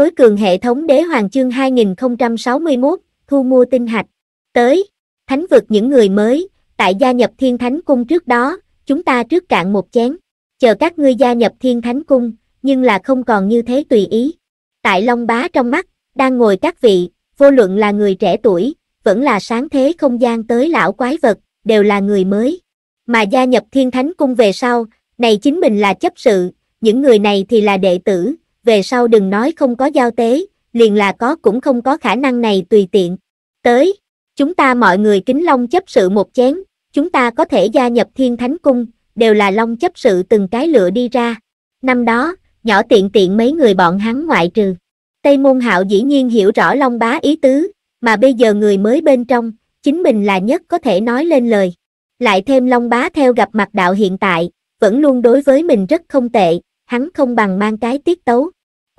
Tối cường hệ thống đế hoàng chương 2061, thu mua tinh hạch. Tới, thánh vực những người mới, tại gia nhập thiên thánh cung trước đó, chúng ta trước cạn một chén. Chờ các ngươi gia nhập thiên thánh cung, nhưng là không còn như thế tùy ý. Tại Long Bá trong mắt, đang ngồi các vị, vô luận là người trẻ tuổi, vẫn là sáng thế không gian tới lão quái vật, đều là người mới. Mà gia nhập thiên thánh cung về sau, này chính mình là chấp sự, những người này thì là đệ tử, về sau đừng nói không có giao tế, liền là có cũng không có khả năng này tùy tiện. Tới, chúng ta mọi người kính long chấp sự một chén, chúng ta có thể gia nhập thiên thánh cung, đều là long chấp sự từng cái lựa đi ra. Năm đó, nhỏ tiện tiện mấy người bọn hắn ngoại trừ. Tây môn hạo dĩ nhiên hiểu rõ long bá ý tứ, mà bây giờ người mới bên trong, chính mình là nhất có thể nói lên lời. Lại thêm long bá theo gặp mặt đạo hiện tại, vẫn luôn đối với mình rất không tệ, hắn không bằng mang cái tiết tấu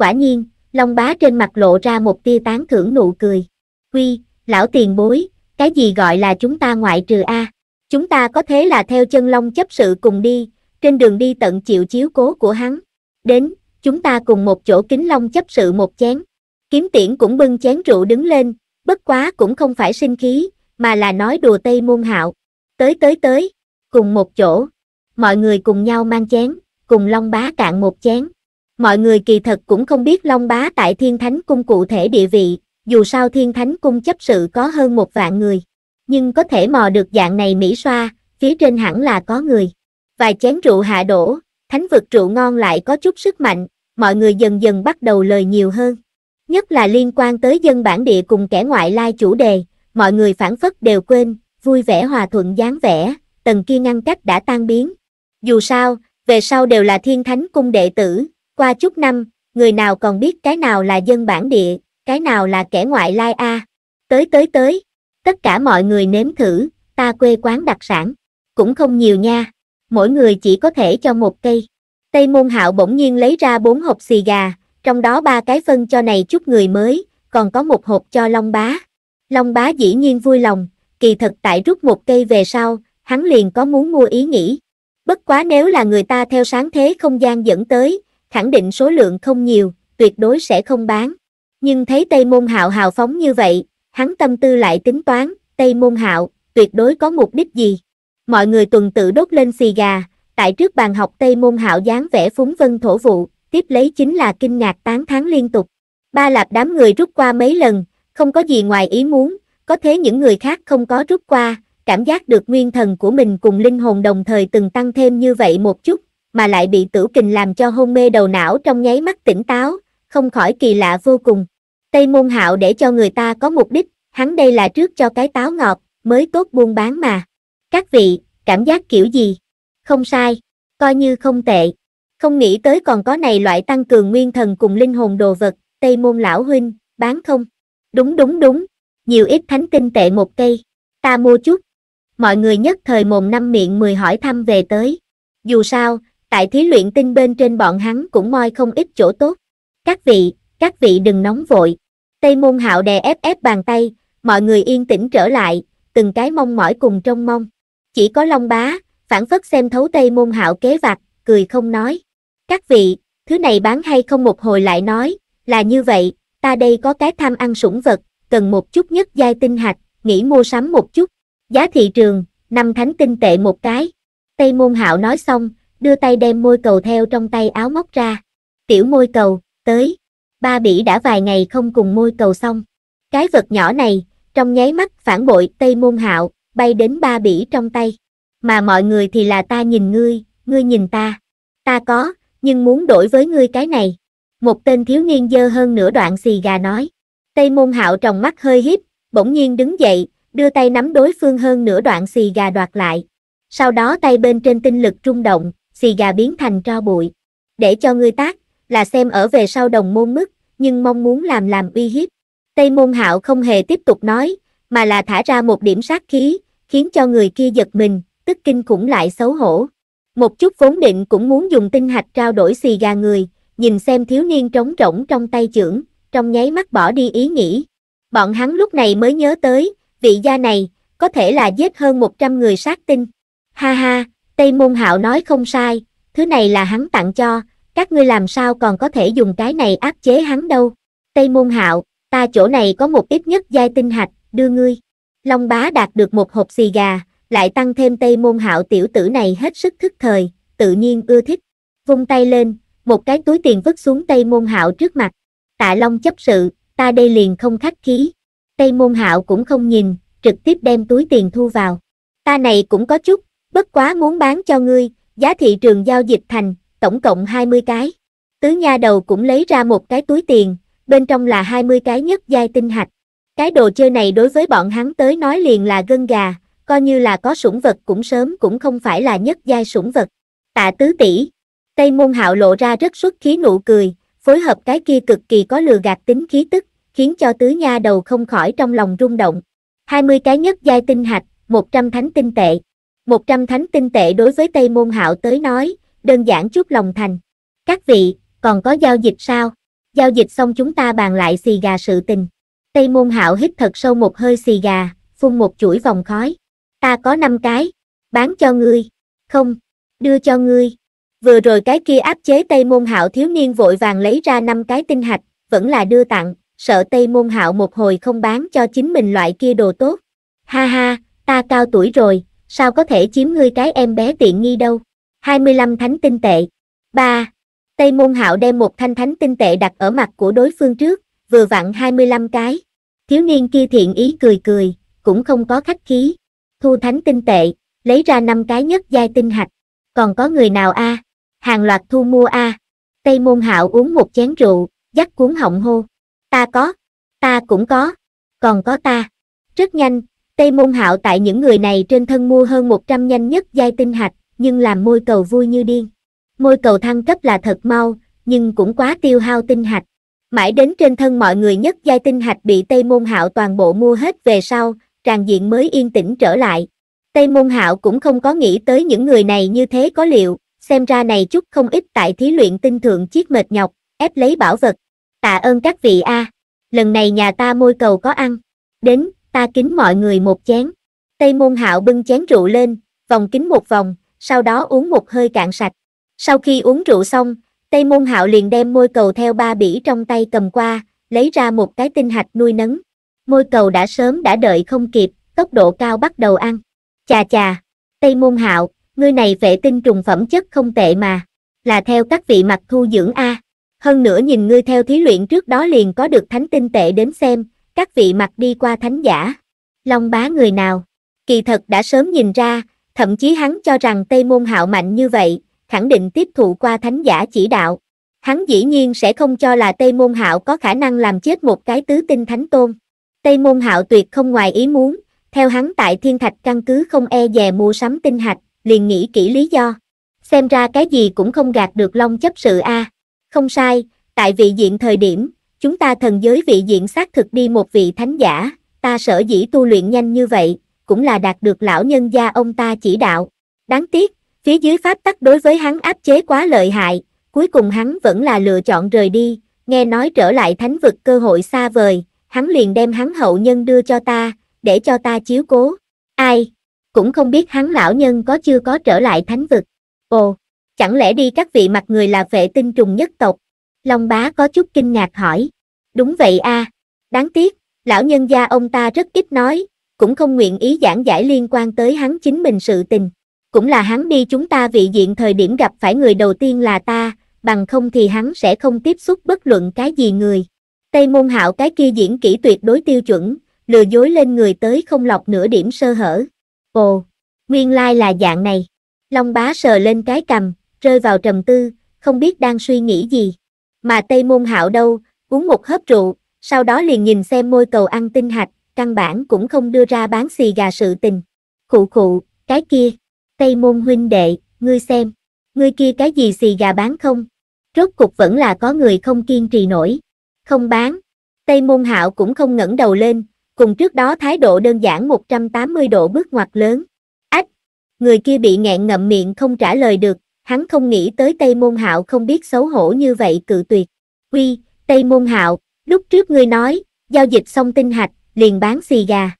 quả nhiên, Long Bá trên mặt lộ ra một tia tán thưởng nụ cười. Quy, lão tiền bối, cái gì gọi là chúng ta ngoại trừ A? Chúng ta có thế là theo chân Long chấp sự cùng đi, trên đường đi tận chịu chiếu cố của hắn. Đến, chúng ta cùng một chỗ kính Long chấp sự một chén. Kiếm tiễn cũng bưng chén rượu đứng lên, bất quá cũng không phải sinh khí, mà là nói đùa Tây môn hạo. Tới tới tới, cùng một chỗ. Mọi người cùng nhau mang chén, cùng Long bá cạn một chén mọi người kỳ thật cũng không biết Long Bá tại Thiên Thánh Cung cụ thể địa vị, dù sao Thiên Thánh Cung chấp sự có hơn một vạn người. Nhưng có thể mò được dạng này Mỹ xoa, phía trên hẳn là có người. Vài chén rượu hạ đổ, thánh vực rượu ngon lại có chút sức mạnh, mọi người dần dần bắt đầu lời nhiều hơn. Nhất là liên quan tới dân bản địa cùng kẻ ngoại lai chủ đề, mọi người phản phất đều quên, vui vẻ hòa thuận dáng vẻ, tầng kia ngăn cách đã tan biến. Dù sao, về sau đều là thiên thánh cung đệ tử, qua chút năm, người nào còn biết cái nào là dân bản địa, cái nào là kẻ ngoại lai a. Tới tới tới, tất cả mọi người nếm thử, ta quê quán đặc sản, cũng không nhiều nha, mỗi người chỉ có thể cho một cây. Tây Môn Hạo bỗng nhiên lấy ra bốn hộp xì gà, trong đó ba cái phân cho này chút người mới, còn có một hộp cho Long Bá. Long Bá dĩ nhiên vui lòng, kỳ thật tại rút một cây về sau, hắn liền có muốn mua ý nghĩ. Bất quá nếu là người ta theo sáng thế không gian dẫn tới, khẳng định số lượng không nhiều, tuyệt đối sẽ không bán. Nhưng thấy Tây Môn Hạo hào phóng như vậy, hắn tâm tư lại tính toán, Tây Môn Hạo tuyệt đối có mục đích gì. Mọi người tuần tự đốt lên xì gà, tại trước bàn học Tây Môn Hạo dáng vẻ phúng vân thổ vụ, tiếp lấy chính là kinh ngạc tán thán liên tục. Ba lạp đám người rút qua mấy lần, không có gì ngoài ý muốn, có thế những người khác không có rút qua, cảm giác được nguyên thần của mình cùng linh hồn đồng thời từng tăng thêm như vậy một chút, mà lại bị tử kình làm cho hôn mê đầu não trong nháy mắt tỉnh táo, không khỏi kỳ lạ vô cùng. Tây môn hạo để cho người ta có mục đích, hắn đây là trước cho cái táo ngọt, mới tốt buôn bán mà. Các vị, cảm giác kiểu gì? Không sai, coi như không tệ. Không nghĩ tới còn có này loại tăng cường nguyên thần cùng linh hồn đồ vật, Tây môn lão huynh, bán không? Đúng đúng đúng, nhiều ít thánh tinh tệ một cây, ta mua chút. Mọi người nhất thời mồm năm miệng mười hỏi thăm về tới. Dù sao, tại thí luyện tinh bên trên bọn hắn cũng moi không ít chỗ tốt. Các vị, các vị đừng nóng vội. Tây môn hạo đè ép ép bàn tay, mọi người yên tĩnh trở lại, từng cái mong mỏi cùng trong mong. Chỉ có Long Bá, phản phất xem thấu Tây môn hạo kế vặt, cười không nói. Các vị, thứ này bán hay không một hồi lại nói, là như vậy, ta đây có cái tham ăn sủng vật, cần một chút nhất giai tinh hạch, nghĩ mua sắm một chút. Giá thị trường, năm thánh tinh tệ một cái. Tây môn hạo nói xong, đưa tay đem môi cầu theo trong tay áo móc ra. Tiểu môi cầu, tới. Ba bỉ đã vài ngày không cùng môi cầu xong. Cái vật nhỏ này, trong nháy mắt phản bội Tây Môn Hạo, bay đến ba bỉ trong tay. Mà mọi người thì là ta nhìn ngươi, ngươi nhìn ta. Ta có, nhưng muốn đổi với ngươi cái này. Một tên thiếu niên dơ hơn nửa đoạn xì gà nói. Tây Môn Hạo trong mắt hơi híp bỗng nhiên đứng dậy, đưa tay nắm đối phương hơn nửa đoạn xì gà đoạt lại. Sau đó tay bên trên tinh lực trung động, xì gà biến thành tro bụi. Để cho ngươi tác, là xem ở về sau đồng môn mức, nhưng mong muốn làm làm uy hiếp. Tây môn hạo không hề tiếp tục nói, mà là thả ra một điểm sát khí, khiến cho người kia giật mình, tức kinh cũng lại xấu hổ. Một chút vốn định cũng muốn dùng tinh hạch trao đổi xì gà người, nhìn xem thiếu niên trống rỗng trong tay chưởng, trong nháy mắt bỏ đi ý nghĩ. Bọn hắn lúc này mới nhớ tới, vị gia này, có thể là giết hơn 100 người sát tinh. Ha ha, Tây Môn Hạo nói không sai, thứ này là hắn tặng cho, các ngươi làm sao còn có thể dùng cái này áp chế hắn đâu. Tây Môn Hạo, ta chỗ này có một ít nhất giai tinh hạch, đưa ngươi. Long Bá đạt được một hộp xì gà, lại tăng thêm Tây Môn Hạo tiểu tử này hết sức thức thời, tự nhiên ưa thích. Vung tay lên, một cái túi tiền vứt xuống Tây Môn Hạo trước mặt. Tạ Long chấp sự, ta đây liền không khách khí. Tây Môn Hạo cũng không nhìn, trực tiếp đem túi tiền thu vào. Ta này cũng có chút, Bất quá muốn bán cho ngươi, giá thị trường giao dịch thành, tổng cộng 20 cái. Tứ nha đầu cũng lấy ra một cái túi tiền, bên trong là 20 cái nhất giai tinh hạch. Cái đồ chơi này đối với bọn hắn tới nói liền là gân gà, coi như là có sủng vật cũng sớm cũng không phải là nhất giai sủng vật. Tạ tứ tỷ, Tây môn hạo lộ ra rất xuất khí nụ cười, phối hợp cái kia cực kỳ có lừa gạt tính khí tức, khiến cho tứ nha đầu không khỏi trong lòng rung động. 20 cái nhất giai tinh hạch, 100 thánh tinh tệ một trăm thánh tinh tệ đối với Tây Môn Hạo tới nói, đơn giản chút lòng thành. Các vị, còn có giao dịch sao? Giao dịch xong chúng ta bàn lại xì gà sự tình. Tây Môn Hạo hít thật sâu một hơi xì gà, phun một chuỗi vòng khói. Ta có năm cái, bán cho ngươi. Không, đưa cho ngươi. Vừa rồi cái kia áp chế Tây Môn Hạo thiếu niên vội vàng lấy ra năm cái tinh hạch, vẫn là đưa tặng, sợ Tây Môn Hạo một hồi không bán cho chính mình loại kia đồ tốt. Ha ha, ta cao tuổi rồi, sao có thể chiếm ngươi cái em bé tiện nghi đâu. 25 thánh tinh tệ. 3. Tây Môn Hạo đem một thanh thánh tinh tệ đặt ở mặt của đối phương trước, vừa vặn 25 cái. Thiếu niên kia thiện ý cười cười, cũng không có khách khí. Thu thánh tinh tệ, lấy ra năm cái nhất giai tinh hạch. Còn có người nào a? À? Hàng loạt thu mua a. À? Tây Môn Hạo uống một chén rượu, dắt cuốn họng hô. Ta có, ta cũng có, còn có ta. Rất nhanh, Tây Môn Hạo tại những người này trên thân mua hơn 100 nhanh nhất giai tinh hạch, nhưng làm môi cầu vui như điên. Môi cầu thăng cấp là thật mau, nhưng cũng quá tiêu hao tinh hạch. Mãi đến trên thân mọi người nhất giai tinh hạch bị Tây Môn Hạo toàn bộ mua hết về sau, tràn diện mới yên tĩnh trở lại. Tây Môn Hạo cũng không có nghĩ tới những người này như thế có liệu, xem ra này chút không ít tại thí luyện tinh thượng chiếc mệt nhọc, ép lấy bảo vật. Tạ ơn các vị a, à. lần này nhà ta môi cầu có ăn. Đến, ta kính mọi người một chén. Tây môn hạo bưng chén rượu lên, vòng kính một vòng, sau đó uống một hơi cạn sạch. Sau khi uống rượu xong, Tây môn hạo liền đem môi cầu theo ba bỉ trong tay cầm qua, lấy ra một cái tinh hạch nuôi nấng. Môi cầu đã sớm đã đợi không kịp, tốc độ cao bắt đầu ăn. Chà chà, Tây môn hạo, ngươi này vệ tinh trùng phẩm chất không tệ mà. Là theo các vị mặt thu dưỡng A. Hơn nữa nhìn ngươi theo thí luyện trước đó liền có được thánh tinh tệ đến xem, các vị mặc đi qua thánh giả. Long bá người nào? Kỳ thật đã sớm nhìn ra, thậm chí hắn cho rằng Tây Môn Hạo mạnh như vậy, khẳng định tiếp thụ qua thánh giả chỉ đạo. Hắn dĩ nhiên sẽ không cho là Tây Môn Hạo có khả năng làm chết một cái tứ tinh thánh tôn. Tây Môn Hạo tuyệt không ngoài ý muốn, theo hắn tại Thiên Thạch căn cứ không e dè mua sắm tinh hạch, liền nghĩ kỹ lý do. Xem ra cái gì cũng không gạt được Long chấp sự a. À. Không sai, tại vị diện thời điểm, chúng ta thần giới vị diện xác thực đi một vị thánh giả, ta sở dĩ tu luyện nhanh như vậy, cũng là đạt được lão nhân gia ông ta chỉ đạo. Đáng tiếc, phía dưới pháp tắc đối với hắn áp chế quá lợi hại, cuối cùng hắn vẫn là lựa chọn rời đi, nghe nói trở lại thánh vực cơ hội xa vời, hắn liền đem hắn hậu nhân đưa cho ta, để cho ta chiếu cố. Ai? Cũng không biết hắn lão nhân có chưa có trở lại thánh vực. Ồ, chẳng lẽ đi các vị mặt người là vệ tinh trùng nhất tộc? Long bá có chút kinh ngạc hỏi. Đúng vậy a, à. đáng tiếc, lão nhân gia ông ta rất ít nói, cũng không nguyện ý giảng giải liên quan tới hắn chính mình sự tình. Cũng là hắn đi chúng ta vị diện thời điểm gặp phải người đầu tiên là ta, bằng không thì hắn sẽ không tiếp xúc bất luận cái gì người. Tây môn hạo cái kia diễn kỹ tuyệt đối tiêu chuẩn, lừa dối lên người tới không lọc nửa điểm sơ hở. Ồ, nguyên lai là dạng này. Long bá sờ lên cái cầm, rơi vào trầm tư, không biết đang suy nghĩ gì. Mà Tây môn hạo đâu, uống một hớp rượu, sau đó liền nhìn xem môi cầu ăn tinh hạch, căn bản cũng không đưa ra bán xì gà sự tình. Khụ khụ, cái kia, Tây Môn huynh đệ, ngươi xem, ngươi kia cái gì xì gà bán không? Rốt cục vẫn là có người không kiên trì nổi, không bán. Tây Môn Hạo cũng không ngẩng đầu lên, cùng trước đó thái độ đơn giản 180 độ bước ngoặt lớn. Ách, người kia bị nghẹn ngậm miệng không trả lời được, hắn không nghĩ tới Tây Môn Hạo không biết xấu hổ như vậy cự tuyệt. quy Tây Môn Hạo, lúc trước ngươi nói, giao dịch xong tinh hạch, liền bán xì gà.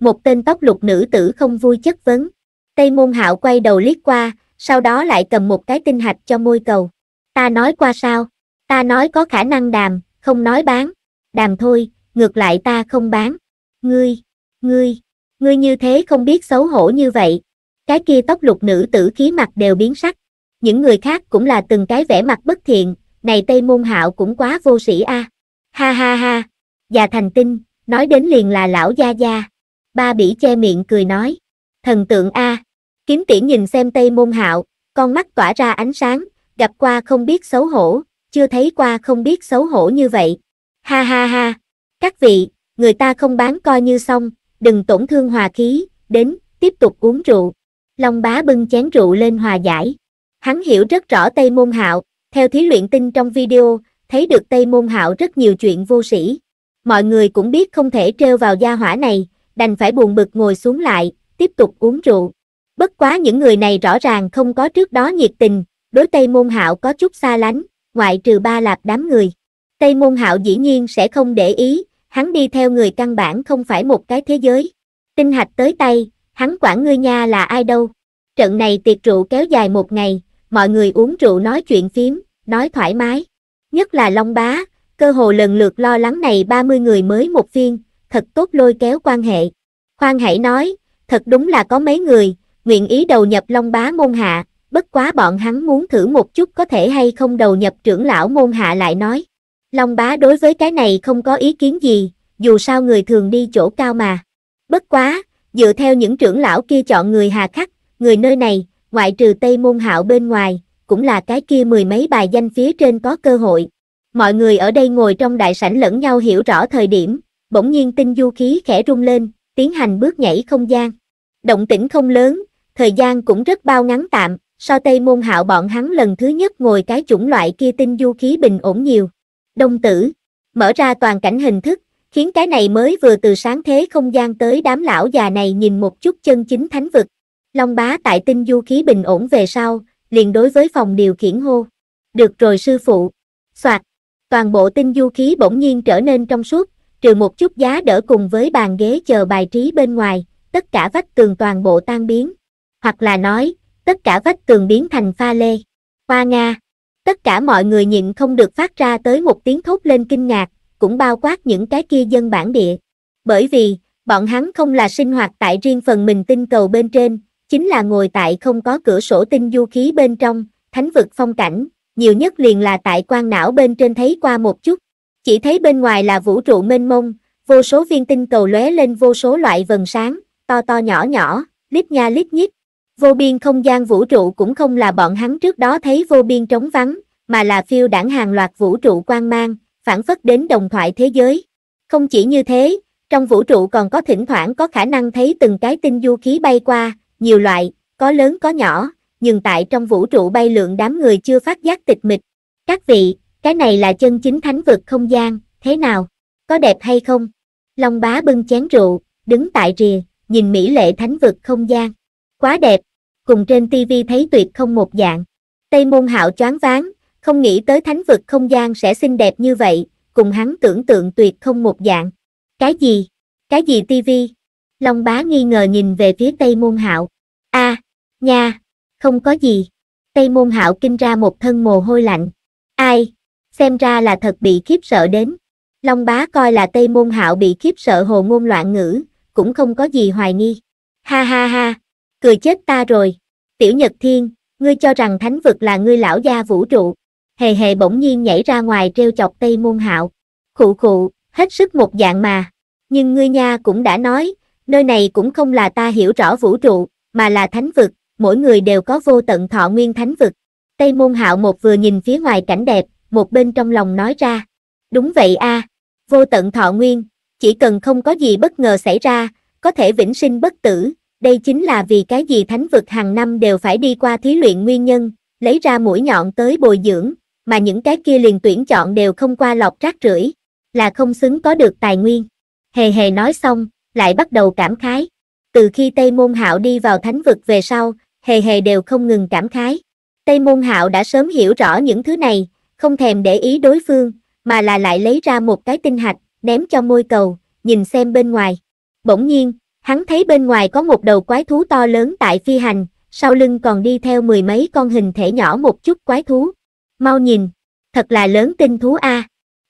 Một tên tóc lục nữ tử không vui chất vấn. Tây Môn Hạo quay đầu liếc qua, sau đó lại cầm một cái tinh hạch cho môi cầu. Ta nói qua sao? Ta nói có khả năng đàm, không nói bán. Đàm thôi, ngược lại ta không bán. Ngươi, ngươi, ngươi như thế không biết xấu hổ như vậy. Cái kia tóc lục nữ tử khí mặt đều biến sắc. Những người khác cũng là từng cái vẻ mặt bất thiện, này Tây Môn Hạo cũng quá vô sĩ a. À. Ha ha ha, già thành tinh, nói đến liền là lão gia gia. Ba bỉ che miệng cười nói, thần tượng a. À. Kiếm tiễn nhìn xem Tây Môn Hạo, con mắt tỏa ra ánh sáng, gặp qua không biết xấu hổ, chưa thấy qua không biết xấu hổ như vậy. Ha ha ha, các vị, người ta không bán coi như xong, đừng tổn thương hòa khí, đến, tiếp tục uống rượu. Long bá bưng chén rượu lên hòa giải. Hắn hiểu rất rõ Tây Môn Hạo, theo thí luyện tinh trong video, thấy được Tây Môn Hạo rất nhiều chuyện vô sĩ. Mọi người cũng biết không thể trêu vào gia hỏa này, đành phải buồn bực ngồi xuống lại, tiếp tục uống rượu. Bất quá những người này rõ ràng không có trước đó nhiệt tình, đối Tây Môn Hạo có chút xa lánh, ngoại trừ ba lạp đám người. Tây Môn Hạo dĩ nhiên sẽ không để ý, hắn đi theo người căn bản không phải một cái thế giới. Tinh hạch tới tay, hắn quản ngươi nha là ai đâu. Trận này tiệc rượu kéo dài một ngày, mọi người uống rượu nói chuyện phím, nói thoải mái. Nhất là Long Bá, cơ hồ lần lượt lo lắng này 30 người mới một viên, thật tốt lôi kéo quan hệ. Khoan hãy nói, thật đúng là có mấy người, nguyện ý đầu nhập Long Bá môn hạ, bất quá bọn hắn muốn thử một chút có thể hay không đầu nhập trưởng lão môn hạ lại nói. Long Bá đối với cái này không có ý kiến gì, dù sao người thường đi chỗ cao mà. Bất quá, dựa theo những trưởng lão kia chọn người hà khắc, người nơi này, ngoại trừ Tây Môn Hạo bên ngoài, cũng là cái kia mười mấy bài danh phía trên có cơ hội. Mọi người ở đây ngồi trong đại sảnh lẫn nhau hiểu rõ thời điểm, bỗng nhiên tinh du khí khẽ rung lên, tiến hành bước nhảy không gian. Động tĩnh không lớn, thời gian cũng rất bao ngắn tạm, so Tây Môn Hạo bọn hắn lần thứ nhất ngồi cái chủng loại kia tinh du khí bình ổn nhiều. Đông tử, mở ra toàn cảnh hình thức, khiến cái này mới vừa từ sáng thế không gian tới đám lão già này nhìn một chút chân chính thánh vực, Long bá tại tinh du khí bình ổn về sau, liền đối với phòng điều khiển hô. Được rồi sư phụ. Soạt. Toàn bộ tinh du khí bỗng nhiên trở nên trong suốt, trừ một chút giá đỡ cùng với bàn ghế chờ bài trí bên ngoài, tất cả vách tường toàn bộ tan biến. Hoặc là nói, tất cả vách tường biến thành pha lê. Hoa Nga. Tất cả mọi người nhịn không được phát ra tới một tiếng thốt lên kinh ngạc, cũng bao quát những cái kia dân bản địa. Bởi vì, bọn hắn không là sinh hoạt tại riêng phần mình tinh cầu bên trên, chính là ngồi tại không có cửa sổ tinh du khí bên trong, thánh vực phong cảnh, nhiều nhất liền là tại quan não bên trên thấy qua một chút. Chỉ thấy bên ngoài là vũ trụ mênh mông, vô số viên tinh cầu lóe lên vô số loại vần sáng, to to nhỏ nhỏ, lít nha lít nhít. Vô biên không gian vũ trụ cũng không là bọn hắn trước đó thấy vô biên trống vắng, mà là phiêu đảng hàng loạt vũ trụ quang mang, phản phất đến đồng thoại thế giới. Không chỉ như thế, trong vũ trụ còn có thỉnh thoảng có khả năng thấy từng cái tinh du khí bay qua, nhiều loại, có lớn có nhỏ, nhưng tại trong vũ trụ bay lượn đám người chưa phát giác tịch mịch. Các vị, cái này là chân chính thánh vực không gian, thế nào? Có đẹp hay không? Long bá bưng chén rượu, đứng tại rìa, nhìn mỹ lệ thánh vực không gian. Quá đẹp, cùng trên tivi thấy tuyệt không một dạng. Tây môn hạo choáng váng, không nghĩ tới thánh vực không gian sẽ xinh đẹp như vậy, cùng hắn tưởng tượng tuyệt không một dạng. Cái gì? Cái gì tivi? Long bá nghi ngờ nhìn về phía Tây Môn Hạo. A, à, nha, không có gì. Tây Môn Hạo kinh ra một thân mồ hôi lạnh. Ai, xem ra là thật bị khiếp sợ đến. Long bá coi là Tây Môn Hạo bị khiếp sợ hồ ngôn loạn ngữ, cũng không có gì hoài nghi. Ha ha ha, cười chết ta rồi. Tiểu Nhật Thiên, ngươi cho rằng thánh vực là ngươi lão gia vũ trụ. Hề hề bỗng nhiên nhảy ra ngoài treo chọc Tây Môn Hạo. Khụ khụ, hết sức một dạng mà. Nhưng ngươi nha cũng đã nói, nơi này cũng không là ta hiểu rõ vũ trụ, mà là thánh vực, mỗi người đều có vô tận thọ nguyên thánh vực. Tây môn hạo một vừa nhìn phía ngoài cảnh đẹp, một bên trong lòng nói ra. Đúng vậy a à, vô tận thọ nguyên, chỉ cần không có gì bất ngờ xảy ra, có thể vĩnh sinh bất tử, đây chính là vì cái gì thánh vực hàng năm đều phải đi qua thí luyện nguyên nhân, lấy ra mũi nhọn tới bồi dưỡng, mà những cái kia liền tuyển chọn đều không qua lọc rác rưởi, là không xứng có được tài nguyên. Hề hề nói xong, lại bắt đầu cảm khái. Từ khi Tây Môn Hạo đi vào thánh vực về sau, hề hề đều không ngừng cảm khái. Tây Môn Hạo đã sớm hiểu rõ những thứ này, không thèm để ý đối phương, mà là lại lấy ra một cái tinh hạch, ném cho môi cầu, nhìn xem bên ngoài. Bỗng nhiên, hắn thấy bên ngoài có một đầu quái thú to lớn tại phi hành, sau lưng còn đi theo mười mấy con hình thể nhỏ một chút quái thú. Mau nhìn, thật là lớn tinh thú A.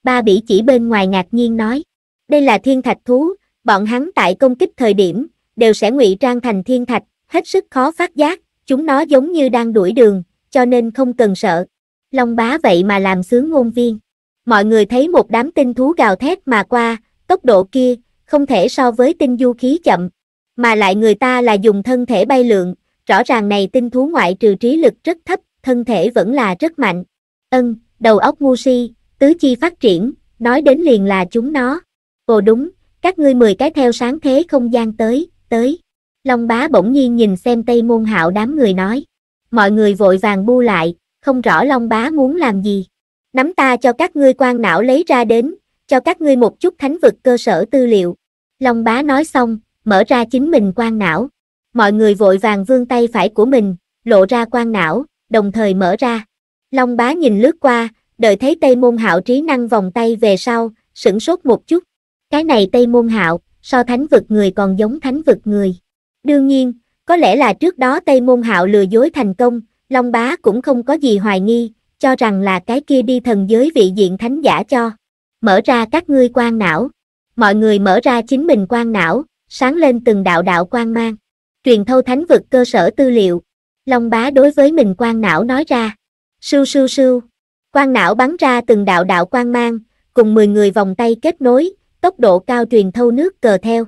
Ba bỉ chỉ bên ngoài ngạc nhiên nói, đây là thiên thạch thú, bọn hắn tại công kích thời điểm, đều sẽ ngụy trang thành thiên thạch, hết sức khó phát giác, chúng nó giống như đang đuổi đường, cho nên không cần sợ. Long bá vậy mà làm sướng ngôn viên. Mọi người thấy một đám tinh thú gào thét mà qua, tốc độ kia, không thể so với tinh du khí chậm. Mà lại người ta là dùng thân thể bay lượn, rõ ràng này tinh thú ngoại trừ trí lực rất thấp, thân thể vẫn là rất mạnh. Ân, đầu óc ngu si, tứ chi phát triển, nói đến liền là chúng nó. Ồ đúng, các ngươi mười cái theo sáng thế không gian tới, tới. Long bá bỗng nhiên nhìn xem Tây Môn Hạo đám người nói. Mọi người vội vàng bu lại, không rõ Long bá muốn làm gì. Nắm ta cho các ngươi quan não lấy ra đến, cho các ngươi một chút thánh vực cơ sở tư liệu. Long bá nói xong, mở ra chính mình quan não. Mọi người vội vàng vươn tay phải của mình, lộ ra quan não, đồng thời mở ra. Long bá nhìn lướt qua, đợi thấy Tây Môn Hạo trí năng vòng tay về sau, sửng sốt một chút. Cái này Tây Môn Hạo, so thánh vực người còn giống thánh vực người. Đương nhiên, có lẽ là trước đó Tây Môn Hạo lừa dối thành công, Long Bá cũng không có gì hoài nghi, cho rằng là cái kia đi thần giới vị diện thánh giả cho. Mở ra các ngươi quan não. Mọi người mở ra chính mình quan não, sáng lên từng đạo đạo quan mang. Truyền thâu thánh vực cơ sở tư liệu. Long Bá đối với mình quan não nói ra. Sưu sưu sưu. Quan não bắn ra từng đạo đạo quan mang, cùng 10 người vòng tay kết nối, tốc độ cao truyền thâu nước cờ theo.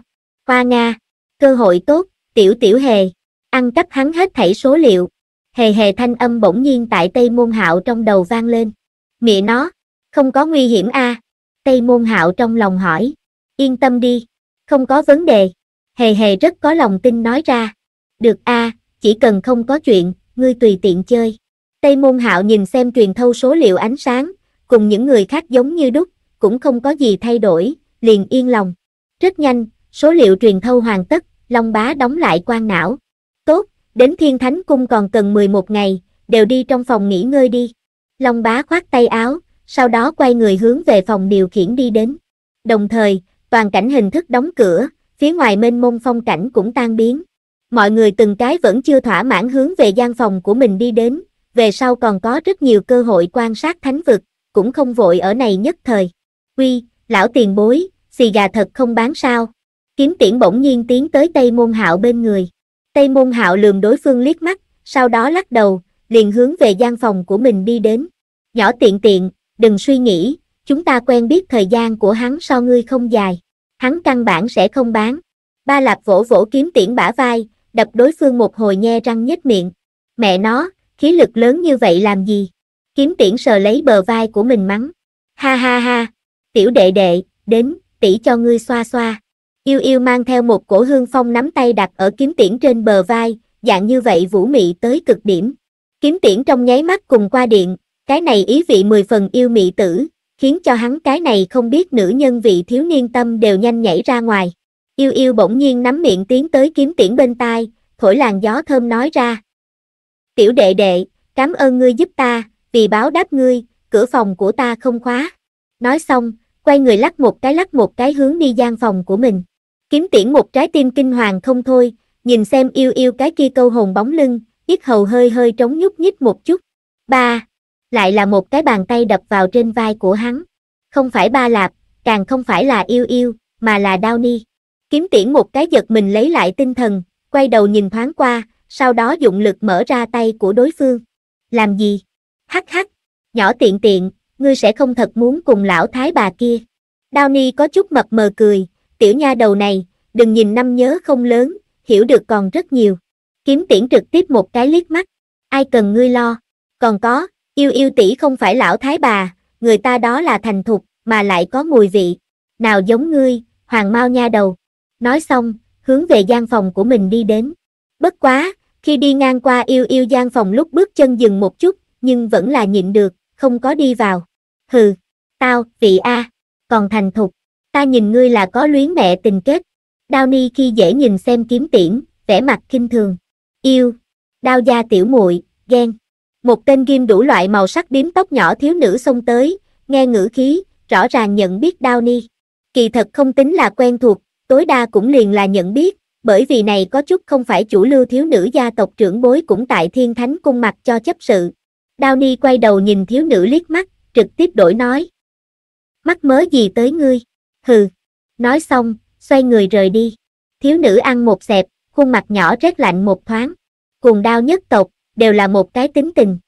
khoa Nga, cơ hội tốt, tiểu tiểu hề, ăn cắp hắn hết thảy số liệu. Hề hề thanh âm bỗng nhiên tại Tây Môn Hạo trong đầu vang lên. Mẹ nó, không có nguy hiểm a à? Tây Môn Hạo trong lòng hỏi. Yên tâm đi, không có vấn đề. Hề hề rất có lòng tin nói ra. Được a à, chỉ cần không có chuyện, ngươi tùy tiện chơi. Tây Môn Hạo nhìn xem truyền thâu số liệu ánh sáng, cùng những người khác giống như đúc, cũng không có gì thay đổi, liền yên lòng. Rất nhanh, số liệu truyền thâu hoàn tất, Long Bá đóng lại quan não. Tốt, đến Thiên Thánh Cung còn cần 11 ngày, đều đi trong phòng nghỉ ngơi đi. Long Bá khoát tay áo, sau đó quay người hướng về phòng điều khiển đi đến. Đồng thời, toàn cảnh hình thức đóng cửa, phía ngoài mênh mông phong cảnh cũng tan biến. Mọi người từng cái vẫn chưa thỏa mãn hướng về gian phòng của mình đi đến, về sau còn có rất nhiều cơ hội quan sát thánh vực, cũng không vội ở này nhất thời. quy lão tiền bối, xì gà thật không bán sao. Kiếm tiễn bỗng nhiên tiến tới Tây Môn Hạo bên người. Tây Môn Hạo lườm đối phương liếc mắt, sau đó lắc đầu, liền hướng về gian phòng của mình đi đến. Nhỏ tiện tiện, đừng suy nghĩ, chúng ta quen biết thời gian của hắn so ngươi không dài. Hắn căn bản sẽ không bán. Ba lạp vỗ vỗ kiếm tiễn bả vai, đập đối phương một hồi nhe răng nhếch miệng. Mẹ nó, khí lực lớn như vậy làm gì? Kiếm tiễn sờ lấy bờ vai của mình mắng. Ha ha ha, tiểu đệ đệ, đến, tỷ cho ngươi xoa xoa. Yêu yêu mang theo một cổ hương phong nắm tay đặt ở kiếm tiễn trên bờ vai, dạng như vậy vũ mị tới cực điểm. Kiếm tiễn trong nháy mắt cùng qua điện, cái này ý vị mười phần yêu mị tử, khiến cho hắn cái này không biết nữ nhân vị thiếu niên tâm đều nhanh nhảy ra ngoài. Yêu yêu bỗng nhiên nắm miệng tiến tới kiếm tiễn bên tai, thổi làn gió thơm nói ra. Tiểu đệ đệ, cảm ơn ngươi giúp ta, vì báo đáp ngươi, cửa phòng của ta không khóa. Nói xong, quay người lắc một cái lắc một cái hướng đi gian phòng của mình. Kiếm tiễn một trái tim kinh hoàng không thôi, nhìn xem yêu yêu cái kia câu hồn bóng lưng, yết hầu hơi hơi trống nhúc nhích một chút. Ba, lại là một cái bàn tay đập vào trên vai của hắn. Không phải ba lạp, càng không phải là yêu yêu, mà là đao ni. Kiếm tiễn một cái giật mình lấy lại tinh thần, quay đầu nhìn thoáng qua, sau đó dụng lực mở ra tay của đối phương. Làm gì? Hắc hắc, nhỏ tiện tiện, ngươi sẽ không thật muốn cùng lão thái bà kia. Downey có chút mập mờ cười, tiểu nha đầu này, đừng nhìn năm nhớ không lớn, hiểu được còn rất nhiều. Kiếm tiễn trực tiếp một cái liếc mắt, ai cần ngươi lo. Còn có, yêu yêu tỷ không phải lão thái bà, người ta đó là thành thục, mà lại có mùi vị. Nào giống ngươi, hoàng mau nha đầu. Nói xong, hướng về gian phòng của mình đi đến. Bất quá, khi đi ngang qua yêu yêu gian phòng lúc bước chân dừng một chút, nhưng vẫn là nhịn được, không có đi vào hừ, tao, vị A, còn thành thục, ta nhìn ngươi là có luyến mẹ tình kết. Đao ni khi dễ nhìn xem kiếm tiễn, vẻ mặt kinh thường. Yêu, đao gia tiểu muội ghen. Một tên ghim đủ loại màu sắc điếm tóc nhỏ thiếu nữ xông tới, nghe ngữ khí, rõ ràng nhận biết đao ni. Kỳ thật không tính là quen thuộc, tối đa cũng liền là nhận biết, bởi vì này có chút không phải chủ lưu thiếu nữ gia tộc trưởng bối cũng tại thiên thánh cung mặt cho chấp sự. Đao ni quay đầu nhìn thiếu nữ liếc mắt, trực tiếp đổi nói. Mắc mớ gì tới ngươi? Hừ. Nói xong, xoay người rời đi. Thiếu nữ ăn một xẹp, khuôn mặt nhỏ rét lạnh một thoáng. Cùng đau nhất tộc, đều là một cái tính tình.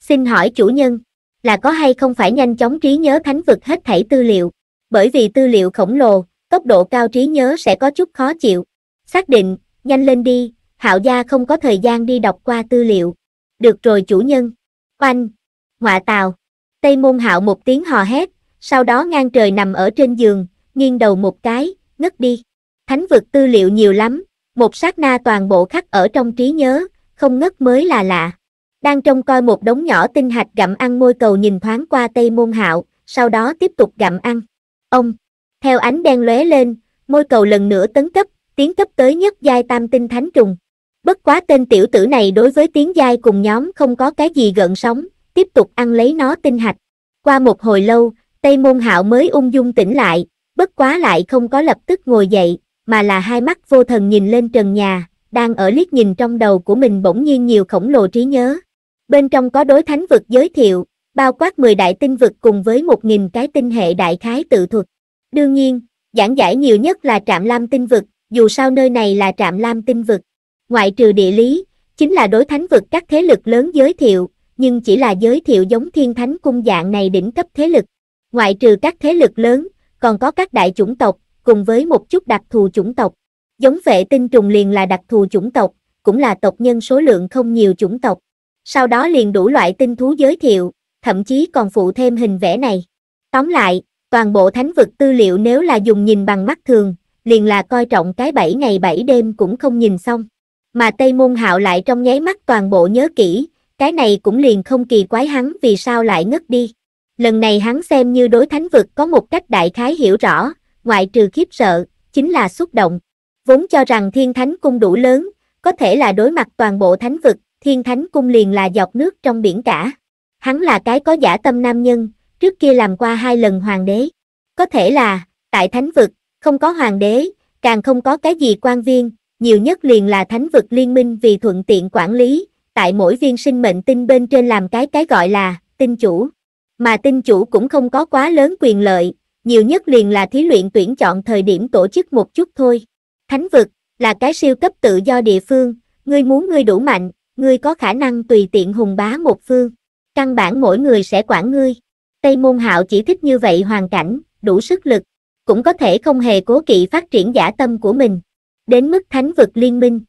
Xin hỏi chủ nhân, là có hay không phải nhanh chóng trí nhớ thánh vực hết thảy tư liệu? Bởi vì tư liệu khổng lồ, tốc độ cao trí nhớ sẽ có chút khó chịu. Xác định, nhanh lên đi, hạo gia không có thời gian đi đọc qua tư liệu. Được rồi chủ nhân. Oanh, ngọa tào. Tây môn hạo một tiếng hò hét, sau đó ngang trời nằm ở trên giường, nghiêng đầu một cái, ngất đi. Thánh vực tư liệu nhiều lắm, một sát na toàn bộ khắc ở trong trí nhớ, không ngất mới là lạ. Đang trông coi một đống nhỏ tinh hạch gặm ăn môi cầu nhìn thoáng qua Tây môn hạo, sau đó tiếp tục gặm ăn. Ông, theo ánh đen lóe lên, môi cầu lần nữa tấn cấp, tiến cấp tới nhất giai tam tinh thánh trùng. Bất quá tên tiểu tử này đối với tiếng giai cùng nhóm không có cái gì gợn sóng, tiếp tục ăn lấy nó tinh hạch. Qua một hồi lâu, Tây Môn Hạo mới ung dung tỉnh lại, bất quá lại không có lập tức ngồi dậy, mà là hai mắt vô thần nhìn lên trần nhà, đang ở liếc nhìn trong đầu của mình bỗng nhiên nhiều khổng lồ trí nhớ. Bên trong có đối thánh vực giới thiệu, bao quát 10 đại tinh vực cùng với 1.000 cái tinh hệ đại khái tự thuật. Đương nhiên, giảng giải nhiều nhất là trạm lam tinh vực, dù sao nơi này là trạm lam tinh vực. Ngoại trừ địa lý, chính là đối thánh vực các thế lực lớn giới thiệu, nhưng chỉ là giới thiệu giống thiên thánh cung dạng này đỉnh cấp thế lực. Ngoại trừ các thế lực lớn, còn có các đại chủng tộc, cùng với một chút đặc thù chủng tộc. Giống vệ tinh trùng liền là đặc thù chủng tộc, cũng là tộc nhân số lượng không nhiều chủng tộc. Sau đó liền đủ loại tinh thú giới thiệu, thậm chí còn phụ thêm hình vẽ này. Tóm lại, toàn bộ thánh vực tư liệu nếu là dùng nhìn bằng mắt thường, liền là coi trọng cái bảy ngày bảy đêm cũng không nhìn xong. Mà Tây Môn Hạo lại trong nháy mắt toàn bộ nhớ kỹ, cái này cũng liền không kỳ quái hắn vì sao lại ngất đi. Lần này hắn xem như đối thánh vực có một cách đại khái hiểu rõ, ngoại trừ khiếp sợ, chính là xúc động. Vốn cho rằng thiên thánh cung đủ lớn, có thể là đối mặt toàn bộ thánh vực, thiên thánh cung liền là giọt nước trong biển cả. Hắn là cái có giả tâm nam nhân, trước kia làm qua hai lần hoàng đế. Có thể là, tại thánh vực, không có hoàng đế, càng không có cái gì quan viên, nhiều nhất liền là thánh vực liên minh vì thuận tiện quản lý, tại mỗi viên sinh mệnh tinh bên trên làm cái cái gọi là tinh chủ. Mà tinh chủ cũng không có quá lớn quyền lợi, nhiều nhất liền là thí luyện tuyển chọn thời điểm tổ chức một chút thôi. Thánh vực là cái siêu cấp tự do địa phương, ngươi muốn ngươi đủ mạnh, ngươi có khả năng tùy tiện hùng bá một phương. Căn bản mỗi người sẽ quản ngươi. Tây môn hạo chỉ thích như vậy hoàn cảnh, đủ sức lực, cũng có thể không hề cố kỵ phát triển giả tâm của mình. Đến mức thánh vực liên minh.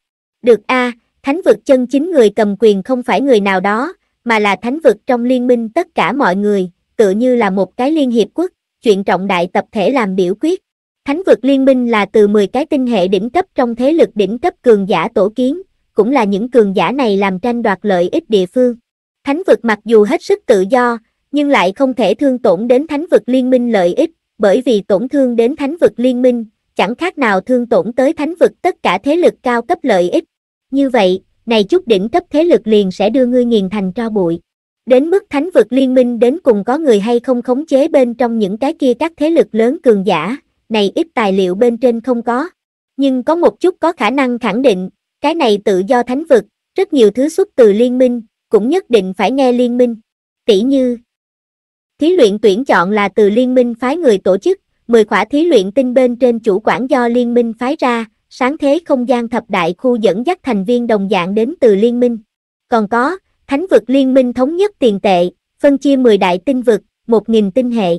Được a, à, thánh vực chân chính người cầm quyền không phải người nào đó, mà là thánh vực trong liên minh tất cả mọi người, tựa như là một cái liên hiệp quốc, chuyện trọng đại tập thể làm biểu quyết. Thánh vực liên minh là từ 10 cái tinh hệ đỉnh cấp trong thế lực đỉnh cấp cường giả tổ kiến, cũng là những cường giả này làm tranh đoạt lợi ích địa phương. Thánh vực mặc dù hết sức tự do, nhưng lại không thể thương tổn đến thánh vực liên minh lợi ích, bởi vì tổn thương đến thánh vực liên minh, chẳng khác nào thương tổn tới thánh vực tất cả thế lực cao cấp lợi ích, như vậy, này chút đỉnh cấp thế lực liền sẽ đưa ngươi nghiền thành tro bụi. Đến mức thánh vực liên minh đến cùng có người hay không khống chế bên trong những cái kia các thế lực lớn cường giả, này ít tài liệu bên trên không có. Nhưng có một chút có khả năng khẳng định, cái này tự do thánh vực, rất nhiều thứ xuất từ liên minh, cũng nhất định phải nghe liên minh. Tỷ như, thí luyện tuyển chọn là từ liên minh phái người tổ chức, 10 khỏa thí luyện tinh bên trên chủ quản do liên minh phái ra, sáng thế không gian thập đại khu dẫn dắt thành viên đồng dạng đến từ liên minh. Còn có, thánh vực liên minh thống nhất tiền tệ, phân chia 10 đại tinh vực, 1.000 tinh hệ,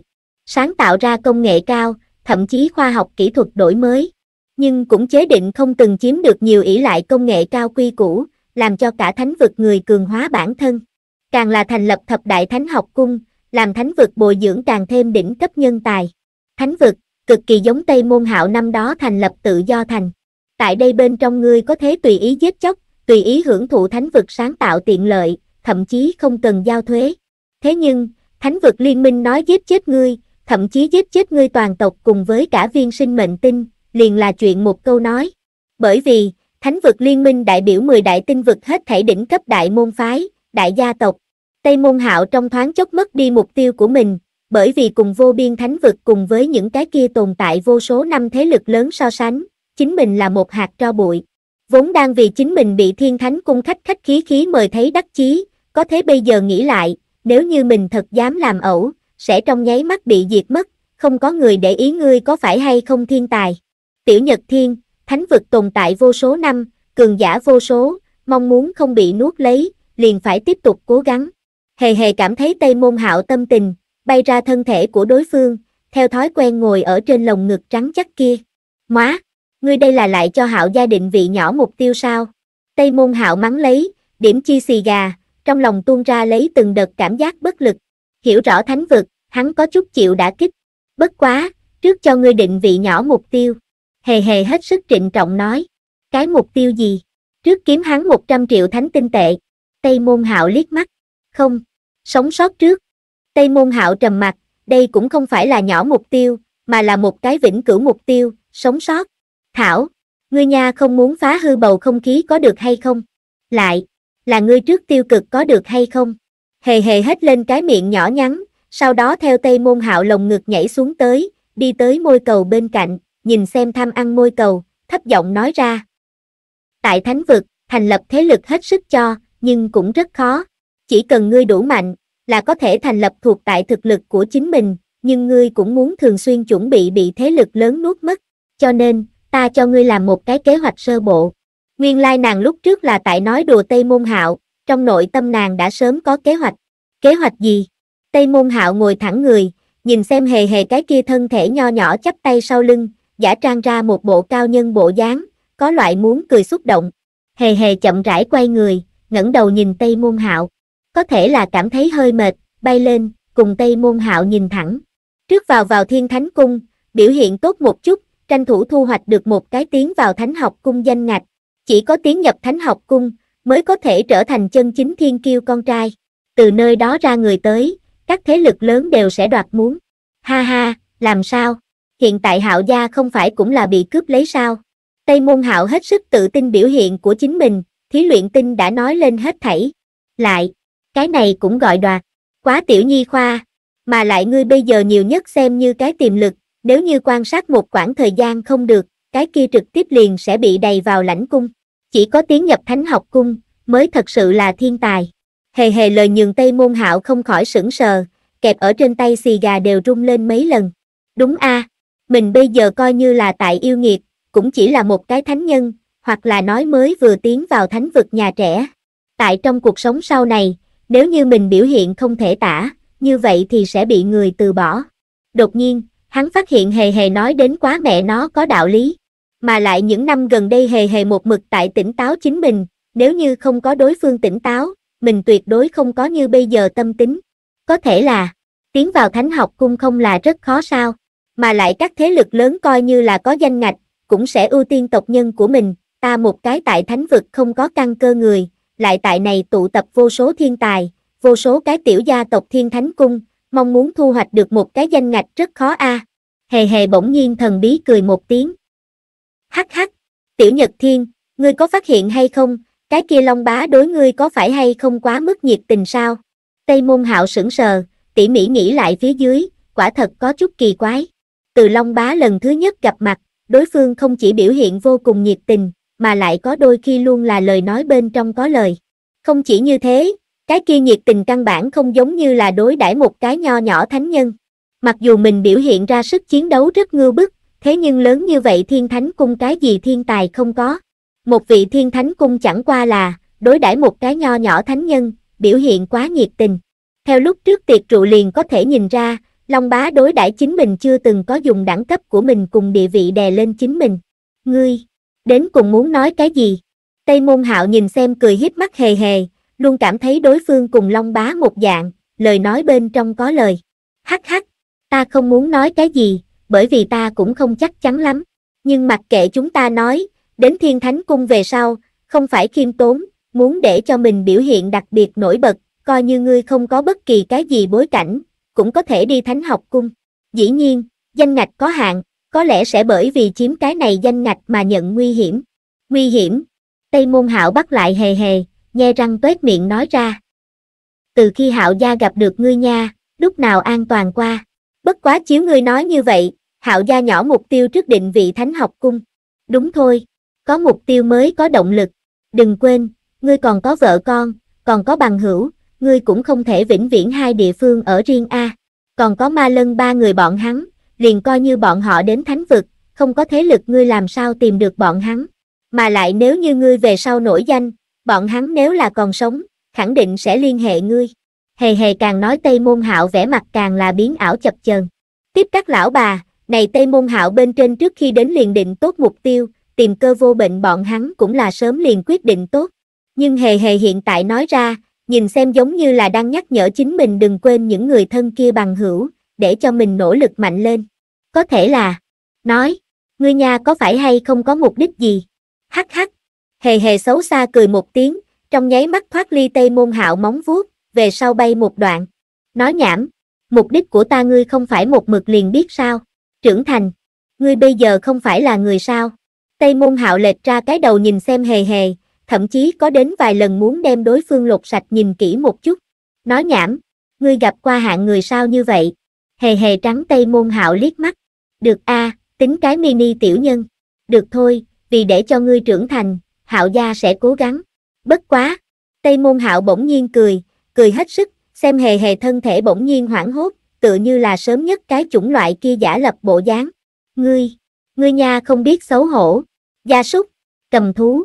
sáng tạo ra công nghệ cao, thậm chí khoa học kỹ thuật đổi mới. Nhưng cũng chế định không từng chiếm được nhiều ỷ lại công nghệ cao quy cũ, làm cho cả thánh vực người cường hóa bản thân. Càng là thành lập thập đại thánh học cung, làm thánh vực bồi dưỡng càng thêm đỉnh cấp nhân tài. Thánh vực, cực kỳ giống Tây Môn Hạo năm đó thành lập tự do thành tại đây bên trong ngươi có thể tùy ý giết chóc, tùy ý hưởng thụ thánh vực sáng tạo tiện lợi, thậm chí không cần giao thuế. Thế nhưng, thánh vực liên minh nói giết chết ngươi, thậm chí giết chết ngươi toàn tộc cùng với cả viên sinh mệnh tinh, liền là chuyện một câu nói. Bởi vì, thánh vực liên minh đại biểu 10 đại tinh vực hết thảy đỉnh cấp đại môn phái, đại gia tộc. Tây môn hạo trong thoáng chốc mất đi mục tiêu của mình, bởi vì cùng vô biên thánh vực cùng với những cái kia tồn tại vô số năm thế lực lớn so sánh, chính mình là một hạt tro bụi. Vốn đang vì chính mình bị thiên thánh cung khách khách khí khí mời thấy đắc chí, có thế bây giờ nghĩ lại, nếu như mình thật dám làm ẩu, sẽ trong nháy mắt bị diệt mất, không có người để ý ngươi có phải hay không thiên tài. Tiểu Nhật Thiên, thánh vực tồn tại vô số năm, cường giả vô số, mong muốn không bị nuốt lấy, liền phải tiếp tục cố gắng. Hề hề cảm thấy Tây Môn Hạo tâm tình, bay ra thân thể của đối phương, theo thói quen ngồi ở trên lồng ngực trắng chắc kia. Móa! ngươi đây là lại cho hạo gia định vị nhỏ mục tiêu sao? Tây môn hạo mắng lấy, điểm chi xì gà, trong lòng tuôn ra lấy từng đợt cảm giác bất lực. Hiểu rõ thánh vực, hắn có chút chịu đã kích. Bất quá, trước cho ngươi định vị nhỏ mục tiêu. Hề hề hết sức trịnh trọng nói. Cái mục tiêu gì? Trước kiếm hắn 100 triệu thánh tinh tệ. Tây môn hạo liếc mắt. Không, sống sót trước. Tây môn hạo trầm mặt, đây cũng không phải là nhỏ mục tiêu, mà là một cái vĩnh cửu mục tiêu, sống sót. Thảo, ngươi nha không muốn phá hư bầu không khí có được hay không? Lại, là ngươi trước tiêu cực có được hay không? Hề hề hết lên cái miệng nhỏ nhắn, sau đó theo tây môn hạo lồng ngực nhảy xuống tới, đi tới môi cầu bên cạnh, nhìn xem tham ăn môi cầu, thấp giọng nói ra. Tại thánh vực, thành lập thế lực hết sức cho, nhưng cũng rất khó. Chỉ cần ngươi đủ mạnh, là có thể thành lập thuộc tại thực lực của chính mình, nhưng ngươi cũng muốn thường xuyên chuẩn bị bị thế lực lớn nuốt mất. Cho nên, ta cho ngươi làm một cái kế hoạch sơ bộ. Nguyên lai nàng lúc trước là tại nói đùa Tây Môn Hạo, trong nội tâm nàng đã sớm có kế hoạch. Kế hoạch gì? Tây Môn Hạo ngồi thẳng người, nhìn xem hề hề cái kia thân thể nho nhỏ chắp tay sau lưng, giả trang ra một bộ cao nhân bộ dáng, có loại muốn cười xúc động. Hề hề chậm rãi quay người, ngẩng đầu nhìn Tây Môn Hạo, có thể là cảm thấy hơi mệt, bay lên, cùng Tây Môn Hạo nhìn thẳng. Trước vào vào Thiên Thánh Cung, biểu hiện tốt một chút, tranh thủ thu hoạch được một cái tiếng vào thánh học cung danh ngạch. Chỉ có tiếng nhập thánh học cung, mới có thể trở thành chân chính thiên kiêu con trai. Từ nơi đó ra người tới, các thế lực lớn đều sẽ đoạt muốn. Ha ha, làm sao? Hiện tại hạo gia không phải cũng là bị cướp lấy sao? Tây môn hạo hết sức tự tin biểu hiện của chính mình, thí luyện tinh đã nói lên hết thảy. Lại, cái này cũng gọi đoạt. Quá tiểu nhi khoa, mà lại ngươi bây giờ nhiều nhất xem như cái tiềm lực, nếu như quan sát một khoảng thời gian không được, cái kia trực tiếp liền sẽ bị đầy vào lãnh cung. Chỉ có tiến nhập thánh học cung, mới thật sự là thiên tài. Hề hề lời nhường Tây Môn Hạo không khỏi sững sờ, kẹp ở trên tay xì gà đều rung lên mấy lần. Đúng a, à, mình bây giờ coi như là tại yêu nghiệp, cũng chỉ là một cái thánh nhân, hoặc là nói mới vừa tiến vào thánh vực nhà trẻ. Tại trong cuộc sống sau này, nếu như mình biểu hiện không thể tả, như vậy thì sẽ bị người từ bỏ. Đột nhiên, hắn phát hiện hề hề nói đến quá mẹ nó có đạo lý. Mà lại những năm gần đây hề hề một mực tại tỉnh táo chính mình, nếu như không có đối phương tỉnh táo, mình tuyệt đối không có như bây giờ tâm tính. Có thể là, tiến vào thánh học cung không là rất khó sao, mà lại các thế lực lớn coi như là có danh ngạch, cũng sẽ ưu tiên tộc nhân của mình, ta một cái tại thánh vực không có căn cơ người, lại tại này tụ tập vô số thiên tài, vô số cái tiểu gia tộc thiên thánh cung, mong muốn thu hoạch được một cái danh ngạch rất khó a. À. Hề hề bỗng nhiên thần bí cười một tiếng. Hắc hắc, tiểu nhật thiên, ngươi có phát hiện hay không, cái kia long bá đối ngươi có phải hay không quá mức nhiệt tình sao? Tây môn hạo sững sờ, tỉ mỉ nghĩ lại phía dưới, quả thật có chút kỳ quái. Từ long bá lần thứ nhất gặp mặt, đối phương không chỉ biểu hiện vô cùng nhiệt tình, mà lại có đôi khi luôn là lời nói bên trong có lời. Không chỉ như thế, cái kia nhiệt tình căn bản không giống như là đối đãi một cái nho nhỏ thánh nhân mặc dù mình biểu hiện ra sức chiến đấu rất ngư bức thế nhưng lớn như vậy thiên thánh cung cái gì thiên tài không có một vị thiên thánh cung chẳng qua là đối đãi một cái nho nhỏ thánh nhân biểu hiện quá nhiệt tình theo lúc trước tiệc trụ liền có thể nhìn ra long bá đối đãi chính mình chưa từng có dùng đẳng cấp của mình cùng địa vị đè lên chính mình ngươi đến cùng muốn nói cái gì tây môn hạo nhìn xem cười híp mắt hề hề luôn cảm thấy đối phương cùng Long Bá một dạng, lời nói bên trong có lời. Hắc hắc, ta không muốn nói cái gì, bởi vì ta cũng không chắc chắn lắm. Nhưng mặc kệ chúng ta nói, đến Thiên Thánh Cung về sau, không phải khiêm tốn, muốn để cho mình biểu hiện đặc biệt nổi bật, coi như ngươi không có bất kỳ cái gì bối cảnh, cũng có thể đi Thánh học cung. Dĩ nhiên, danh ngạch có hạn, có lẽ sẽ bởi vì chiếm cái này danh ngạch mà nhận nguy hiểm. Nguy hiểm. Tây Môn Hạo bắt lại hề hề, nghe răng tuét miệng nói ra. Từ khi hạo gia gặp được ngươi nha, lúc nào an toàn qua. Bất quá chiếu ngươi nói như vậy, hạo gia nhỏ mục tiêu trước định vị thánh học cung. Đúng thôi, có mục tiêu mới có động lực. Đừng quên, ngươi còn có vợ con, còn có bằng hữu, ngươi cũng không thể vĩnh viễn hai địa phương ở riêng A. Còn có ma lân ba người bọn hắn, liền coi như bọn họ đến thánh vực, không có thế lực ngươi làm sao tìm được bọn hắn. Mà lại nếu như ngươi về sau nổi danh, bọn hắn nếu là còn sống, khẳng định sẽ liên hệ ngươi. Hề hề càng nói Tây Môn Hạo vẻ mặt càng là biến ảo chập chờn. Tiếp các lão bà, này Tây Môn Hạo bên trên trước khi đến liền định tốt mục tiêu, tìm cơ vô bệnh bọn hắn cũng là sớm liền quyết định tốt. Nhưng hề hề hiện tại nói ra, nhìn xem giống như là đang nhắc nhở chính mình đừng quên những người thân kia bằng hữu, để cho mình nỗ lực mạnh lên. Có thể là, nói, ngươi nha có phải hay không có mục đích gì? Hắc hắc, Hề hề xấu xa cười một tiếng, trong nháy mắt thoát ly tây môn hạo móng vuốt, về sau bay một đoạn. Nói nhảm, mục đích của ta ngươi không phải một mực liền biết sao. Trưởng thành, ngươi bây giờ không phải là người sao. Tây môn hạo lệch ra cái đầu nhìn xem hề hề, thậm chí có đến vài lần muốn đem đối phương lột sạch nhìn kỹ một chút. Nói nhảm, ngươi gặp qua hạng người sao như vậy. Hề hề trắng tây môn hạo liếc mắt. Được a tính cái mini tiểu nhân. Được thôi, vì để cho ngươi trưởng thành, hạo gia sẽ cố gắng. Bất quá, Tây Môn Hạo bỗng nhiên cười, cười hết sức, xem hề hề thân thể bỗng nhiên hoảng hốt, tự như là sớm nhất cái chủng loại kia giả lập bộ dáng. Ngươi, ngươi nha không biết xấu hổ, gia súc, cầm thú.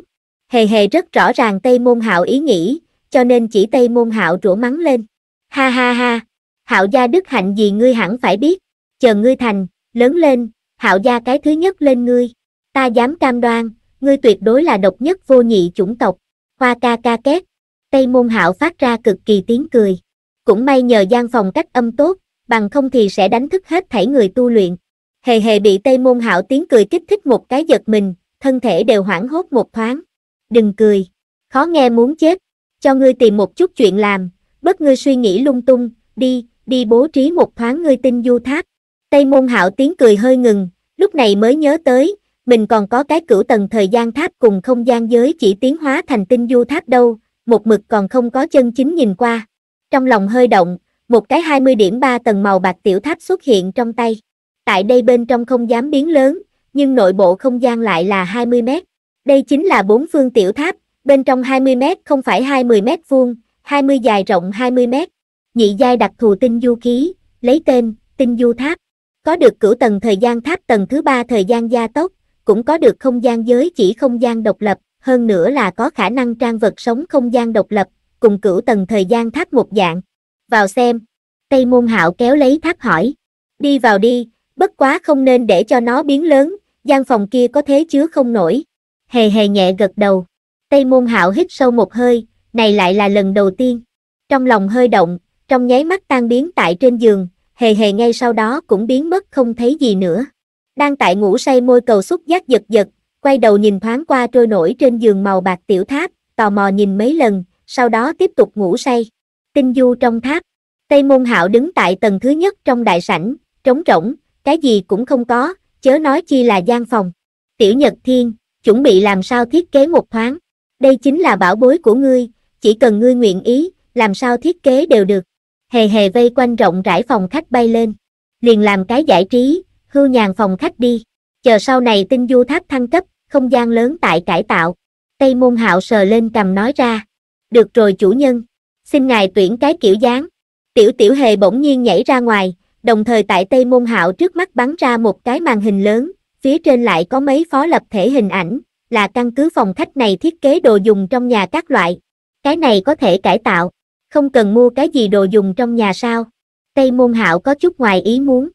Hề hề rất rõ ràng Tây Môn Hạo ý nghĩ, cho nên chỉ Tây Môn Hạo rủa mắng lên. Ha ha ha, Hạo gia đức hạnh gì ngươi hẳn phải biết, chờ ngươi thành, lớn lên, Hạo gia cái thứ nhất lên ngươi. Ta dám cam đoan, ngươi tuyệt đối là độc nhất vô nhị chủng tộc, hoa ca ca két. Tây môn hạo phát ra cực kỳ tiếng cười. Cũng may nhờ gian phòng cách âm tốt, bằng không thì sẽ đánh thức hết thảy người tu luyện. Hề hề bị Tây môn hạo tiếng cười kích thích một cái giật mình, thân thể đều hoảng hốt một thoáng. Đừng cười, khó nghe muốn chết, cho ngươi tìm một chút chuyện làm, bất ngươi suy nghĩ lung tung, đi, đi bố trí một thoáng ngươi tinh du tháp. Tây môn hạo tiếng cười hơi ngừng, lúc này mới nhớ tới, mình còn có cái cửu tầng thời gian tháp cùng không gian giới chỉ tiến hóa thành tinh du tháp đâu, một mực còn không có chân chính nhìn qua. Trong lòng hơi động, một cái 20 điểm 3 tầng màu bạc tiểu tháp xuất hiện trong tay. Tại đây bên trong không dám biến lớn, nhưng nội bộ không gian lại là 20 mét. Đây chính là bốn phương tiểu tháp, bên trong 20 mét không phải 20 mét vuông, 20 dài rộng 20 mét. Nhị giai đặc thù tinh du khí lấy tên, tinh du tháp. Có được cửu tầng thời gian tháp tầng thứ ba thời gian gia tốc, cũng có được không gian giới chỉ không gian độc lập, hơn nữa là có khả năng trang vật sống không gian độc lập, cùng cửu tầng thời gian tháp một dạng. Vào xem, Tây Môn Hạo kéo lấy tháp hỏi, đi vào đi, bất quá không nên để cho nó biến lớn, gian phòng kia có thế chứa không nổi. Hề hề nhẹ gật đầu, Tây Môn Hạo hít sâu một hơi, này lại là lần đầu tiên. Trong lòng hơi động, trong nháy mắt tan biến tại trên giường, hề hề ngay sau đó cũng biến mất không thấy gì nữa đang tại ngủ say môi cầu xúc giác giật giật, quay đầu nhìn thoáng qua trôi nổi trên giường màu bạc tiểu tháp, tò mò nhìn mấy lần, sau đó tiếp tục ngủ say. Tinh du trong tháp, Tây Môn Hạo đứng tại tầng thứ nhất trong đại sảnh, trống rỗng, cái gì cũng không có, chớ nói chi là gian phòng. Tiểu Nhật Thiên, chuẩn bị làm sao thiết kế một thoáng. Đây chính là bảo bối của ngươi, chỉ cần ngươi nguyện ý, làm sao thiết kế đều được. Hề hề vây quanh rộng rãi phòng khách bay lên. Liền làm cái giải trí, hưu nhàn phòng khách đi, chờ sau này tinh du tháp thăng cấp, không gian lớn tại cải tạo. Tây môn hạo sờ lên cầm nói ra, được rồi chủ nhân, xin ngài tuyển cái kiểu dáng. Tiểu tiểu hề bỗng nhiên nhảy ra ngoài, đồng thời tại Tây môn hạo trước mắt bắn ra một cái màn hình lớn, phía trên lại có mấy phó lập thể hình ảnh, là căn cứ phòng khách này thiết kế đồ dùng trong nhà các loại. Cái này có thể cải tạo, không cần mua cái gì đồ dùng trong nhà sao. Tây môn hạo có chút ngoài ý muốn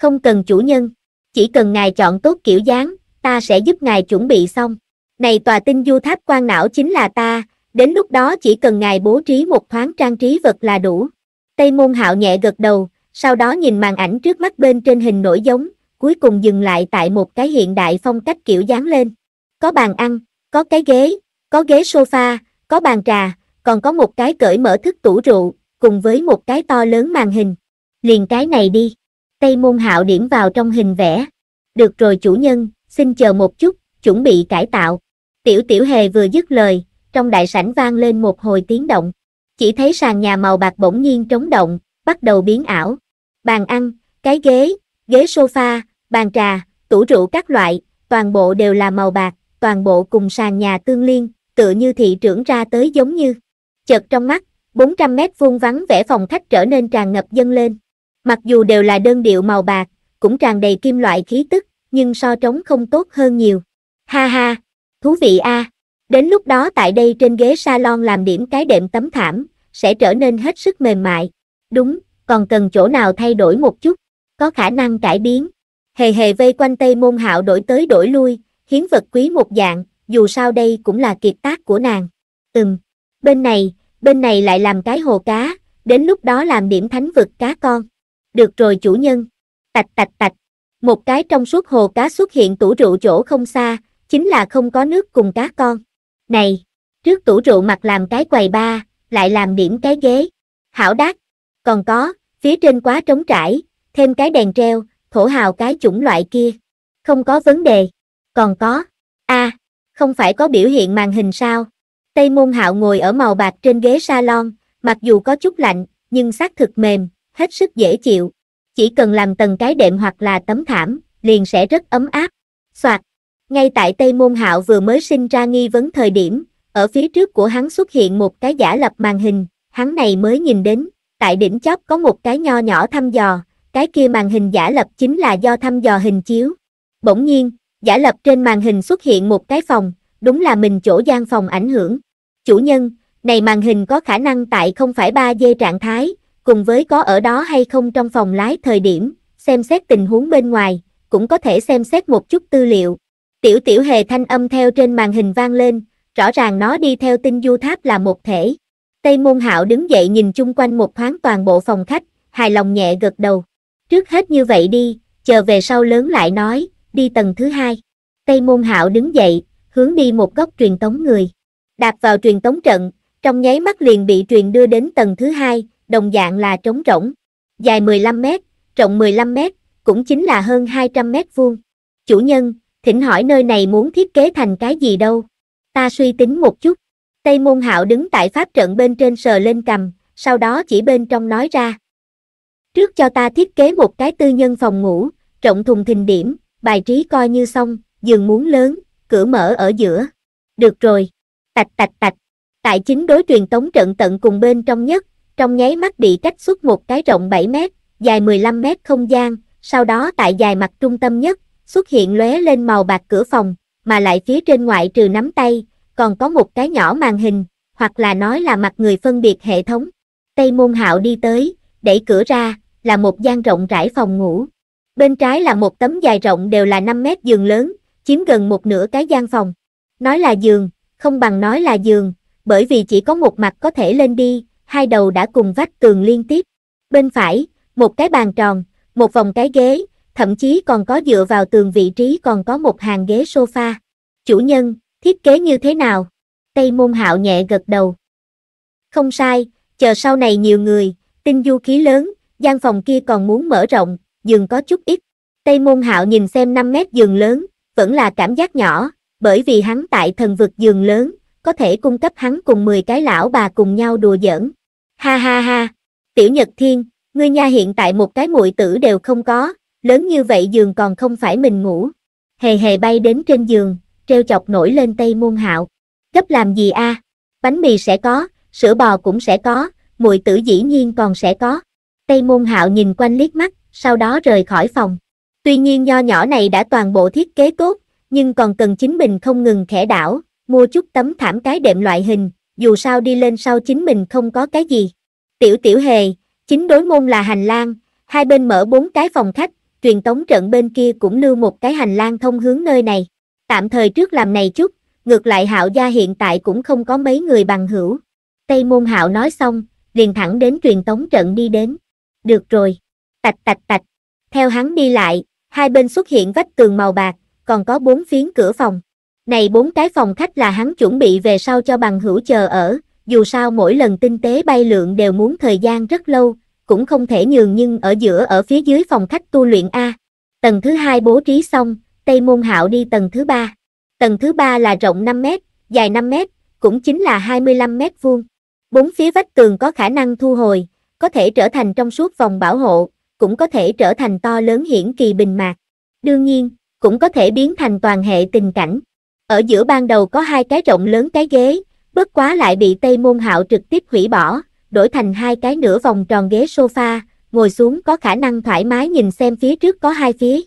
không cần chủ nhân, chỉ cần ngài chọn tốt kiểu dáng, ta sẽ giúp ngài chuẩn bị xong. Này tòa tinh du tháp quan não chính là ta, đến lúc đó chỉ cần ngài bố trí một thoáng trang trí vật là đủ. Tây môn hạo nhẹ gật đầu, sau đó nhìn màn ảnh trước mắt bên trên hình nổi giống, cuối cùng dừng lại tại một cái hiện đại phong cách kiểu dáng lên. Có bàn ăn, có cái ghế, có ghế sofa, có bàn trà, còn có một cái cởi mở thức tủ rượu, cùng với một cái to lớn màn hình. Liền cái này đi. Tây môn hạo điểm vào trong hình vẽ. Được rồi chủ nhân, xin chờ một chút, chuẩn bị cải tạo. Tiểu tiểu hề vừa dứt lời, trong đại sảnh vang lên một hồi tiếng động. Chỉ thấy sàn nhà màu bạc bỗng nhiên trống động, bắt đầu biến ảo. Bàn ăn, cái ghế, ghế sofa, bàn trà, tủ rượu các loại, toàn bộ đều là màu bạc, toàn bộ cùng sàn nhà tương liên, tựa như thị trưởng ra tới giống như. Chợt trong mắt, 400 mét vuông vắng vẻ phòng khách trở nên tràn ngập dâng lên mặc dù đều là đơn điệu màu bạc cũng tràn đầy kim loại khí tức nhưng so trống không tốt hơn nhiều ha ha thú vị a à. đến lúc đó tại đây trên ghế salon làm điểm cái đệm tấm thảm sẽ trở nên hết sức mềm mại đúng còn cần chỗ nào thay đổi một chút có khả năng cải biến hề hề vây quanh tây môn hạo đổi tới đổi lui hiến vật quý một dạng dù sao đây cũng là kiệt tác của nàng ừm bên này bên này lại làm cái hồ cá đến lúc đó làm điểm thánh vực cá con được rồi chủ nhân. Tạch tạch tạch, một cái trong suốt hồ cá xuất hiện tủ rượu chỗ không xa, chính là không có nước cùng cá con. Này, trước tủ rượu mặt làm cái quầy ba, lại làm điểm cái ghế. Hảo đát, còn có, phía trên quá trống trải, thêm cái đèn treo, thổ hào cái chủng loại kia. Không có vấn đề. Còn có, a à, không phải có biểu hiện màn hình sao? Tây Môn Hạo ngồi ở màu bạc trên ghế salon, mặc dù có chút lạnh, nhưng xác thực mềm, hết sức dễ chịu. Chỉ cần làm tầng cái đệm hoặc là tấm thảm, liền sẽ rất ấm áp. Soạt. Ngay tại Tây Môn Hạo vừa mới sinh ra nghi vấn thời điểm, ở phía trước của hắn xuất hiện một cái giả lập màn hình, hắn này mới nhìn đến, tại đỉnh chóp có một cái nho nhỏ thăm dò, cái kia màn hình giả lập chính là do thăm dò hình chiếu. Bỗng nhiên, giả lập trên màn hình xuất hiện một cái phòng, đúng là mình chỗ gian phòng ảnh hưởng. Chủ nhân, này màn hình có khả năng tại không phải 3D trạng thái, cùng với có ở đó hay không trong phòng lái thời điểm, xem xét tình huống bên ngoài, cũng có thể xem xét một chút tư liệu. Tiểu tiểu hề thanh âm theo trên màn hình vang lên, rõ ràng nó đi theo tinh du tháp là một thể. Tây môn hạo đứng dậy nhìn chung quanh một thoáng toàn bộ phòng khách, hài lòng nhẹ gật đầu. Trước hết như vậy đi, chờ về sau lớn lại nói, đi tầng thứ hai. Tây môn hạo đứng dậy, hướng đi một góc truyền tống người. Đạp vào truyền tống trận, trong nháy mắt liền bị truyền đưa đến tầng thứ hai, đồng dạng là trống rỗng, dài 15 mét, rộng 15 mét, cũng chính là hơn 200 mét vuông. Chủ nhân, thỉnh hỏi nơi này muốn thiết kế thành cái gì đâu? Ta suy tính một chút. Tây Môn Hạo đứng tại pháp trận bên trên sờ lên cầm, sau đó chỉ bên trong nói ra. Trước cho ta thiết kế một cái tư nhân phòng ngủ, rộng thùng thình điểm, bài trí coi như xong, giường muốn lớn, cửa mở ở giữa. Được rồi. Tạch tạch tạch. Tại chính đối truyền tống trận tận cùng bên trong nhất, trong nháy mắt bị cách xuất một cái rộng 7 mét, dài 15 mét không gian, sau đó tại dài mặt trung tâm nhất, xuất hiện lóe lên màu bạc cửa phòng, mà lại phía trên ngoại trừ nắm tay, còn có một cái nhỏ màn hình, hoặc là nói là mặt người phân biệt hệ thống. Tây môn hạo đi tới, đẩy cửa ra, là một gian rộng rãi phòng ngủ. Bên trái là một tấm dài rộng đều là 5 mét giường lớn, chiếm gần một nửa cái gian phòng. Nói là giường, không bằng nói là giường, bởi vì chỉ có một mặt có thể lên đi, hai đầu đã cùng vách tường liên tiếp. Bên phải, một cái bàn tròn, một vòng cái ghế, thậm chí còn có dựa vào tường vị trí còn có một hàng ghế sofa. Chủ nhân, thiết kế như thế nào? Tây môn hạo nhẹ gật đầu. Không sai, chờ sau này nhiều người, tinh du khí lớn, gian phòng kia còn muốn mở rộng, giường có chút ít. Tây môn hạo nhìn xem 5 mét giường lớn, vẫn là cảm giác nhỏ, bởi vì hắn tại thần vực giường lớn, có thể cung cấp hắn cùng 10 cái lão bà cùng nhau đùa giỡn. Ha ha ha, tiểu nhật thiên, ngươi nha hiện tại một cái muội tử đều không có, lớn như vậy giường còn không phải mình ngủ. Hề hề bay đến trên giường, treo chọc nổi lên tây môn hạo. Cấp làm gì a? Bánh mì sẽ có, sữa bò cũng sẽ có, muội tử dĩ nhiên còn sẽ có. Tây môn hạo nhìn quanh liếc mắt, sau đó rời khỏi phòng. Tuy nhiên nho nhỏ này đã toàn bộ thiết kế tốt, nhưng còn cần chính mình không ngừng khẽ đảo, mua chút tấm thảm cái đệm loại hình, dù sao đi lên sau chính mình không có cái gì. Tiểu tiểu hề, chính đối môn là hành lang, hai bên mở bốn cái phòng khách, truyền tống trận bên kia cũng lưu một cái hành lang thông hướng nơi này. Tạm thời trước làm này chút, ngược lại hạo gia hiện tại cũng không có mấy người bằng hữu. Tây môn hạo nói xong, liền thẳng đến truyền tống trận đi đến. Được rồi. Tạch tạch tạch. Theo hắn đi lại, hai bên xuất hiện vách tường màu bạc, còn có bốn phiến cửa phòng. Này bốn cái phòng khách là hắn chuẩn bị về sau cho bằng hữu chờ ở, dù sao mỗi lần tinh tế bay lượn đều muốn thời gian rất lâu, cũng không thể nhường nhưng ở giữa ở phía dưới phòng khách tu luyện A. Tầng thứ hai bố trí xong, Tây Môn Hạo đi tầng thứ ba. Tầng thứ ba là rộng 5 mét, dài 5 mét, cũng chính là 25 mét vuông. Bốn phía vách tường có khả năng thu hồi, có thể trở thành trong suốt vòng bảo hộ, cũng có thể trở thành to lớn hiển kỳ bình mạc. Đương nhiên, cũng có thể biến thành toàn hệ tình cảnh. Ở giữa ban đầu có hai cái rộng lớn cái ghế, bất quá lại bị Tây Môn Hạo trực tiếp hủy bỏ, đổi thành hai cái nửa vòng tròn ghế sofa, ngồi xuống có khả năng thoải mái nhìn xem phía trước có hai phía.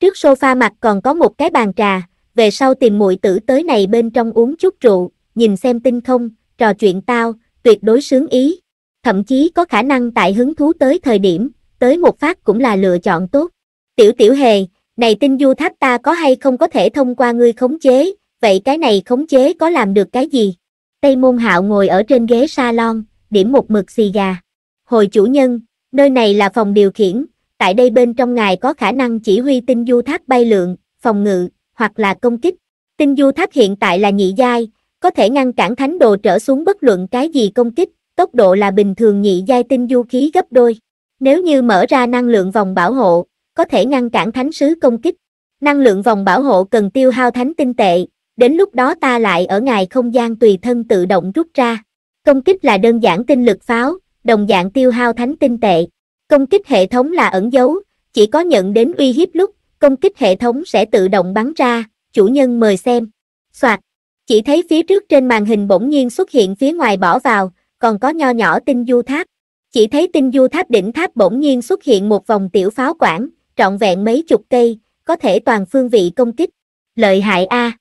Trước sofa mặt còn có một cái bàn trà, về sau tìm muội tử tới này bên trong uống chút rượu, nhìn xem tinh không, trò chuyện tao, tuyệt đối sướng ý. Thậm chí có khả năng tại hứng thú tới thời điểm, tới một phát cũng là lựa chọn tốt. Tiểu tiểu hề, này tinh du tháp ta có hay không có thể thông qua ngươi khống chế, vậy cái này khống chế có làm được cái gì? Tây Môn Hạo ngồi ở trên ghế salon, điểm một mực xì gà. Hồi chủ nhân, nơi này là phòng điều khiển, tại đây bên trong ngài có khả năng chỉ huy tinh du tháp bay lượng, phòng ngự, hoặc là công kích. Tinh du tháp hiện tại là nhị giai, có thể ngăn cản thánh đồ trở xuống bất luận cái gì công kích, tốc độ là bình thường nhị giai tinh du khí gấp đôi. Nếu như mở ra năng lượng vòng bảo hộ, có thể ngăn cản thánh sứ công kích. Năng lượng vòng bảo hộ cần tiêu hao thánh tinh tệ, đến lúc đó ta lại ở ngài không gian tùy thân tự động rút ra. Công kích là đơn giản tinh lực pháo, đồng dạng tiêu hao thánh tinh tệ. Công kích hệ thống là ẩn dấu, chỉ có nhận đến uy hiếp lúc, công kích hệ thống sẽ tự động bắn ra, chủ nhân mời xem. Soạt, chỉ thấy phía trước trên màn hình bỗng nhiên xuất hiện phía ngoài bỏ vào, còn có nho nhỏ tinh du tháp. Chỉ thấy tinh du tháp đỉnh tháp bỗng nhiên xuất hiện một vòng tiểu pháo quản, trọn vẹn mấy chục cây, có thể toàn phương vị công kích. Lợi hại A.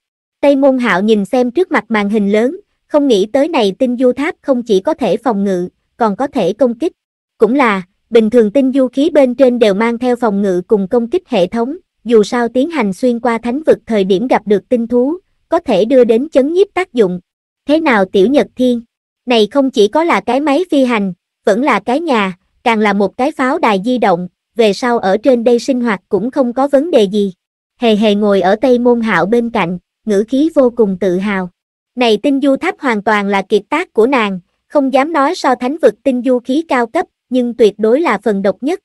Tây Môn Hạo nhìn xem trước mặt màn hình lớn, không nghĩ tới này tinh du tháp không chỉ có thể phòng ngự, còn có thể công kích. Cũng là, bình thường tinh du khí bên trên đều mang theo phòng ngự cùng công kích hệ thống, dù sao tiến hành xuyên qua thánh vực thời điểm gặp được tinh thú, có thể đưa đến chấn nhiếp tác dụng. Thế nào tiểu nhật thiên? Này không chỉ có là cái máy phi hành, vẫn là cái nhà, càng là một cái pháo đài di động, về sau ở trên đây sinh hoạt cũng không có vấn đề gì. Hề hề ngồi ở Tây Môn Hạo bên cạnh, ngữ khí vô cùng tự hào. Này tinh du tháp hoàn toàn là kiệt tác của nàng, không dám nói so thánh vực tinh du khí cao cấp, nhưng tuyệt đối là phần độc nhất.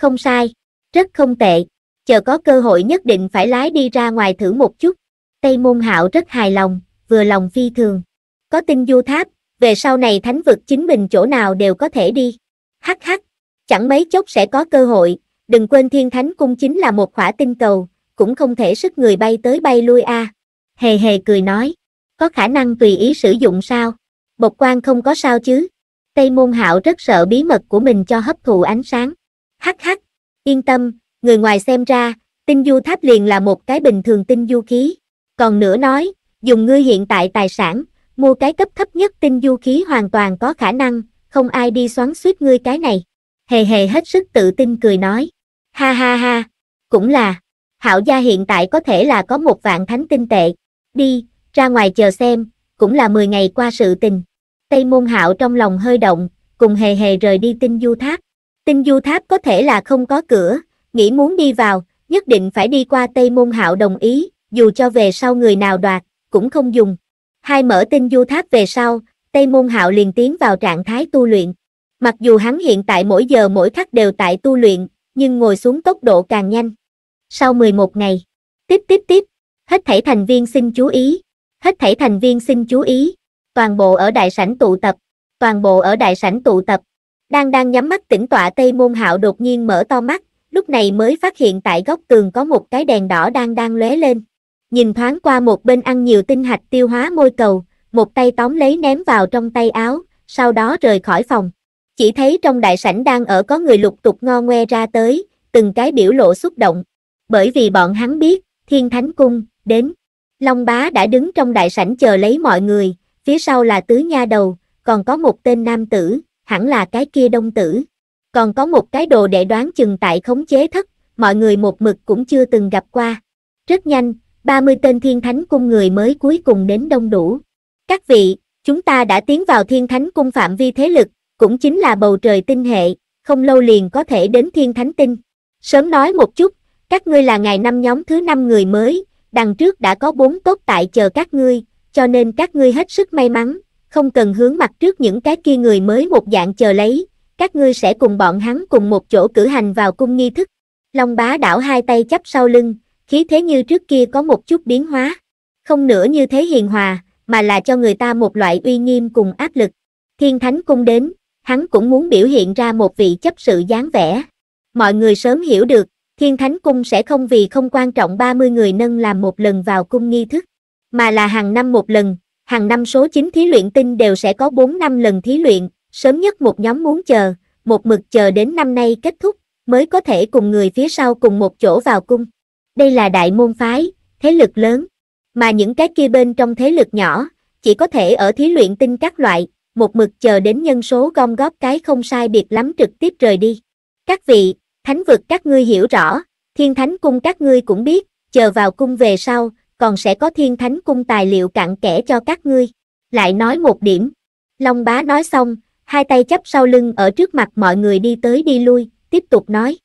Không sai, rất không tệ, chờ có cơ hội nhất định phải lái đi ra ngoài thử một chút. Tây môn hạo rất hài lòng, vừa lòng phi thường. Có tinh du tháp, về sau này thánh vực chính mình chỗ nào đều có thể đi. Hắc hắc, chẳng mấy chốc sẽ có cơ hội, đừng quên thiên thánh cung chính là một khỏa tinh cầu, cũng không thể sức người bay tới bay lui a. À hề hề cười nói, có khả năng tùy ý sử dụng sao, bột quan không có sao chứ. Tây môn hạo rất sợ bí mật của mình cho hấp thụ ánh sáng. Hắc hắc, yên tâm, người ngoài xem ra, tinh du tháp liền là một cái bình thường tinh du khí. Còn nữa nói, dùng ngươi hiện tại tài sản, mua cái cấp thấp nhất tinh du khí hoàn toàn có khả năng, không ai đi xoắn suýt ngươi cái này. Hề hề hết sức tự tin cười nói. Ha ha ha, cũng là, hạo gia hiện tại có thể là có một vạn thánh tinh tệ, đi, ra ngoài chờ xem, cũng là 10 ngày qua sự tình. Tây môn hạo trong lòng hơi động, cùng hề hề rời đi tinh du tháp. Tinh du tháp có thể là không có cửa, nghĩ muốn đi vào, nhất định phải đi qua Tây môn hạo đồng ý, dù cho về sau người nào đoạt, cũng không dùng. Hai mở tinh du tháp về sau, Tây môn hạo liền tiến vào trạng thái tu luyện. Mặc dù hắn hiện tại mỗi giờ mỗi khắc đều tại tu luyện, nhưng ngồi xuống tốc độ càng nhanh. Sau 11 ngày, tiếp tiếp tiếp, Hết thảy thành viên xin chú ý. Hết thảy thành viên xin chú ý. Toàn bộ ở đại sảnh tụ tập. Toàn bộ ở đại sảnh tụ tập. Đang đang nhắm mắt tĩnh tọa Tây Môn Hạo đột nhiên mở to mắt, lúc này mới phát hiện tại góc tường có một cái đèn đỏ đang đang lóe lên. Nhìn thoáng qua một bên ăn nhiều tinh hạch tiêu hóa môi cầu, một tay tóm lấy ném vào trong tay áo, sau đó rời khỏi phòng. Chỉ thấy trong đại sảnh đang ở có người lục tục ngo ngoe ra tới, từng cái biểu lộ xúc động. Bởi vì bọn hắn biết, Thiên Thánh Cung, đến. Long bá đã đứng trong đại sảnh chờ lấy mọi người, phía sau là tứ nha đầu, còn có một tên nam tử, hẳn là cái kia đông tử. Còn có một cái đồ để đoán chừng tại khống chế thất, mọi người một mực cũng chưa từng gặp qua. Rất nhanh, 30 tên thiên thánh cung người mới cuối cùng đến đông đủ. Các vị, chúng ta đã tiến vào thiên thánh cung phạm vi thế lực, cũng chính là bầu trời tinh hệ, không lâu liền có thể đến thiên thánh tinh. Sớm nói một chút, các ngươi là ngày năm nhóm thứ năm người mới, đằng trước đã có bốn tốt tại chờ các ngươi, cho nên các ngươi hết sức may mắn, không cần hướng mặt trước những cái kia người mới một dạng chờ lấy, các ngươi sẽ cùng bọn hắn cùng một chỗ cử hành vào cung nghi thức. Long bá đảo hai tay chắp sau lưng, khí thế như trước kia có một chút biến hóa. Không nữa như thế hiền hòa, mà là cho người ta một loại uy nghiêm cùng áp lực. Thiên thánh cung đến, hắn cũng muốn biểu hiện ra một vị chấp sự dáng vẻ. Mọi người sớm hiểu được, Thiên Thánh Cung sẽ không vì không quan trọng 30 người nâng làm một lần vào cung nghi thức, mà là hàng năm một lần, hàng năm số 9 thí luyện tinh đều sẽ có 4 năm lần thí luyện, sớm nhất một nhóm muốn chờ, một mực chờ đến năm nay kết thúc, mới có thể cùng người phía sau cùng một chỗ vào cung. Đây là đại môn phái, thế lực lớn, mà những cái kia bên trong thế lực nhỏ, chỉ có thể ở thí luyện tinh các loại, một mực chờ đến nhân số gom góp cái không sai biệt lắm trực tiếp rời đi. Các vị, thánh vực các ngươi hiểu rõ, thiên thánh cung các ngươi cũng biết, chờ vào cung về sau, còn sẽ có thiên thánh cung tài liệu cặn kẽ cho các ngươi. Lại nói một điểm, Long bá nói xong, hai tay chấp sau lưng ở trước mặt mọi người đi tới đi lui, tiếp tục nói.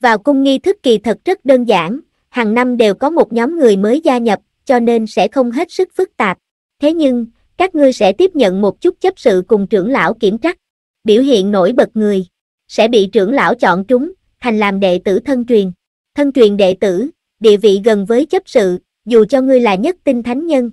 Vào cung nghi thức kỳ thật rất đơn giản, hàng năm đều có một nhóm người mới gia nhập, cho nên sẽ không hết sức phức tạp. Thế nhưng, các ngươi sẽ tiếp nhận một chút chấp sự cùng trưởng lão kiểm trắc, biểu hiện nổi bật người sẽ bị trưởng lão chọn trúng thành làm đệ tử thân truyền. Thân truyền đệ tử, địa vị gần với chấp sự, dù cho ngươi là nhất tinh thánh nhân.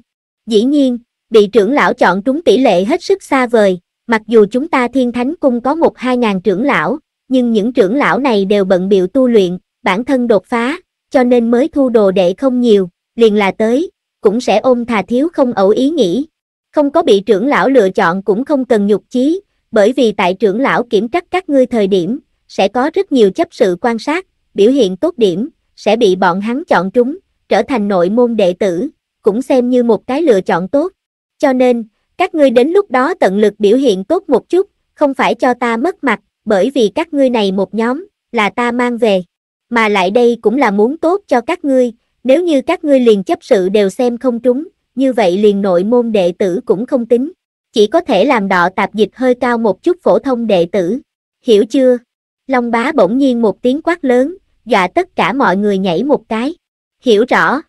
Dĩ nhiên, bị trưởng lão chọn trúng tỷ lệ hết sức xa vời, mặc dù chúng ta thiên thánh cung có một hai ngàn trưởng lão, nhưng những trưởng lão này đều bận biểu tu luyện, bản thân đột phá, cho nên mới thu đồ đệ không nhiều, liền là tới, cũng sẽ ôm thà thiếu không ẩu ý nghĩ. Không có bị trưởng lão lựa chọn cũng không cần nhục chí, bởi vì tại trưởng lão kiểm trắc các ngươi thời điểm, sẽ có rất nhiều chấp sự quan sát, biểu hiện tốt điểm, sẽ bị bọn hắn chọn trúng, trở thành nội môn đệ tử, cũng xem như một cái lựa chọn tốt. Cho nên, các ngươi đến lúc đó tận lực biểu hiện tốt một chút, không phải cho ta mất mặt, bởi vì các ngươi này một nhóm, là ta mang về. Mà lại đây cũng là muốn tốt cho các ngươi, nếu như các ngươi liền chấp sự đều xem không trúng, như vậy liền nội môn đệ tử cũng không tính, chỉ có thể làm đọ tạp dịch hơi cao một chút phổ thông đệ tử. Hiểu chưa? Long bá bỗng nhiên một tiếng quát lớn, dọa tất cả mọi người nhảy một cái. Hiểu rõ.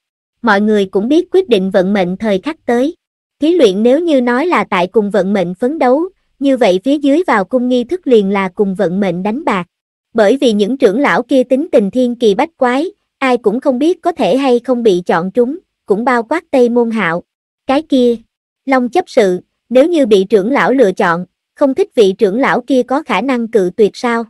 Mọi người cũng biết quyết định vận mệnh thời khắc tới. Thí luyện nếu như nói là tại cùng vận mệnh phấn đấu, như vậy phía dưới vào cung nghi thức liền là cùng vận mệnh đánh bạc. Bởi vì những trưởng lão kia tính tình thiên kỳ bách quái, ai cũng không biết có thể hay không bị chọn trúng, cũng bao quát Tây Môn Hạo. Cái kia, Long chấp sự, nếu như bị trưởng lão lựa chọn, không thích vị trưởng lão kia có khả năng cự tuyệt sao?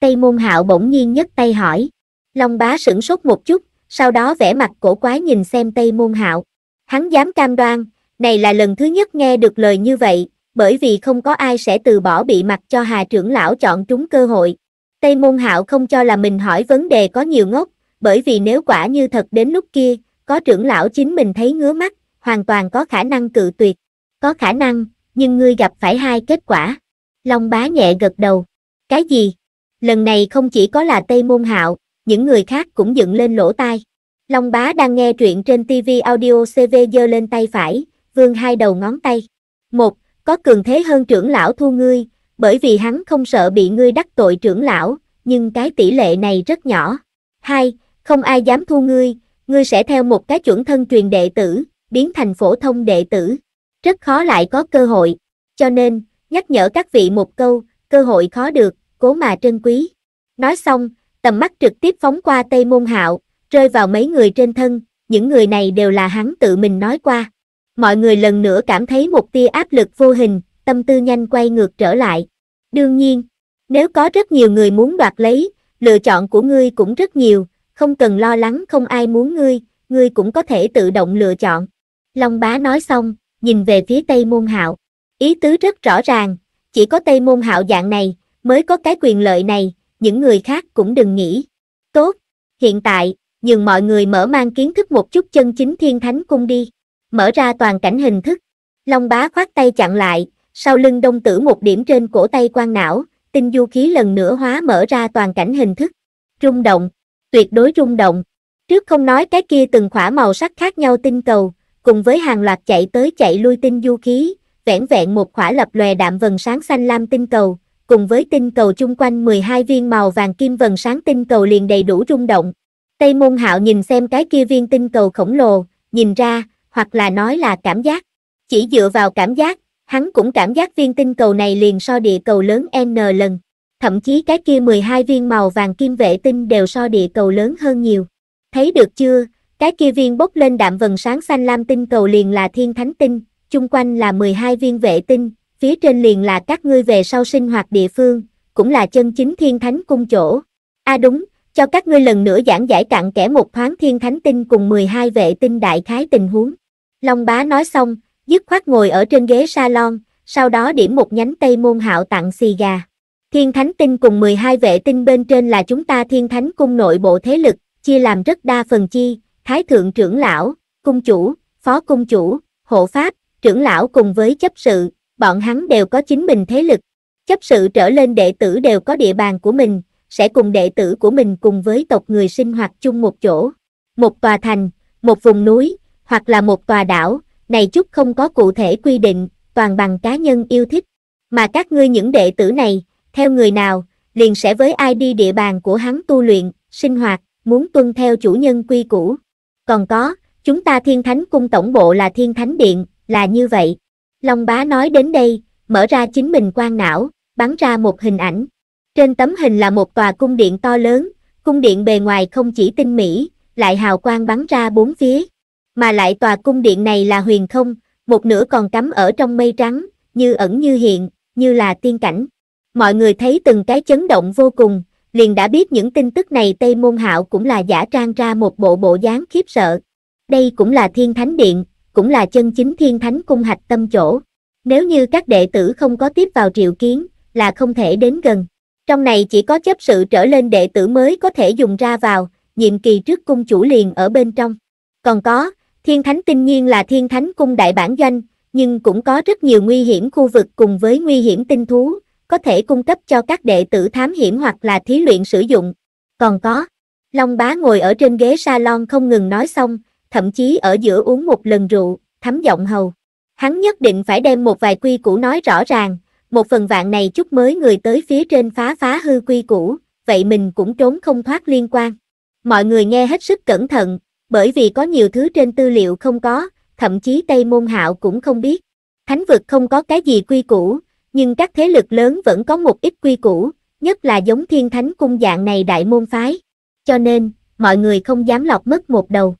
Tây môn hạo bỗng nhiên nhấc tay hỏi. Long bá sửng sốt một chút, sau đó vẻ mặt cổ quái nhìn xem Tây môn hạo. Hắn dám cam đoan, này là lần thứ nhất nghe được lời như vậy, bởi vì không có ai sẽ từ bỏ bị mặt cho Hà trưởng lão chọn trúng cơ hội. Tây môn hạo không cho là mình hỏi vấn đề có nhiều ngốc, bởi vì nếu quả như thật đến lúc kia, có trưởng lão chính mình thấy ngứa mắt, hoàn toàn có khả năng cự tuyệt. Có khả năng, nhưng ngươi gặp phải hai kết quả. Long bá nhẹ gật đầu. Cái gì? Lần này không chỉ có là Tây Môn Hạo, những người khác cũng dựng lên lỗ tai. Long bá đang nghe truyện trên TV audio CV giơ lên tay phải, vương hai đầu ngón tay. Một, có cường thế hơn trưởng lão thu ngươi, bởi vì hắn không sợ bị ngươi đắc tội trưởng lão, nhưng cái tỷ lệ này rất nhỏ. Hai, không ai dám thu ngươi, ngươi sẽ theo một cái chuẩn thân truyền đệ tử, biến thành phổ thông đệ tử rất khó lại có cơ hội, cho nên, nhắc nhở các vị một câu, cơ hội khó được, cố mà trân quý. Nói xong, tầm mắt trực tiếp phóng qua Tây Môn Hạo, rơi vào mấy người trên thân, những người này đều là hắn tự mình nói qua. Mọi người lần nữa cảm thấy một tia áp lực vô hình, tâm tư nhanh quay ngược trở lại. Đương nhiên, nếu có rất nhiều người muốn đoạt lấy, lựa chọn của ngươi cũng rất nhiều, không cần lo lắng không ai muốn ngươi, ngươi cũng có thể tự động lựa chọn. Long bá nói xong, nhìn về phía Tây Môn Hạo. Ý tứ rất rõ ràng, chỉ có Tây Môn Hạo dạng này mới có cái quyền lợi này, những người khác cũng đừng nghĩ. Tốt, hiện tại, nhường mọi người mở mang kiến thức một chút chân chính thiên thánh cung đi. Mở ra toàn cảnh hình thức. Long bá khoát tay chặn lại, sau lưng đông tử một điểm trên cổ tay quan não, tinh du khí lần nữa hóa mở ra toàn cảnh hình thức. Rung động, tuyệt đối rung động. Trước không nói cái kia từng khỏa màu sắc khác nhau tinh cầu, cùng với hàng loạt chạy tới chạy lui tinh du khí, vẻn vẹn một khỏa lập lòe đạm vần sáng xanh lam tinh cầu, cùng với tinh cầu chung quanh 12 viên màu vàng kim vần sáng tinh cầu liền đầy đủ rung động. Tây Môn Hạo nhìn xem cái kia viên tinh cầu khổng lồ, nhìn ra, hoặc là nói là cảm giác. Chỉ dựa vào cảm giác, hắn cũng cảm giác viên tinh cầu này liền so địa cầu lớn n lần. Thậm chí cái kia 12 viên màu vàng kim vệ tinh đều so địa cầu lớn hơn nhiều. Thấy được chưa, cái kia viên bốc lên đạm vần sáng xanh lam tinh cầu liền là thiên thánh tinh, chung quanh là 12 viên vệ tinh, phía trên liền là các ngươi về sau sinh hoạt địa phương, cũng là chân chính thiên thánh cung chỗ. A à đúng, cho các ngươi lần nữa giảng giải cặn kẽ một thoáng thiên thánh tinh cùng 12 vệ tinh đại khái tình huống. Long bá nói xong, dứt khoát ngồi ở trên ghế salon, sau đó điểm một nhánh tây môn hạo tặng xì gà. Thiên thánh tinh cùng 12 vệ tinh bên trên là chúng ta thiên thánh cung nội bộ thế lực, chia làm rất đa phần chi, thái thượng trưởng lão, cung chủ, phó cung chủ, hộ pháp, trưởng lão cùng với chấp sự, bọn hắn đều có chính mình thế lực. Chấp sự trở lên đệ tử đều có địa bàn của mình, sẽ cùng đệ tử của mình cùng với tộc người sinh hoạt chung một chỗ. Một tòa thành, một vùng núi, hoặc là một tòa đảo, này chút không có cụ thể quy định, toàn bằng cá nhân yêu thích. Mà các ngươi những đệ tử này, theo người nào, liền sẽ với ai đi địa bàn của hắn tu luyện, sinh hoạt, muốn tuân theo chủ nhân quy củ. Còn có, chúng ta thiên thánh cung tổng bộ là thiên thánh điện, là như vậy. Long bá nói đến đây, mở ra chính mình quan não, bắn ra một hình ảnh. Trên tấm hình là một tòa cung điện to lớn, cung điện bề ngoài không chỉ tinh mỹ, lại hào quang bắn ra bốn phía. Mà lại tòa cung điện này là huyền không, một nửa còn cắm ở trong mây trắng, như ẩn như hiện, như là tiên cảnh. Mọi người thấy từng cái chấn động vô cùng, liền đã biết những tin tức này Tây Môn Hạo cũng là giả trang ra một bộ bộ dáng khiếp sợ. Đây cũng là thiên thánh điện, cũng là chân chính thiên thánh cung hạch tâm chỗ. Nếu như các đệ tử không có tiếp vào triệu kiến, là không thể đến gần. Trong này chỉ có chấp sự trở lên đệ tử mới có thể dùng ra vào, nhiệm kỳ trước cung chủ liền ở bên trong. Còn có, thiên thánh tinh nhiên là thiên thánh cung đại bản doanh, nhưng cũng có rất nhiều nguy hiểm khu vực cùng với nguy hiểm tinh thú, có thể cung cấp cho các đệ tử thám hiểm hoặc là thí luyện sử dụng. Còn có, Long Bá ngồi ở trên ghế salon không ngừng nói xong, thậm chí ở giữa uống một lần rượu, thấm giọng hầu. Hắn nhất định phải đem một vài quy củ nói rõ ràng, một phần vạn này chút mới người tới phía trên phá phá hư quy củ, vậy mình cũng trốn không thoát liên quan. Mọi người nghe hết sức cẩn thận, bởi vì có nhiều thứ trên tư liệu không có, thậm chí Tây Môn Hạo cũng không biết. Thánh vực không có cái gì quy củ, nhưng các thế lực lớn vẫn có một ít quy củ, nhất là giống thiên thánh cung dạng này đại môn phái. Cho nên, mọi người không dám lọt mất một đầu.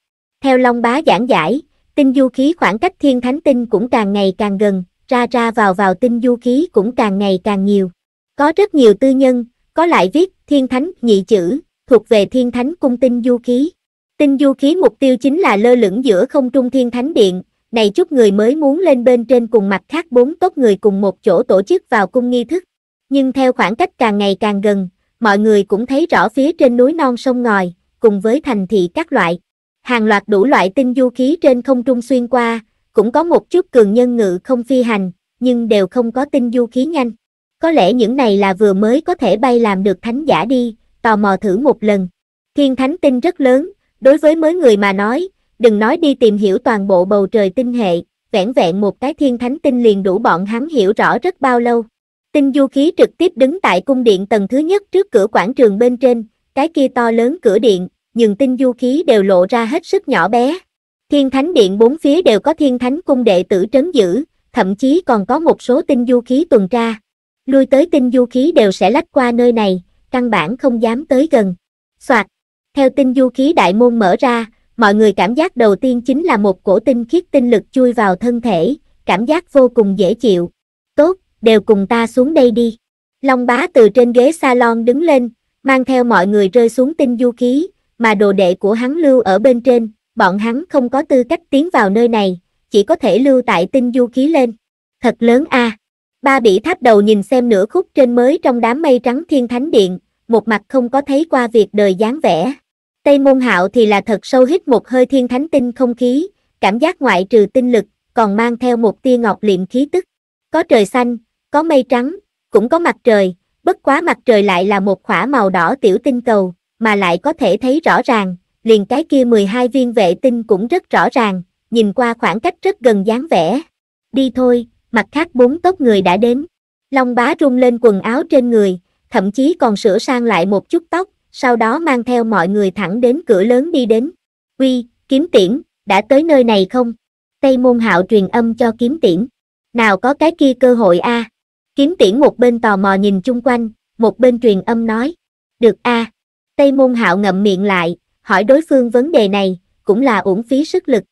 Theo Long Bá giảng giải, tinh du khí khoảng cách thiên thánh tinh cũng càng ngày càng gần, ra ra vào vào tinh du khí cũng càng ngày càng nhiều. Có rất nhiều tư nhân, có lại viết thiên thánh nhị chữ, thuộc về thiên thánh cung tinh du khí. Tinh du khí mục tiêu chính là lơ lửng giữa không trung thiên thánh điện, này chút người mới muốn lên bên trên cùng mặt khác bốn tốt người cùng một chỗ tổ chức vào cung nghi thức. Nhưng theo khoảng cách càng ngày càng gần, mọi người cũng thấy rõ phía trên núi non sông ngòi, cùng với thành thị các loại. Hàng loạt đủ loại tinh du khí trên không trung xuyên qua, cũng có một chút cường nhân ngự không phi hành, nhưng đều không có tinh du khí nhanh. Có lẽ những này là vừa mới có thể bay làm được thánh giả đi, tò mò thử một lần. Thiên thánh tinh rất lớn, đối với mới người mà nói, đừng nói đi tìm hiểu toàn bộ bầu trời tinh hệ, vẻn vẹn một cái thiên thánh tinh liền đủ bọn hắn hiểu rõ rất bao lâu. Tinh du khí trực tiếp đứng tại cung điện tầng thứ nhất trước cửa quảng trường bên trên, cái kia to lớn cửa điện, nhưng tinh du khí đều lộ ra hết sức nhỏ bé. Thiên thánh điện bốn phía đều có thiên thánh cung đệ tử trấn giữ, thậm chí còn có một số tinh du khí tuần tra. Lui tới tinh du khí đều sẽ lách qua nơi này, căn bản không dám tới gần. Soạt, theo tinh du khí đại môn mở ra, mọi người cảm giác đầu tiên chính là một cổ tinh khiết tinh lực chui vào thân thể, cảm giác vô cùng dễ chịu. Tốt, đều cùng ta xuống đây đi. Long bá từ trên ghế salon đứng lên, mang theo mọi người rơi xuống tinh du khí, mà đồ đệ của hắn lưu ở bên trên, bọn hắn không có tư cách tiến vào nơi này, chỉ có thể lưu tại tinh du khí lên. Thật lớn a. À. Ba bỉ tháp đầu nhìn xem nửa khúc trên mới trong đám mây trắng thiên thánh điện, một mặt không có thấy qua việc đời dáng vẻ, Tây môn hạo thì là thật sâu hít một hơi thiên thánh tinh không khí, cảm giác ngoại trừ tinh lực, còn mang theo một tia ngọc liệm khí tức. Có trời xanh, có mây trắng, cũng có mặt trời, bất quá mặt trời lại là một khỏa màu đỏ tiểu tinh cầu, mà lại có thể thấy rõ ràng, liền cái kia 12 viên vệ tinh cũng rất rõ ràng, nhìn qua khoảng cách rất gần dáng vẻ. Đi thôi, mặt khác bốn tốc người đã đến. Long bá rung lên quần áo trên người, thậm chí còn sửa sang lại một chút tóc, sau đó mang theo mọi người thẳng đến cửa lớn đi đến. Quy kiếm tiễn, đã tới nơi này không? Tây môn hạo truyền âm cho kiếm tiễn. Nào có cái kia cơ hội a à? Kiếm tiễn một bên tò mò nhìn chung quanh, một bên truyền âm nói. Được a à? Tây môn hạo ngậm miệng lại, hỏi đối phương vấn đề này, cũng là uổng phí sức lực.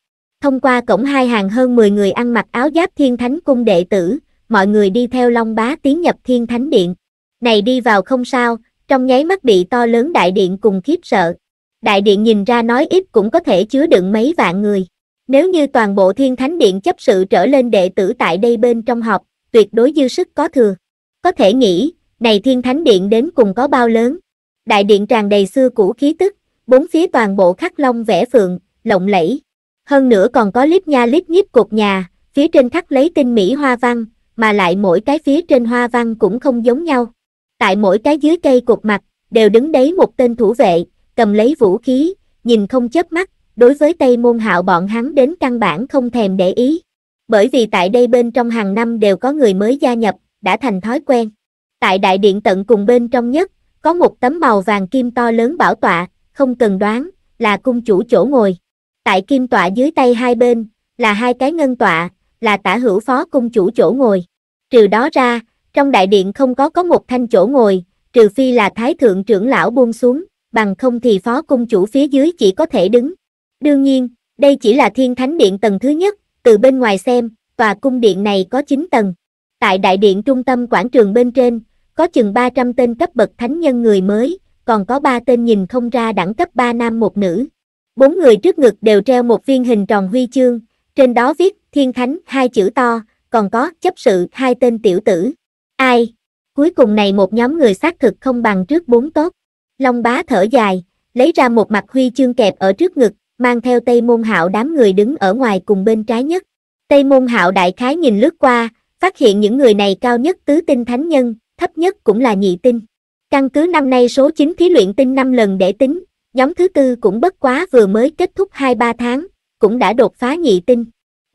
Thông qua cổng hai hàng hơn 10 người ăn mặc áo giáp thiên thánh cung đệ tử, mọi người đi theo Long Bá tiến nhập thiên thánh điện. Này đi vào không sao, trong nháy mắt bị to lớn đại điện cùng khiếp sợ. Đại điện nhìn ra nói ít cũng có thể chứa đựng mấy vạn người. Nếu như toàn bộ thiên thánh điện chấp sự trở lên đệ tử tại đây bên trong học, tuyệt đối dư sức có thừa. Có thể nghĩ, này thiên thánh điện đến cùng có bao lớn. Đại điện tràn đầy xưa cũ khí tức, bốn phía toàn bộ khắc long vẽ phượng, lộng lẫy. Hơn nữa còn có lít nha lít nhíp cột nhà, phía trên khắc lấy tinh mỹ hoa văn, mà lại mỗi cái phía trên hoa văn cũng không giống nhau tại mỗi cái dưới cây cột mặt, đều đứng đấy một tên thủ vệ, cầm lấy vũ khí, nhìn không chớp mắt, đối với Tây Môn Hạo bọn hắn đến căn bản không thèm để ý. Bởi vì tại đây bên trong hàng năm đều có người mới gia nhập, đã thành thói quen. Tại đại điện tận cùng bên trong nhất, có một tấm màu vàng kim to lớn bảo tọa, không cần đoán, là cung chủ chỗ ngồi. Tại kim tọa dưới tay hai bên, là hai cái ngân tọa, là tả hữu phó cung chủ chỗ ngồi. Trừ đó ra, trong đại điện không có có một thanh chỗ ngồi, trừ phi là thái thượng trưởng lão buông xuống, bằng không thì phó cung chủ phía dưới chỉ có thể đứng. Đương nhiên, đây chỉ là thiên thánh điện tầng thứ nhất, từ bên ngoài xem, tòa cung điện này có 9 tầng. Tại đại điện trung tâm quảng trường bên trên, có chừng 300 tên cấp bậc thánh nhân người mới, còn có 3 tên nhìn không ra đẳng cấp 3 nam một nữ. Bốn người trước ngực đều treo một viên hình tròn huy chương, trên đó viết Thiên Thánh hai chữ to, còn có chấp sự hai tên tiểu tử. Ai? Cuối cùng này một nhóm người xác thực không bằng trước bốn tốt. Long bá thở dài, lấy ra một mặt huy chương kẹp ở trước ngực, mang theo Tây Môn Hạo đám người đứng ở ngoài cùng bên trái nhất. Tây Môn Hạo đại khái nhìn lướt qua, phát hiện những người này cao nhất tứ tinh thánh nhân, thấp nhất cũng là nhị tinh. Căn cứ năm nay số 9 thí luyện tinh 5 lần để tính, nhóm thứ tư cũng bất quá vừa mới kết thúc 2-3 tháng, cũng đã đột phá nhị tinh.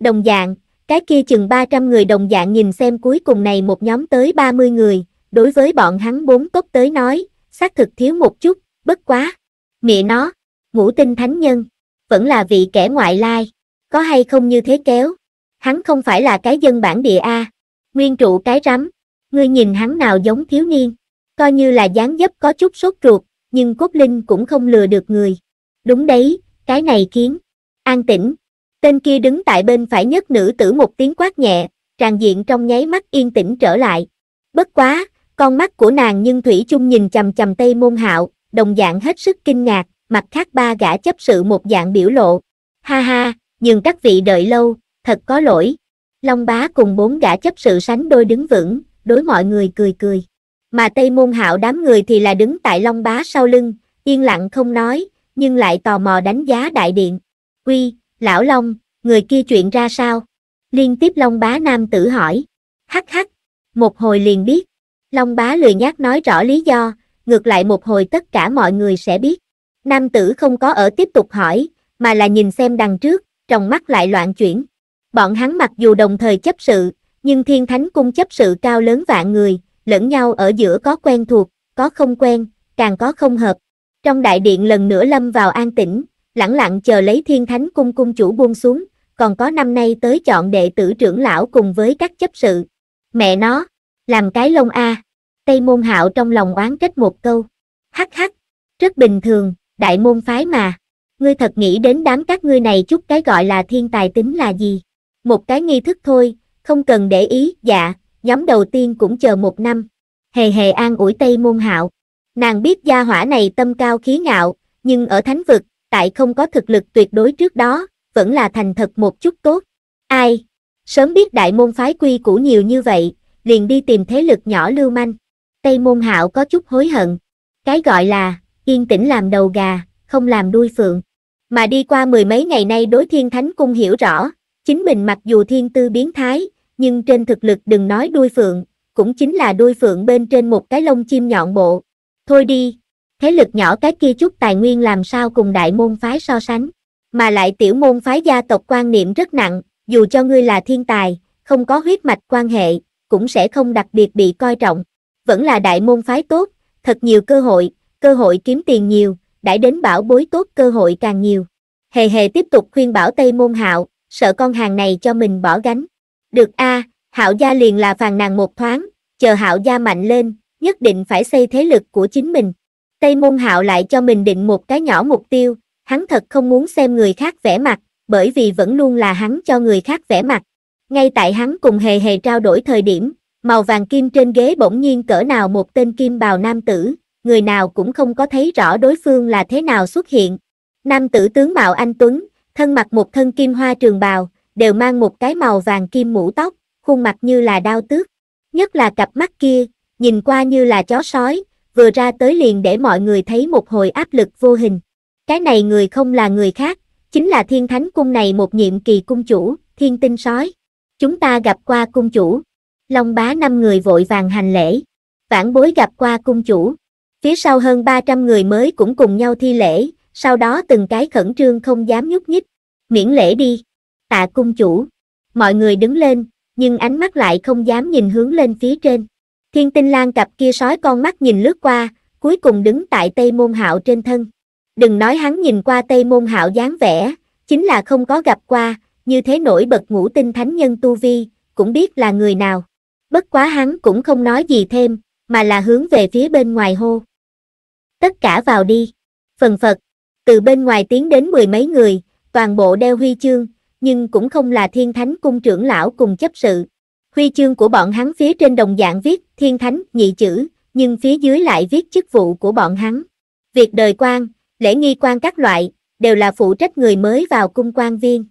Đồng dạng, cái kia chừng 300 người đồng dạng nhìn xem cuối cùng này một nhóm tới 30 người, đối với bọn hắn bốn cốc tới nói, xác thực thiếu một chút, bất quá. Mẹ nó, ngũ tinh thánh nhân, vẫn là vị kẻ ngoại lai, có hay không như thế kéo. Hắn không phải là cái dân bản địa A, nguyên trụ cái rắm, ngươi nhìn hắn nào giống thiếu niên, coi như là dáng dấp có chút sốt ruột, nhưng cốt linh cũng không lừa được người. Đúng đấy, cái này khiến, an tĩnh, Tên kia đứng tại bên phải nhất nữ tử một tiếng quát nhẹ, tràn diện trong nháy mắt yên tĩnh trở lại. Bất quá, con mắt của nàng nhưng Thủy chung nhìn chầm chầm Tây Môn Hạo, đồng dạng hết sức kinh ngạc, mặt khác ba gã chấp sự một dạng biểu lộ. Ha ha, nhưng các vị đợi lâu, thật có lỗi. Long bá cùng bốn gã chấp sự sánh đôi đứng vững, đối mọi người cười cười. Mà Tây Môn Hạo đám người thì là đứng tại Long bá sau lưng, yên lặng không nói, nhưng lại tò mò đánh giá đại điện. Quy lão Long, người kia chuyện ra sao? Liên tiếp Long bá nam tử hỏi. Hắc hắc, một hồi liền biết. Long bá lười nhác nói rõ lý do, ngược lại một hồi tất cả mọi người sẽ biết. Nam tử không có ở tiếp tục hỏi, mà là nhìn xem đằng trước, trong mắt lại loạn chuyển. Bọn hắn mặc dù đồng thời chấp sự, nhưng thiên thánh cung chấp sự cao lớn vạn người, lẫn nhau ở giữa có quen thuộc, có không quen, càng có không hợp. Trong đại điện lần nữa lâm vào an tĩnh, lẳng lặng chờ lấy thiên thánh cung cung chủ buông xuống, còn có năm nay tới chọn đệ tử trưởng lão cùng với các chấp sự. Mẹ nó, làm cái lông a. Tây môn hạo trong lòng oán trách một câu. Hắc hắc, rất bình thường, đại môn phái mà. Ngươi thật nghĩ đến đám các ngươi này chút cái gọi là thiên tài tính là gì? Một cái nghi thức thôi, không cần để ý, dạ, nhóm đầu tiên cũng chờ một năm. Hề hề an ủi Tây môn hạo. Nàng biết gia hỏa này tâm cao khí ngạo, nhưng ở thánh vực, tại không có thực lực tuyệt đối trước đó, vẫn là thành thật một chút tốt. Ai? Sớm biết đại môn phái quy củ nhiều như vậy, liền đi tìm thế lực nhỏ lưu manh. Tây môn hạo có chút hối hận. Cái gọi là, yên tĩnh làm đầu gà, không làm đuôi phượng. Mà đi qua mười mấy ngày nay đối thiên thánh cung hiểu rõ, chính mình mặc dù thiên tư biến thái, nhưng trên thực lực đừng nói đuôi phượng, cũng chính là đuôi phượng bên trên một cái lông chim nhọn bộ. Thôi đi, thế lực nhỏ cái kia chút tài nguyên làm sao cùng đại môn phái so sánh, mà lại tiểu môn phái gia tộc quan niệm rất nặng, dù cho ngươi là thiên tài, không có huyết mạch quan hệ, cũng sẽ không đặc biệt bị coi trọng, vẫn là đại môn phái tốt, thật nhiều cơ hội, cơ hội kiếm tiền nhiều, đãi đến bảo bối tốt cơ hội càng nhiều. Hề hề tiếp tục khuyên bảo Tây Môn Hạo, sợ con hàng này cho mình bỏ gánh. Được a, à, Hạo gia liền là phàn nàn một thoáng, chờ Hạo gia mạnh lên, nhất định phải xây thế lực của chính mình. Tây Môn Hạo lại cho mình định một cái nhỏ mục tiêu, hắn thật không muốn xem người khác vẽ mặt, bởi vì vẫn luôn là hắn cho người khác vẽ mặt. Ngay tại hắn cùng hề hề trao đổi thời điểm, màu vàng kim trên ghế bỗng nhiên cỡ nào một tên kim bào nam tử, người nào cũng không có thấy rõ đối phương là thế nào xuất hiện. Nam tử tướng mạo anh Tuấn, thân mặc một thân kim hoa trường bào, đều mang một cái màu vàng kim mũ tóc, khuôn mặt như là đao tước. Nhất là cặp mắt kia, nhìn qua như là chó sói, vừa ra tới liền để mọi người thấy một hồi áp lực vô hình. Cái này người không là người khác, chính là thiên thánh cung này một nhiệm kỳ cung chủ, thiên tinh sói. Chúng ta gặp qua cung chủ. Long bá năm người vội vàng hành lễ. Vãn bối gặp qua cung chủ. Phía sau hơn 300 người mới cũng cùng nhau thi lễ, sau đó từng cái khẩn trương không dám nhúc nhích. Miễn lễ đi. Tạ cung chủ. Mọi người đứng lên, nhưng ánh mắt lại không dám nhìn hướng lên phía trên. Thiên tinh lang cặp kia sói con mắt nhìn lướt qua, cuối cùng đứng tại Tây Môn Hạo trên thân. Đừng nói hắn nhìn qua Tây Môn Hạo dáng vẻ, chính là không có gặp qua, như thế nổi bật ngũ tinh thánh nhân Tu Vi, cũng biết là người nào. Bất quá hắn cũng không nói gì thêm, mà là hướng về phía bên ngoài hô. Tất cả vào đi. Phần Phật, từ bên ngoài tiến đến mười mấy người, toàn bộ đeo huy chương, nhưng cũng không là thiên thánh cung trưởng lão cùng chấp sự, Huy chương của bọn hắn phía trên đồng dạng viết thiên thánh nhị chữ, nhưng phía dưới lại viết chức vụ của bọn hắn. Việc đời quan, lễ nghi quan các loại, đều là phụ trách người mới vào cung quan viên.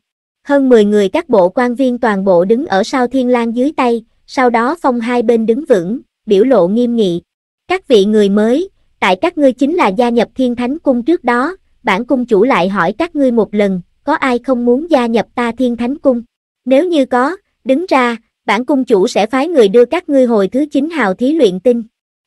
Hơn 10 người các bộ quan viên toàn bộ đứng ở sau thiên lang dưới tay, sau đó phong hai bên đứng vững, biểu lộ nghiêm nghị. Các vị người mới, tại các ngươi chính là gia nhập thiên thánh cung trước đó, bản cung chủ lại hỏi các ngươi một lần, có ai không muốn gia nhập ta thiên thánh cung? Nếu như có, đứng ra, bản cung chủ sẽ phái người đưa các ngươi hồi thứ 9 hào thí luyện tinh.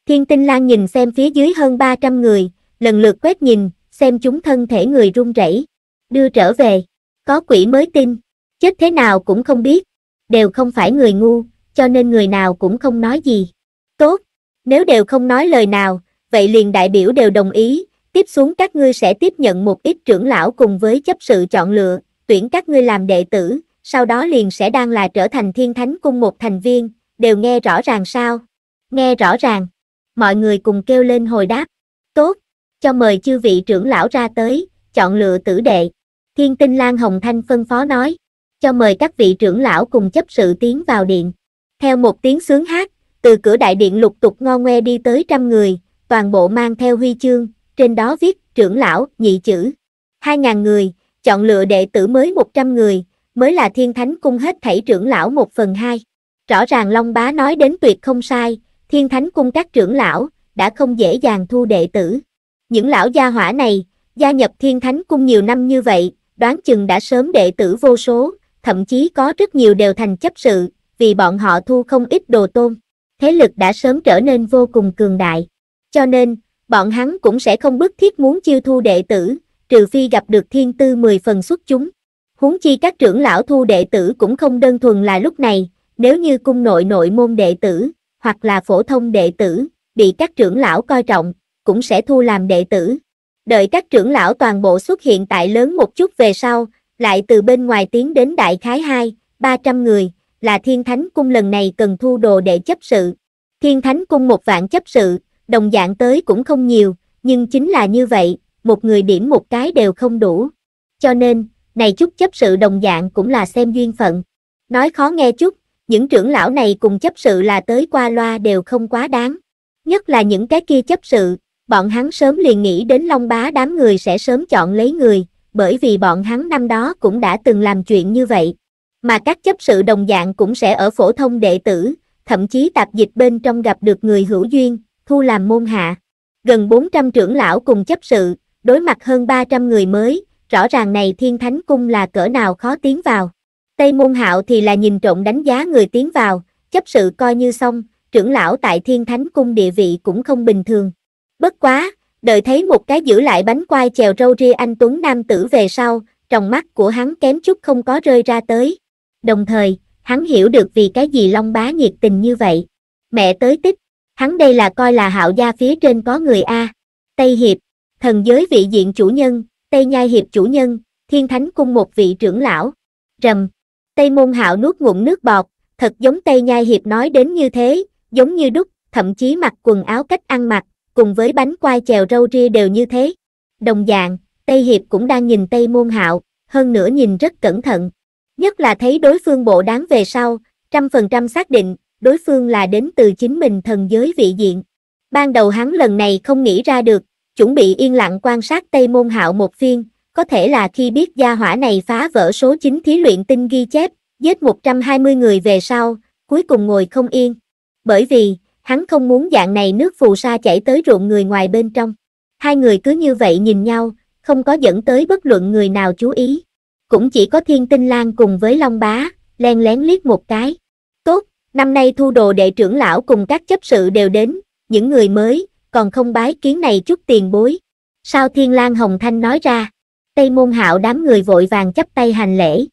Thiên tinh lan nhìn xem phía dưới hơn 300 người, lần lượt quét nhìn, xem chúng thân thể người run rẩy, đưa trở về, có quỷ mới tin, chết thế nào cũng không biết, đều không phải người ngu, cho nên người nào cũng không nói gì. Tốt, nếu đều không nói lời nào, vậy liền đại biểu đều đồng ý, tiếp xuống các ngươi sẽ tiếp nhận một ít trưởng lão cùng với chấp sự chọn lựa, tuyển các ngươi làm đệ tử, sau đó liền sẽ đang là trở thành thiên thánh cung một thành viên, đều nghe rõ ràng sao? Nghe rõ ràng. Mọi người cùng kêu lên hồi đáp. Tốt, cho mời chư vị trưởng lão ra tới, chọn lựa tử đệ. Thiên tinh Lan Hồng Thanh phân phó nói, cho mời các vị trưởng lão cùng chấp sự tiến vào điện. Theo một tiếng sướng hát, từ cửa đại điện lục tục ngo ngoe đi tới trăm người, toàn bộ mang theo huy chương, trên đó viết trưởng lão, nhị chữ. Hai ngàn người, chọn lựa đệ tử mới một trăm người, mới là thiên thánh cung hết thảy trưởng lão một phần hai. Rõ ràng Long Bá nói đến tuyệt không sai, thiên thánh cung các trưởng lão, đã không dễ dàng thu đệ tử. Những lão gia hỏa này, gia nhập thiên thánh cung nhiều năm như vậy, đoán chừng đã sớm đệ tử vô số, thậm chí có rất nhiều đều thành chấp sự, vì bọn họ thu không ít đồ tôn. Thế lực đã sớm trở nên vô cùng cường đại. Cho nên, bọn hắn cũng sẽ không bức thiết muốn chiêu thu đệ tử, trừ phi gặp được thiên tư 10 phần xuất chúng. Huống chi các trưởng lão thu đệ tử cũng không đơn thuần là lúc này, nếu như cung nội nội môn đệ tử, hoặc là phổ thông đệ tử, bị các trưởng lão coi trọng, cũng sẽ thu làm đệ tử. Đợi các trưởng lão toàn bộ xuất hiện tại lớn một chút về sau, lại từ bên ngoài tiến đến đại khái 2, 300 người, là thiên thánh cung lần này cần thu đồ để chấp sự. Thiên thánh cung một vạn chấp sự, đồng dạng tới cũng không nhiều, nhưng chính là như vậy, một người điểm một cái đều không đủ. Cho nên, này chút chấp sự đồng dạng cũng là xem duyên phận. Nói khó nghe chút, những trưởng lão này cùng chấp sự là tới qua loa đều không quá đáng. Nhất là những cái kia chấp sự, bọn hắn sớm liền nghĩ đến Long Bá đám người sẽ sớm chọn lấy người, bởi vì bọn hắn năm đó cũng đã từng làm chuyện như vậy. Mà các chấp sự đồng dạng cũng sẽ ở phổ thông đệ tử, thậm chí tạp dịch bên trong gặp được người hữu duyên, thu làm môn hạ. Gần 400 trưởng lão cùng chấp sự, đối mặt hơn 300 người mới, rõ ràng này thiên thánh cung là cỡ nào khó tiến vào. Tây môn hạo thì là nhìn trộm đánh giá người tiến vào, chấp sự coi như xong, trưởng lão tại thiên thánh cung địa vị cũng không bình thường. Bất quá, đợi thấy một cái giữ lại bánh quai chèo râu ria anh Tuấn Nam tử về sau, trong mắt của hắn kém chút không có rơi ra tới. Đồng thời, hắn hiểu được vì cái gì Long Bá nhiệt tình như vậy. Mẹ tới tích, hắn đây là coi là hạo gia phía trên có người A. Tây Hiệp, thần giới vị diện chủ nhân, Tây Nhai Hiệp chủ nhân, Thiên Thánh Cung một vị trưởng lão. Rầm. Tây Môn Hạo nuốt ngụm nước bọt, thật giống Tây Nhai Hiệp nói đến như thế, giống như đúc, thậm chí mặc quần áo cách ăn mặc, cùng với bánh quai chèo râu ria đều như thế. Đồng dạng, Tây Hiệp cũng đang nhìn Tây Môn Hạo, hơn nữa nhìn rất cẩn thận. Nhất là thấy đối phương bộ đáng về sau, trăm phần trăm xác định, đối phương là đến từ chính mình thần giới vị diện. Ban đầu hắn lần này không nghĩ ra được, chuẩn bị yên lặng quan sát Tây Môn Hạo một phiên, có thể là khi biết gia hỏa này phá vỡ số 9 thí luyện tinh ghi chép, giết 120 người về sau, cuối cùng ngồi không yên. Bởi vì, hắn không muốn dạng này nước phù sa chảy tới ruộng người ngoài bên trong. Hai người cứ như vậy nhìn nhau, không có dẫn tới bất luận người nào chú ý. Cũng chỉ có Thiên Tinh Lan cùng với Long Bá, len lén liếc một cái. Tốt, năm nay thu đồ đệ trưởng lão cùng các chấp sự đều đến, những người mới, còn không bái kiến này chút tiền bối. Sao Thiên Lang Hồng Thanh nói ra, Tây Môn Hạo đám người vội vàng chấp tay hành lễ.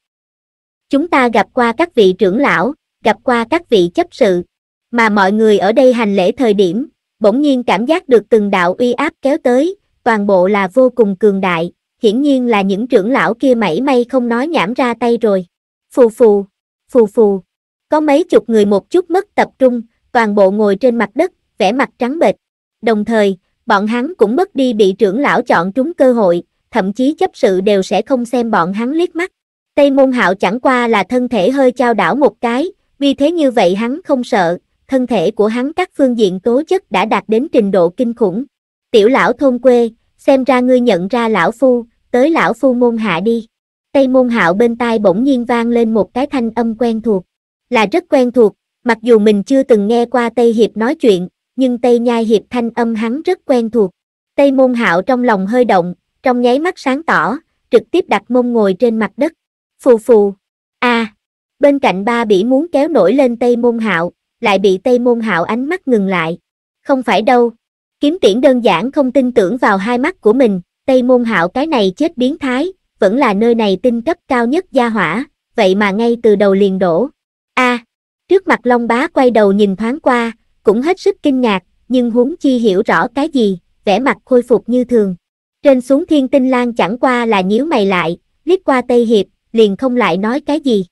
Chúng ta gặp qua các vị trưởng lão, gặp qua các vị chấp sự, mà mọi người ở đây hành lễ thời điểm, bỗng nhiên cảm giác được từng đạo uy áp kéo tới, toàn bộ là vô cùng cường đại, hiển nhiên là những trưởng lão kia mảy may không nói nhảm ra tay rồi. Phù phù, phù phù, có mấy chục người một chút mất tập trung, toàn bộ ngồi trên mặt đất, vẻ mặt trắng bệch. Đồng thời, bọn hắn cũng mất đi bị trưởng lão chọn trúng cơ hội, thậm chí chấp sự đều sẽ không xem bọn hắn liếc mắt. Tây môn hạo chẳng qua là thân thể hơi trao đảo một cái, vì thế như vậy hắn không sợ, thân thể của hắn các phương diện tố chất đã đạt đến trình độ kinh khủng. Tiểu lão thôn quê, xem ra ngươi nhận ra lão phu, tới lão phu môn hạ đi. Tây môn hạo bên tai bỗng nhiên vang lên một cái thanh âm quen thuộc, là rất quen thuộc, mặc dù mình chưa từng nghe qua Tây Hiệp nói chuyện, nhưng Tây Nhai Hiệp thanh âm hắn rất quen thuộc. Tây môn hạo trong lòng hơi động, trong nháy mắt sáng tỏ, trực tiếp đặt mông ngồi trên mặt đất. Phù phù. a à, bên cạnh ba bỉ muốn kéo nổi lên Tây môn hạo, lại bị Tây môn hạo ánh mắt ngừng lại. Không phải đâu. Kiếm tiễn đơn giản không tin tưởng vào hai mắt của mình, Tây môn hạo cái này chết biến thái, vẫn là nơi này tinh cấp cao nhất gia hỏa, vậy mà ngay từ đầu liền đổ. a à, trước mặt Long Bá quay đầu nhìn thoáng qua, cũng hết sức kinh ngạc, nhưng huống chi hiểu rõ cái gì, vẻ mặt khôi phục như thường. Trên xuống thiên tinh lang chẳng qua là nhíu mày lại, liếc qua Tây Hiệp, liền không lại nói cái gì.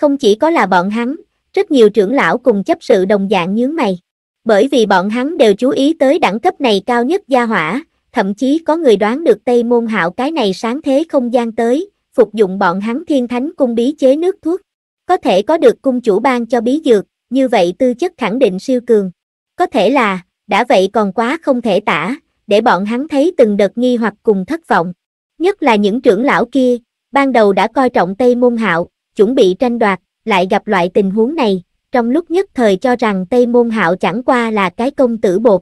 Không chỉ có là bọn hắn, rất nhiều trưởng lão cùng chấp sự đồng dạng nhướng mày. Bởi vì bọn hắn đều chú ý tới đẳng cấp này cao nhất gia hỏa, thậm chí có người đoán được Tây Môn Hạo cái này sáng thế không gian tới, phục dụng bọn hắn thiên thánh cung bí chế nước thuốc. Có thể có được cung chủ ban cho bí dược, như vậy tư chất khẳng định siêu cường. Có thể là, đã vậy còn quá không thể tả, để bọn hắn thấy từng đợt nghi hoặc cùng thất vọng. Nhất là những trưởng lão kia, ban đầu đã coi trọng Tây Môn Hạo, chuẩn bị tranh đoạt, lại gặp loại tình huống này, trong lúc nhất thời cho rằng Tây Môn Hạo chẳng qua là cái công tử bột.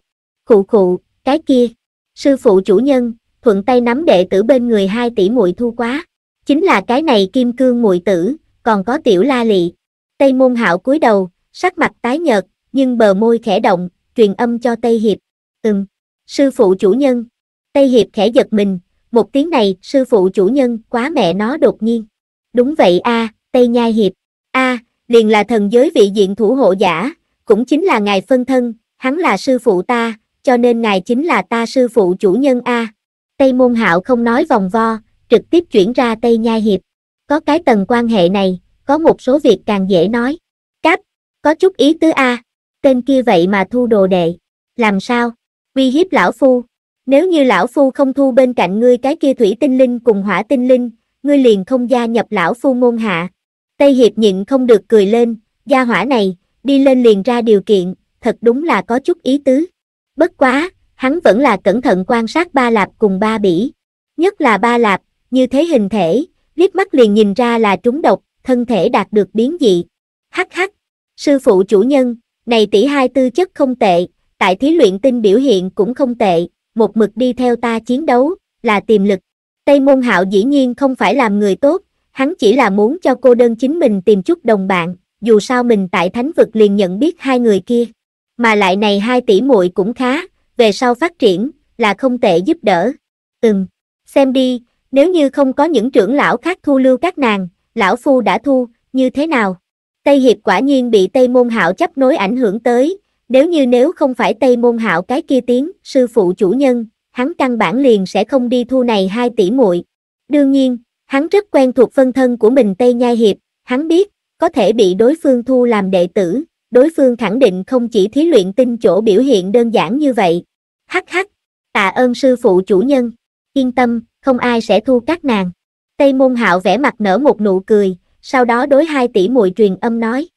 Khụ khụ, cái kia, sư phụ chủ nhân, thuận tay nắm đệ tử bên người hai tỷ muội thu quá, chính là cái này kim cương muội tử, còn có tiểu la lị. Tây Môn Hạo cúi đầu, sắc mặt tái nhợt, nhưng bờ môi khẽ động, truyền âm cho Tây Hiệp. Ừm, sư phụ chủ nhân. Tây Hiệp khẽ giật mình, một tiếng này sư phụ chủ nhân quá mẹ nó đột nhiên. Đúng vậy a Tây Nha Hiệp. a liền là thần giới vị diện thủ hộ giả, cũng chính là ngài phân thân, hắn là sư phụ ta, cho nên ngài chính là ta sư phụ chủ nhân a Tây Môn Hạo không nói vòng vo, trực tiếp chuyển ra Tây Nha Hiệp. Có cái tầng quan hệ này, có một số việc càng dễ nói. Cáp, có chút ý tứ a à tên kia vậy mà thu đồ đệ. Làm sao? Uy hiếp lão phu. Nếu như lão phu không thu bên cạnh ngươi cái kia thủy tinh linh cùng hỏa tinh linh, ngươi liền không gia nhập lão phu môn hạ. Tây Hiệp nhịn không được cười lên, gia hỏa này, đi lên liền ra điều kiện, thật đúng là có chút ý tứ. Bất quá, hắn vẫn là cẩn thận quan sát ba lạp cùng ba bỉ. Nhất là ba lạp, như thế hình thể, liếc mắt liền nhìn ra là trúng độc, thân thể đạt được biến dị. Hắc hắc, sư phụ chủ nhân, này tỷ hai tư chất không tệ, tại thí luyện tinh biểu hiện cũng không tệ, một mực đi theo ta chiến đấu, là tiềm lực. Tây môn hạo dĩ nhiên không phải làm người tốt, hắn chỉ là muốn cho cô đơn chính mình tìm chút đồng bạn, dù sao mình tại thánh vực liền nhận biết hai người kia. Mà lại này hai tỷ muội cũng khá, về sau phát triển, là không tệ giúp đỡ. Ừm, xem đi, nếu như không có những trưởng lão khác thu lưu các nàng, lão phu đã thu, như thế nào? Tây Hiệp quả nhiên bị Tây Môn Hạo chấp nối ảnh hưởng tới, nếu như nếu không phải Tây Môn Hạo cái kia tiếng, sư phụ chủ nhân, hắn căn bản liền sẽ không đi thu này 2 tỷ muội. Đương nhiên, hắn rất quen thuộc phân thân của mình Tây Nhai Hiệp, hắn biết, có thể bị đối phương thu làm đệ tử, đối phương khẳng định không chỉ thí luyện tinh chỗ biểu hiện đơn giản như vậy. Hắc hắc, tạ ơn sư phụ chủ nhân, yên tâm, không ai sẽ thu các nàng. Tây Môn Hạo vẽ mặt nở một nụ cười, sau đó đối hai tỷ muội truyền âm nói.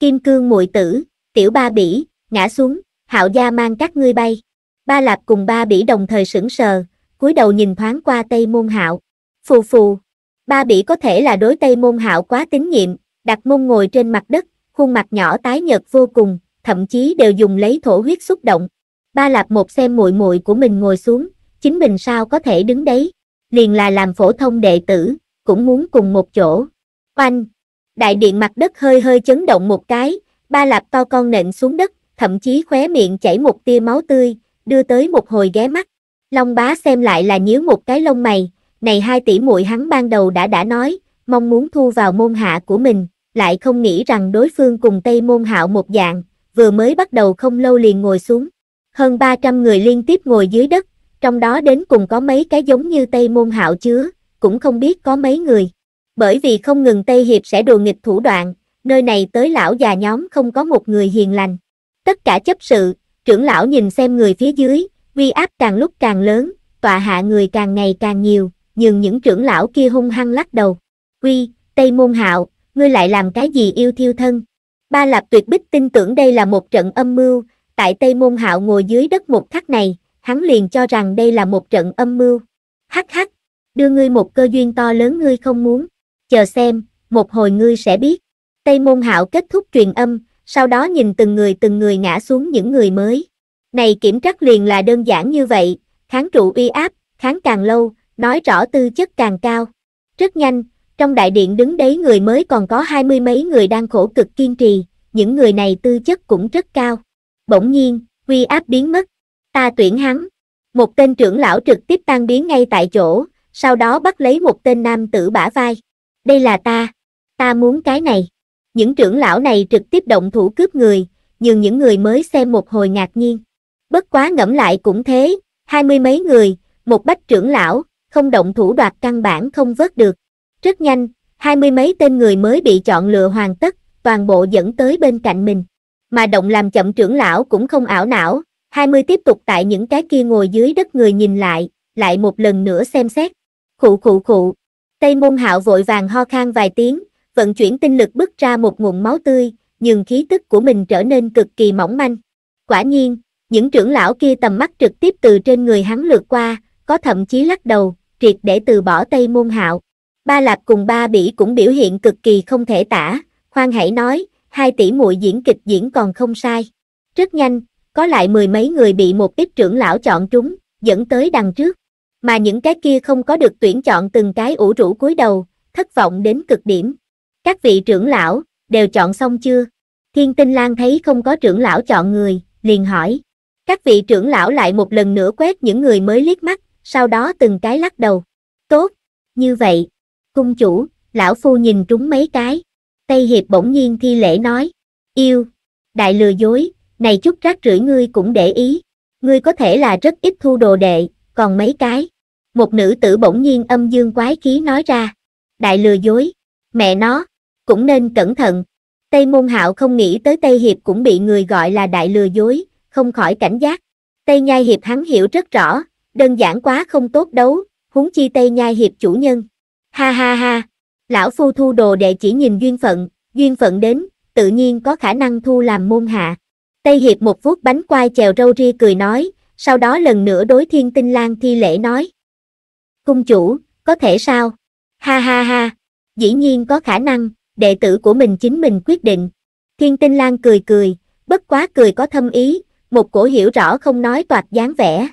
Kim cương muội tử, tiểu ba bỉ, ngã xuống, hạo gia mang các ngươi bay. Ba lạp cùng ba bỉ đồng thời sững sờ, cúi đầu nhìn thoáng qua tây môn hạo. Phù phù, ba bỉ có thể là đối tây môn hạo quá tín nhiệm, đặt mông ngồi trên mặt đất, khuôn mặt nhỏ tái nhợt vô cùng, thậm chí đều dùng lấy thổ huyết xúc động. Ba lạp một xem muội muội của mình ngồi xuống, chính mình sao có thể đứng đấy, liền là làm phổ thông đệ tử, cũng muốn cùng một chỗ, Oanh! Đại điện mặt đất hơi hơi chấn động một cái, ba lạp to con nện xuống đất, thậm chí khóe miệng chảy một tia máu tươi, đưa tới một hồi ghé mắt. Long bá xem lại là nhíu một cái lông mày, này hai tỷ muội hắn ban đầu đã đã nói, mong muốn thu vào môn hạ của mình, lại không nghĩ rằng đối phương cùng Tây môn hạo một dạng, vừa mới bắt đầu không lâu liền ngồi xuống. Hơn 300 người liên tiếp ngồi dưới đất, trong đó đến cùng có mấy cái giống như Tây môn hạo chứ, cũng không biết có mấy người bởi vì không ngừng Tây Hiệp sẽ đùa nghịch thủ đoạn, nơi này tới lão già nhóm không có một người hiền lành. Tất cả chấp sự, trưởng lão nhìn xem người phía dưới, uy áp càng lúc càng lớn, tọa hạ người càng ngày càng nhiều, nhưng những trưởng lão kia hung hăng lắc đầu. Uy, Tây Môn Hạo, ngươi lại làm cái gì yêu thiêu thân? Ba Lạp Tuyệt Bích tin tưởng đây là một trận âm mưu, tại Tây Môn Hạo ngồi dưới đất một khắc này, hắn liền cho rằng đây là một trận âm mưu. Hắc hắc, đưa ngươi một cơ duyên to lớn ngươi không muốn chờ xem, một hồi ngươi sẽ biết. Tây môn hạo kết thúc truyền âm, sau đó nhìn từng người từng người ngã xuống những người mới. Này kiểm trắc liền là đơn giản như vậy, kháng trụ uy áp, kháng càng lâu, nói rõ tư chất càng cao. Rất nhanh, trong đại điện đứng đấy người mới còn có hai mươi mấy người đang khổ cực kiên trì, những người này tư chất cũng rất cao. Bỗng nhiên, uy áp biến mất. Ta tuyển hắn. Một tên trưởng lão trực tiếp tan biến ngay tại chỗ, sau đó bắt lấy một tên nam tử bả vai đây là ta ta muốn cái này những trưởng lão này trực tiếp động thủ cướp người nhưng những người mới xem một hồi ngạc nhiên bất quá ngẫm lại cũng thế hai mươi mấy người một bách trưởng lão không động thủ đoạt căn bản không vớt được rất nhanh hai mươi mấy tên người mới bị chọn lựa hoàn tất toàn bộ dẫn tới bên cạnh mình mà động làm chậm trưởng lão cũng không ảo não hai mươi tiếp tục tại những cái kia ngồi dưới đất người nhìn lại lại một lần nữa xem xét khụ khụ khụ Tây môn hạo vội vàng ho khan vài tiếng, vận chuyển tinh lực bứt ra một nguồn máu tươi, nhường khí tức của mình trở nên cực kỳ mỏng manh. Quả nhiên, những trưởng lão kia tầm mắt trực tiếp từ trên người hắn lượt qua, có thậm chí lắc đầu, triệt để từ bỏ Tây môn hạo. Ba lạc cùng ba bỉ cũng biểu hiện cực kỳ không thể tả, khoan hãy nói, hai tỷ muội diễn kịch diễn còn không sai. Rất nhanh, có lại mười mấy người bị một ít trưởng lão chọn trúng, dẫn tới đằng trước mà những cái kia không có được tuyển chọn từng cái ủ rũ cúi đầu, thất vọng đến cực điểm. Các vị trưởng lão, đều chọn xong chưa? Thiên tinh lang thấy không có trưởng lão chọn người, liền hỏi. Các vị trưởng lão lại một lần nữa quét những người mới liếc mắt, sau đó từng cái lắc đầu. Tốt, như vậy. Cung chủ, lão phu nhìn trúng mấy cái. Tây Hiệp bỗng nhiên thi lễ nói. Yêu, đại lừa dối, này chút rác rưởi ngươi cũng để ý. Ngươi có thể là rất ít thu đồ đệ, còn mấy cái. Một nữ tử bỗng nhiên âm dương quái khí nói ra, đại lừa dối, mẹ nó, cũng nên cẩn thận. Tây môn hạo không nghĩ tới Tây Hiệp cũng bị người gọi là đại lừa dối, không khỏi cảnh giác. Tây Nhai Hiệp hắn hiểu rất rõ, đơn giản quá không tốt đấu, huống chi Tây Nhai Hiệp chủ nhân. Ha ha ha, lão phu thu đồ đệ chỉ nhìn duyên phận, duyên phận đến, tự nhiên có khả năng thu làm môn hạ. Tây Hiệp một phút bánh quai chèo râu ria cười nói, sau đó lần nữa đối thiên tinh lang thi lễ nói. Cung chủ, có thể sao? Ha ha ha, dĩ nhiên có khả năng, đệ tử của mình chính mình quyết định. Thiên tinh lang cười cười, bất quá cười có thâm ý, một cổ hiểu rõ không nói toạc dáng vẻ.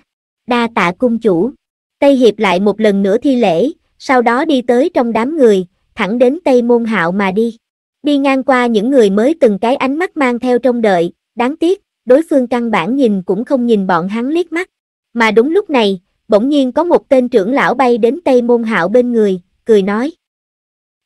Đa tạ cung chủ. Tây Hiệp lại một lần nữa thi lễ, sau đó đi tới trong đám người, thẳng đến Tây Môn Hạo mà đi. Đi ngang qua những người mới từng cái ánh mắt mang theo trong đợi, đáng tiếc, đối phương căn bản nhìn cũng không nhìn bọn hắn liếc mắt. Mà đúng lúc này, bỗng nhiên có một tên trưởng lão bay đến Tây Môn Hạo bên người, cười nói.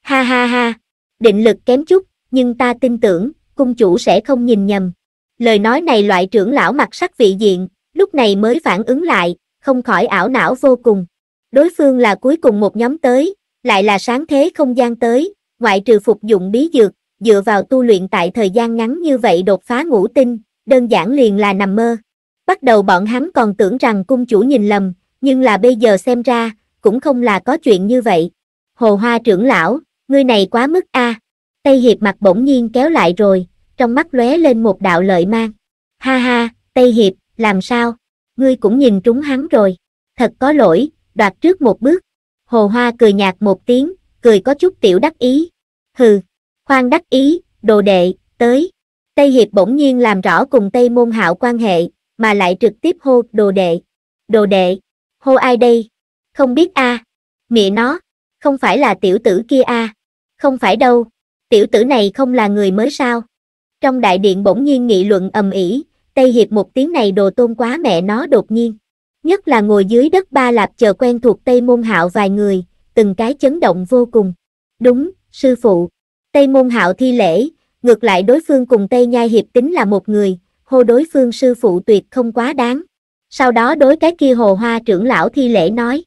Ha ha ha, định lực kém chút, nhưng ta tin tưởng, cung chủ sẽ không nhìn nhầm. Lời nói này loại trưởng lão mặt sắc vị diện, lúc này mới phản ứng lại, không khỏi ảo não vô cùng. Đối phương là cuối cùng một nhóm tới, lại là sáng thế không gian tới, ngoại trừ phục dụng bí dược, dựa vào tu luyện tại thời gian ngắn như vậy đột phá ngũ tinh, đơn giản liền là nằm mơ. Bắt đầu bọn hắn còn tưởng rằng cung chủ nhìn lầm, nhưng là bây giờ xem ra, cũng không là có chuyện như vậy. Hồ Hoa trưởng lão, ngươi này quá mức a. À. Tây Hiệp mặt bỗng nhiên kéo lại rồi, trong mắt lóe lên một đạo lợi mang. Ha ha, Tây Hiệp, làm sao? Ngươi cũng nhìn trúng hắn rồi. Thật có lỗi, đoạt trước một bước. Hồ Hoa cười nhạt một tiếng, cười có chút tiểu đắc ý. Hừ, khoan đắc ý, đồ đệ, tới. Tây Hiệp bỗng nhiên làm rõ cùng Tây Môn Hạo quan hệ, mà lại trực tiếp hô đồ đệ. Đồ đệ, hô ai đây? Không biết a à. Mẹ nó, không phải là tiểu tử kia a à. Không phải đâu, tiểu tử này không là người mới sao? Trong đại điện bỗng nhiên nghị luận ầm ĩ, Tây Hiệp một tiếng này đồ tôn quá mẹ nó đột nhiên. Nhất là ngồi dưới đất ba lạp chờ quen thuộc Tây Môn Hạo vài người, từng cái chấn động vô cùng. Đúng, sư phụ. Tây Môn Hạo thi lễ, ngược lại đối phương cùng Tây Nhai Hiệp tính là một người, hô đối phương sư phụ tuyệt không quá đáng. Sau đó đối cái kia hồ hoa trưởng lão thi lễ nói.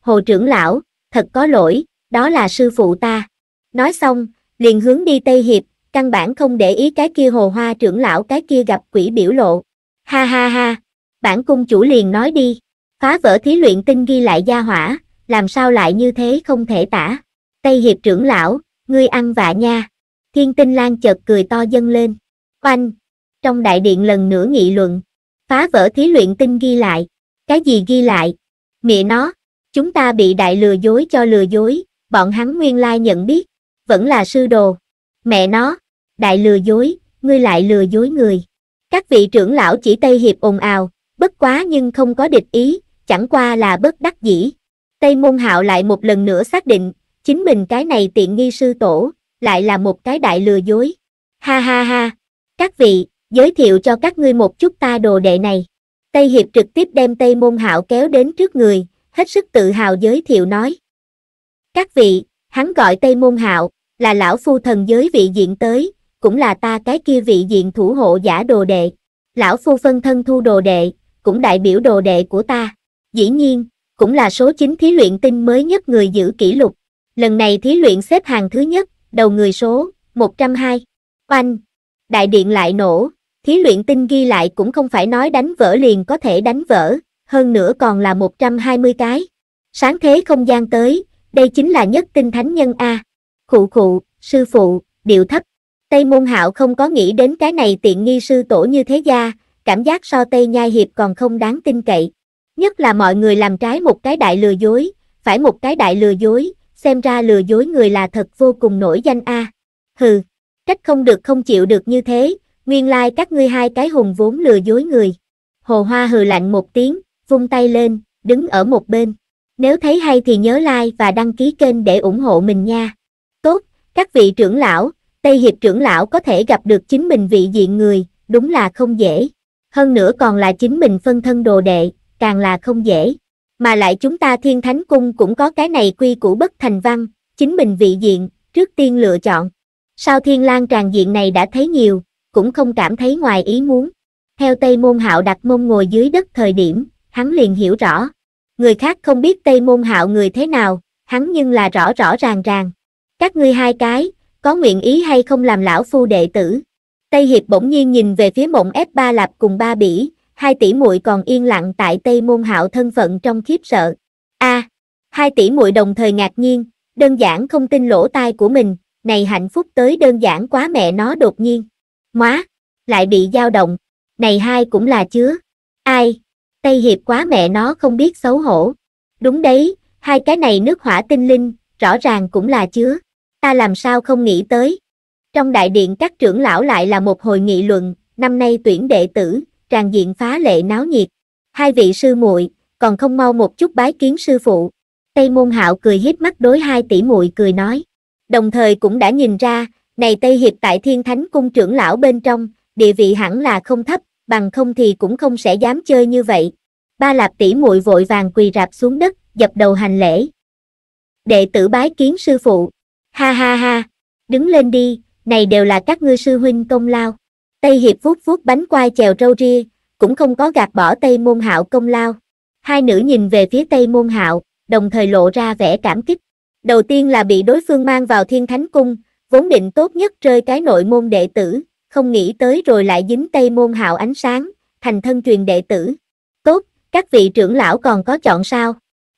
Hồ trưởng lão, thật có lỗi, đó là sư phụ ta. Nói xong, liền hướng đi Tây Hiệp, căn bản không để ý cái kia hồ hoa trưởng lão cái kia gặp quỷ biểu lộ. Ha ha ha, bản cung chủ liền nói đi, phá vỡ thí luyện tinh ghi lại gia hỏa, làm sao lại như thế không thể tả. Tây Hiệp trưởng lão, ngươi ăn vạ nha. Thiên tinh lan chợt cười to dâng lên. Oanh! Trong đại điện lần nữa nghị luận. Phá vỡ thí luyện tinh ghi lại. Cái gì ghi lại? Mẹ nó! Chúng ta bị đại lừa dối cho lừa dối. Bọn hắn nguyên lai nhận biết. Vẫn là sư đồ. Mẹ nó! Đại lừa dối. Ngươi lại lừa dối người. Các vị trưởng lão chỉ Tây Hiệp ồn ào. Bất quá nhưng không có địch ý. Chẳng qua là bất đắc dĩ. Tây Môn Hạo lại một lần nữa xác định, chính mình cái này tiện nghi sư tổ, lại là một cái đại lừa dối. Ha ha ha, các vị, giới thiệu cho các ngươi một chút ta đồ đệ này. Tây Hiệp trực tiếp đem Tây Môn Hạo kéo đến trước người, hết sức tự hào giới thiệu nói. Các vị, hắn gọi Tây Môn Hạo, là lão phu thần giới vị diện tới, cũng là ta cái kia vị diện thủ hộ giả đồ đệ. Lão phu phân thân thu đồ đệ, cũng đại biểu đồ đệ của ta. Dĩ nhiên, cũng là số 9 thí luyện tinh mới nhất người giữ kỷ lục. Lần này thí luyện xếp hàng thứ nhất, đầu người số 102. Oanh! Đại điện lại nổ, thí luyện tinh ghi lại cũng không phải nói đánh vỡ liền có thể đánh vỡ, hơn nữa còn là 120 cái. Sáng thế không gian tới, đây chính là nhất tinh thánh nhân A. Khụ khụ, sư phụ, điệu thấp. Tây môn hạo không có nghĩ đến cái này tiện nghi sư tổ như thế gia, cảm giác so Tây Nhai Hiệp còn không đáng tin cậy. Nhất là mọi người làm trái một cái đại lừa dối, phải một cái đại lừa dối, xem ra lừa dối người là thật vô cùng nổi danh a. À. Hừ, trách không được không chịu được như thế, nguyên lai like các ngươi hai cái hùng vốn lừa dối người. Hồ Hoa hừ lạnh một tiếng, vung tay lên, đứng ở một bên. Nếu thấy hay thì nhớ like và đăng ký kênh để ủng hộ mình nha. Tốt, các vị trưởng lão, Tây Hiệp trưởng lão có thể gặp được chính mình vị diện người, đúng là không dễ. Hơn nữa còn là chính mình phân thân đồ đệ, càng là không dễ mà lại chúng ta thiên thánh cung cũng có cái này quy củ bất thành văn, chính mình vị diện, trước tiên lựa chọn. Sao thiên lang tràn diện này đã thấy nhiều, cũng không cảm thấy ngoài ý muốn. Theo Tây Môn Hạo đặt mông ngồi dưới đất thời điểm, hắn liền hiểu rõ. Người khác không biết Tây Môn Hạo người thế nào, hắn nhưng là rõ rõ ràng ràng. Các ngươi hai cái, có nguyện ý hay không làm lão phu đệ tử? Tây Hiệp bỗng nhiên nhìn về phía mộng F3 lạp cùng ba bỉ, hai tỷ muội còn yên lặng tại Tây Môn Hạo thân phận trong khiếp sợ. A, à, hai tỷ muội đồng thời ngạc nhiên, đơn giản không tin lỗ tai của mình, này hạnh phúc tới đơn giản quá mẹ nó đột nhiên. Móa, lại bị dao động, này hai cũng là chứa. Ai, Tây Hiệp quá mẹ nó không biết xấu hổ. Đúng đấy, hai cái này nước hỏa tinh linh, rõ ràng cũng là chứa. Ta làm sao không nghĩ tới. Trong đại điện các trưởng lão lại là một hội nghị luận, năm nay tuyển đệ tử, tràn diện phá lệ náo nhiệt. Hai vị sư muội, còn không mau một chút bái kiến sư phụ. Tây Môn Hạo cười hiếp mắt đối hai tỷ muội cười nói. Đồng thời cũng đã nhìn ra, này Tây Hiệp tại Thiên Thánh Cung trưởng lão bên trong, địa vị hẳn là không thấp, bằng không thì cũng không sẽ dám chơi như vậy. Ba lạp tỷ muội vội vàng quỳ rạp xuống đất, dập đầu hành lễ. Đệ tử bái kiến sư phụ. Ha ha ha, đứng lên đi, này đều là các ngươi sư huynh công lao. Tây Hiệp vuốt vuốt bánh quai chèo râu ria, cũng không có gạt bỏ Tây Môn Hạo công lao. Hai nữ nhìn về phía Tây Môn Hạo, đồng thời lộ ra vẻ cảm kích. Đầu tiên là bị đối phương mang vào Thiên Thánh Cung, vốn định tốt nhất rơi cái nội môn đệ tử, không nghĩ tới rồi lại dính Tây Môn Hạo ánh sáng, thành thân truyền đệ tử. Tốt, các vị trưởng lão còn có chọn sao?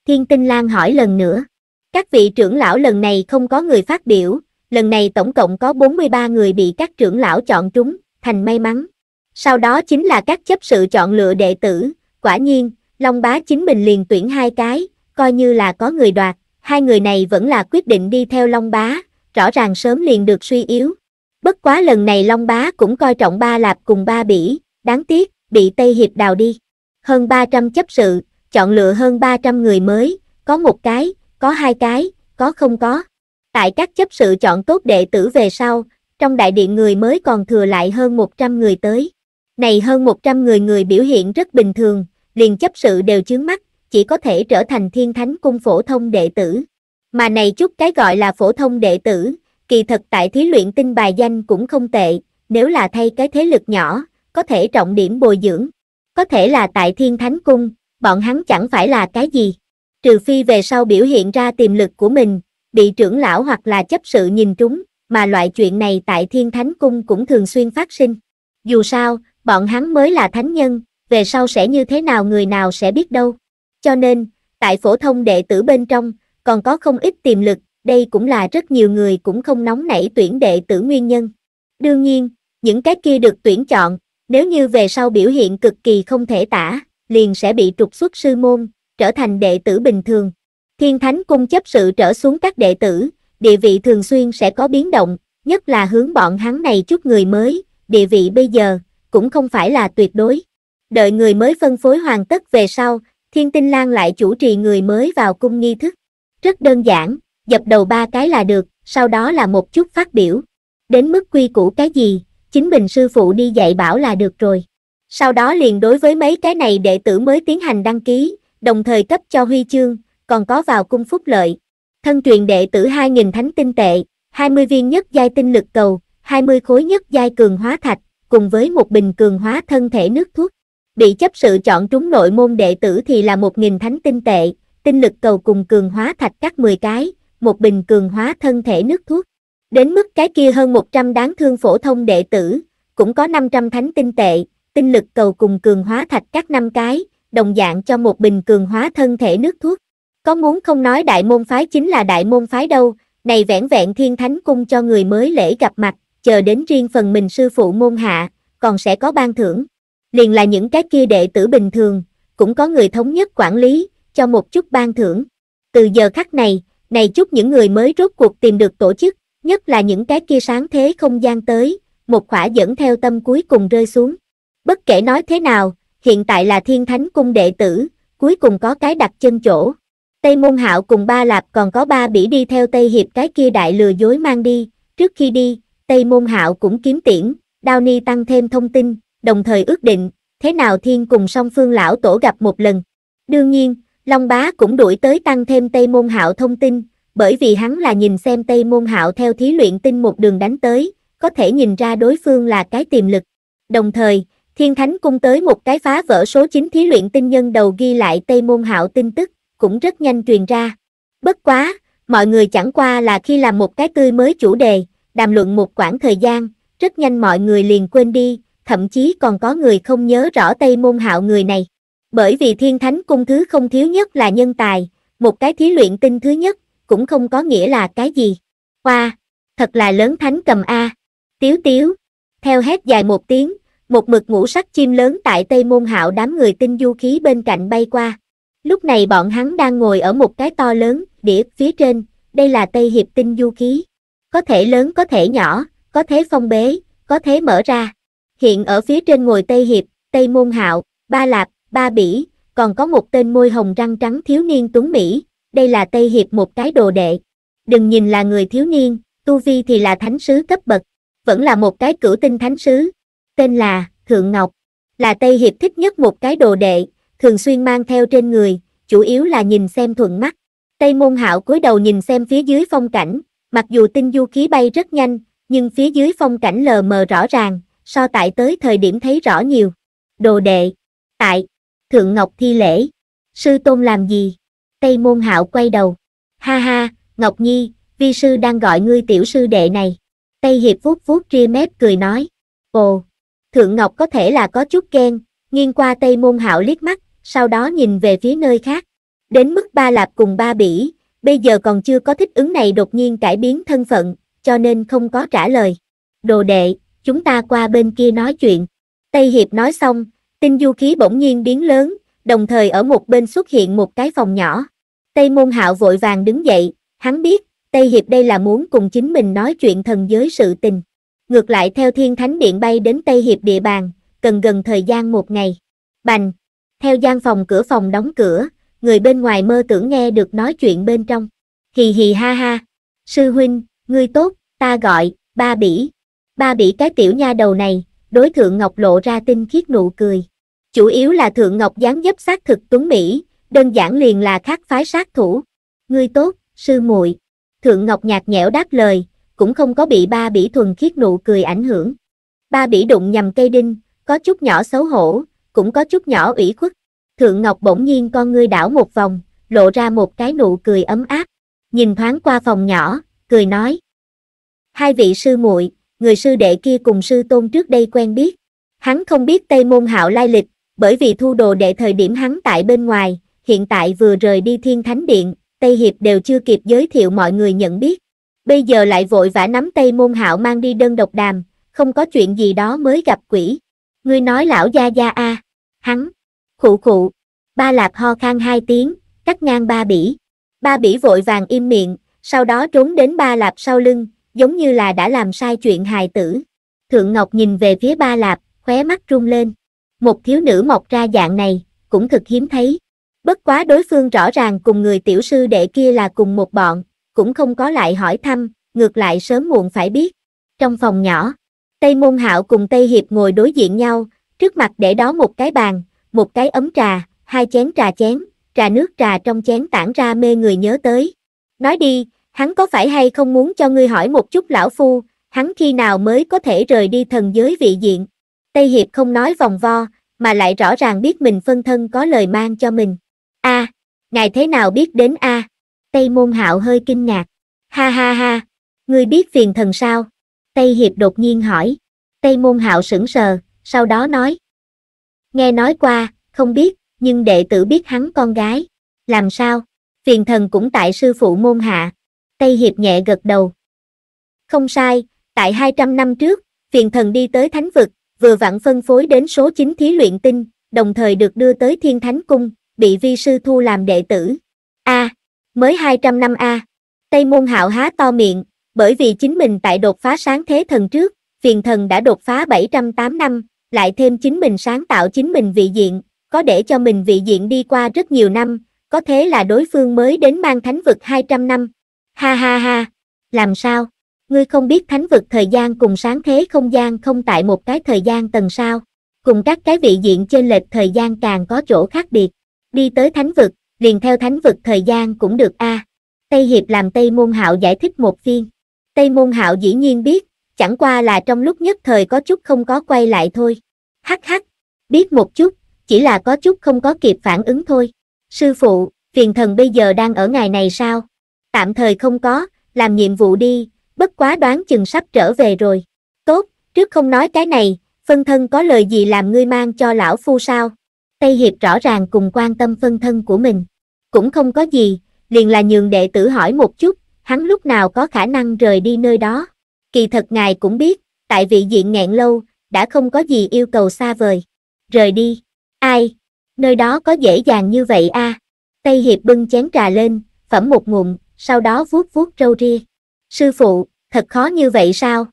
Thiên Tinh Lan hỏi lần nữa. Các vị trưởng lão lần này không có người phát biểu, lần này tổng cộng có 43 người bị các trưởng lão chọn trúng thành may mắn. Sau đó chính là các chấp sự chọn lựa đệ tử, quả nhiên, Long Bá chính mình liền tuyển hai cái, coi như là có người đoạt, hai người này vẫn là quyết định đi theo Long Bá, rõ ràng sớm liền được suy yếu. Bất quá lần này Long Bá cũng coi trọng ba lạp cùng ba bỉ, đáng tiếc, bị Tây Hiệp đào đi. Hơn 300 chấp sự, chọn lựa hơn 300 người mới, có một cái, có hai cái, có không có. Tại các chấp sự chọn tốt đệ tử về sau, trong đại điện người mới còn thừa lại hơn 100 người tới. Này hơn 100 người người biểu hiện rất bình thường, liền chấp sự đều chướng mắt, chỉ có thể trở thành thiên thánh cung phổ thông đệ tử. Mà này chút cái gọi là phổ thông đệ tử, kỳ thật tại thí luyện tinh bài danh cũng không tệ, nếu là thay cái thế lực nhỏ, có thể trọng điểm bồi dưỡng. Có thể là tại thiên thánh cung, bọn hắn chẳng phải là cái gì. Trừ phi về sau biểu hiện ra tiềm lực của mình, bị trưởng lão hoặc là chấp sự nhìn trúng, mà loại chuyện này tại Thiên Thánh Cung cũng thường xuyên phát sinh. Dù sao, bọn hắn mới là thánh nhân, về sau sẽ như thế nào người nào sẽ biết đâu. Cho nên, tại phổ thông đệ tử bên trong, còn có không ít tiềm lực, đây cũng là rất nhiều người cũng không nóng nảy tuyển đệ tử nguyên nhân. Đương nhiên, những cái kia được tuyển chọn, nếu như về sau biểu hiện cực kỳ không thể tả, liền sẽ bị trục xuất sư môn, trở thành đệ tử bình thường. Thiên Thánh Cung chấp sự trở xuống các đệ tử, địa vị thường xuyên sẽ có biến động, nhất là hướng bọn hắn này chút người mới, địa vị bây giờ, cũng không phải là tuyệt đối. Đợi người mới phân phối hoàn tất về sau, Thiên Tinh Lan lại chủ trì người mới vào cung nghi thức. Rất đơn giản, dập đầu ba cái là được, sau đó là một chút phát biểu. Đến mức quy củ cái gì, chính Bình sư phụ đi dạy bảo là được rồi. Sau đó liền đối với mấy cái này đệ tử mới tiến hành đăng ký, đồng thời cấp cho huy chương, còn có vào cung phúc lợi, Thân truyền đệ tử 2.000 thánh tinh tệ, 20 viên nhất giai tinh lực cầu, 20 khối nhất giai cường hóa thạch, cùng với một bình cường hóa thân thể nước thuốc. Bị chấp sự chọn trúng nội môn đệ tử thì là 1.000 thánh tinh tệ, tinh lực cầu cùng cường hóa thạch các 10 cái, một bình cường hóa thân thể nước thuốc. Đến mức cái kia hơn 100 đáng thương phổ thông đệ tử, cũng có 500 thánh tinh tệ, tinh lực cầu cùng cường hóa thạch các 5 cái, đồng dạng cho một bình cường hóa thân thể nước thuốc. Có muốn không nói đại môn phái chính là đại môn phái đâu, này vẻn vẹn thiên thánh cung cho người mới lễ gặp mặt, chờ đến riêng phần mình sư phụ môn hạ, còn sẽ có ban thưởng. Liền là những cái kia đệ tử bình thường, cũng có người thống nhất quản lý, cho một chút ban thưởng. Từ giờ khắc này, này chút những người mới rốt cuộc tìm được tổ chức, nhất là những cái kia sáng thế không gian tới, một khỏa dẫn theo tâm cuối cùng rơi xuống. Bất kể nói thế nào, hiện tại là thiên thánh cung đệ tử, cuối cùng có cái đặt chân chỗ. Tây Môn Hạo cùng ba lạp còn có ba bỉ đi theo Tây Hiệp cái kia đại lừa dối mang đi, trước khi đi, Tây Môn Hạo cũng kiếm tiễn, Đao Ni tăng thêm thông tin, đồng thời ước định, thế nào thiên cùng song phương lão tổ gặp một lần. Đương nhiên, Long Bá cũng đuổi tới tăng thêm Tây Môn Hạo thông tin, bởi vì hắn là nhìn xem Tây Môn Hạo theo thí luyện tinh một đường đánh tới, có thể nhìn ra đối phương là cái tiềm lực. Đồng thời, Thiên Thánh cung tới một cái phá vỡ số 9 thí luyện tinh nhân đầu ghi lại Tây Môn Hạo tin tức, cũng rất nhanh truyền ra. Bất quá, mọi người chẳng qua là khi làm một cái tươi mới chủ đề, đàm luận một quãng thời gian, rất nhanh mọi người liền quên đi, thậm chí còn có người không nhớ rõ Tây Môn Hạo người này. Bởi vì Thiên Thánh Cung thứ không thiếu nhất là nhân tài, một cái thí luyện tinh thứ nhất, cũng không có nghĩa là cái gì. Hoa, thật là lớn thánh cầm A. Tiếu tiếu, theo hét dài một tiếng, một mực ngũ sắc chim lớn tại Tây Môn Hạo đám người tinh du khí bên cạnh bay qua. Lúc này bọn hắn đang ngồi ở một cái to lớn, đĩa phía trên, đây là Tây Hiệp tinh du ký Có thể lớn có thể nhỏ, có thế phong bế, có thế mở ra. Hiện ở phía trên ngồi Tây Hiệp, Tây Môn Hạo, Ba Lạp, Ba Bỉ, còn có một tên môi hồng răng trắng thiếu niên tuấn Mỹ, đây là Tây Hiệp một cái đồ đệ. Đừng nhìn là người thiếu niên, Tu Vi thì là thánh sứ cấp bậc, vẫn là một cái cửu tinh thánh sứ, tên là Thượng Ngọc, là Tây Hiệp thích nhất một cái đồ đệ, thường xuyên mang theo trên người, chủ yếu là nhìn xem thuận mắt. Tây môn hạo cúi đầu nhìn xem phía dưới phong cảnh, mặc dù tinh du khí bay rất nhanh, nhưng phía dưới phong cảnh lờ mờ rõ ràng, so tại tới thời điểm thấy rõ nhiều. Đồ đệ, tại, Thượng Ngọc thi lễ, sư tôn làm gì? Tây môn hạo quay đầu, ha ha, Ngọc Nhi, vi sư đang gọi ngươi tiểu sư đệ này. Tây Hiệp vuốt vuốt ria mép cười nói, ồ, Thượng Ngọc có thể là có chút ghen, nghiêng qua Tây môn hạo liếc mắt, sau đó nhìn về phía nơi khác. Đến mức ba lạp cùng ba bỉ, bây giờ còn chưa có thích ứng này đột nhiên cải biến thân phận, cho nên không có trả lời. Đồ đệ, chúng ta qua bên kia nói chuyện. Tây Hiệp nói xong, tinh du khí bỗng nhiên biến lớn, đồng thời ở một bên xuất hiện một cái phòng nhỏ. Tây Môn Hạo vội vàng đứng dậy, hắn biết, Tây Hiệp đây là muốn cùng chính mình nói chuyện thần giới sự tình. Ngược lại theo Thiên Thánh Điện bay đến Tây Hiệp địa bàn, cần gần thời gian một ngày. Bành, theo gian phòng cửa phòng đóng cửa, người bên ngoài mơ tưởng nghe được nói chuyện bên trong. Hì hì ha ha, sư huynh, ngươi tốt, ta gọi, ba bỉ. Ba bỉ cái tiểu nha đầu này, đối thượng Ngọc lộ ra tinh khiết nụ cười. Chủ yếu là thượng Ngọc dáng dấp xác thực tuấn Mỹ, đơn giản liền là khác phái sát thủ. Ngươi tốt, sư muội. Thượng Ngọc nhạt nhẽo đáp lời, cũng không có bị ba bỉ thuần khiết nụ cười ảnh hưởng. Ba bỉ đụng nhầm cây đinh, có chút nhỏ xấu hổ, cũng có chút nhỏ ủy khuất. Thượng Ngọc bỗng nhiên con ngươi đảo một vòng, lộ ra một cái nụ cười ấm áp, nhìn thoáng qua phòng nhỏ, cười nói. Hai vị sư muội, người sư đệ kia cùng sư tôn trước đây quen biết. Hắn không biết Tây Môn Hạo lai lịch, bởi vì thu đồ đệ thời điểm hắn tại bên ngoài, hiện tại vừa rời đi Thiên Thánh Điện, Tây Hiệp đều chưa kịp giới thiệu mọi người nhận biết. Bây giờ lại vội vã nắm Tây Môn Hạo mang đi đơn độc đàm, không có chuyện gì đó mới gặp quỷ. Ngươi nói lão gia gia a à. hắn, khụ khụ, ba lạp ho khan hai tiếng, cắt ngang ba bỉ. Ba bỉ vội vàng im miệng, sau đó trốn đến ba lạp sau lưng, giống như là đã làm sai chuyện hài tử. Thượng Ngọc nhìn về phía ba lạp, khóe mắt rung lên. Một thiếu nữ mọc ra dạng này, cũng thực hiếm thấy. Bất quá đối phương rõ ràng cùng người tiểu sư đệ kia là cùng một bọn, cũng không có lại hỏi thăm, ngược lại sớm muộn phải biết. Trong phòng nhỏ, Tây Môn Hạo cùng Tây Hiệp ngồi đối diện nhau, trước mặt để đó một cái bàn, một cái ấm trà, hai chén trà chén, trà nước trà trong chén tản ra mê người nhớ tới. Nói đi, hắn có phải hay không muốn cho ngươi hỏi một chút lão phu, hắn khi nào mới có thể rời đi thần giới vị diện? Tây Hiệp không nói vòng vo, mà lại rõ ràng biết mình phân thân có lời mang cho mình. A, à, ngài thế nào biết đến A? À? Tây Môn Hạo hơi kinh ngạc. Ha ha ha, ngươi biết phiền thần sao? Tây Hiệp đột nhiên hỏi. Tây Môn Hạo sững sờ, sau đó nói. Nghe nói qua, không biết, nhưng đệ tử biết hắn con gái. Làm sao? Phiền thần cũng tại sư phụ môn hạ. Tây Hiệp nhẹ gật đầu. Không sai, tại 200 năm trước, phiền thần đi tới thánh vực, vừa vặn phân phối đến số 9 thí luyện tinh, đồng thời được đưa tới thiên thánh cung, bị vi sư thu làm đệ tử. A, à, mới 200 năm A. Tây môn hạo há to miệng, bởi vì chính mình tại đột phá sáng thế thần trước, phiền thần đã đột phá 708 năm, lại thêm chính mình sáng tạo chính mình vị diện, có để cho mình vị diện đi qua rất nhiều năm, có thế là đối phương mới đến mang thánh vực 200 năm. Ha ha ha, làm sao? Ngươi không biết thánh vực thời gian cùng sáng thế không gian không tại một cái thời gian tầng sao, cùng các cái vị diện trên lệch thời gian càng có chỗ khác biệt. Đi tới thánh vực, liền theo thánh vực thời gian cũng được a. À. Tây Hiệp làm Tây Môn Hạo giải thích một phiên. Tây Môn Hạo dĩ nhiên biết, chẳng qua là trong lúc nhất thời có chút không có quay lại thôi. Hắc hắc, biết một chút, chỉ là có chút không có kịp phản ứng thôi. Sư phụ, phiền thần bây giờ đang ở ngày này sao? Tạm thời không có, làm nhiệm vụ đi, bất quá đoán chừng sắp trở về rồi. Tốt, trước không nói cái này, phân thân có lời gì làm ngươi mang cho lão phu sao? Tây Hiệp rõ ràng cùng quan tâm phân thân của mình. Cũng không có gì, liền là nhường đệ tử hỏi một chút, hắn lúc nào có khả năng rời đi nơi đó. Kỳ thật ngài cũng biết, tại vị diện nghẹn lâu, đã không có gì yêu cầu xa vời. Rời đi. Ai? Nơi đó có dễ dàng như vậy a à? Tây Hiệp bưng chén trà lên, phẩm một ngụm, sau đó vuốt vuốt râu ria. Sư phụ, thật khó như vậy sao?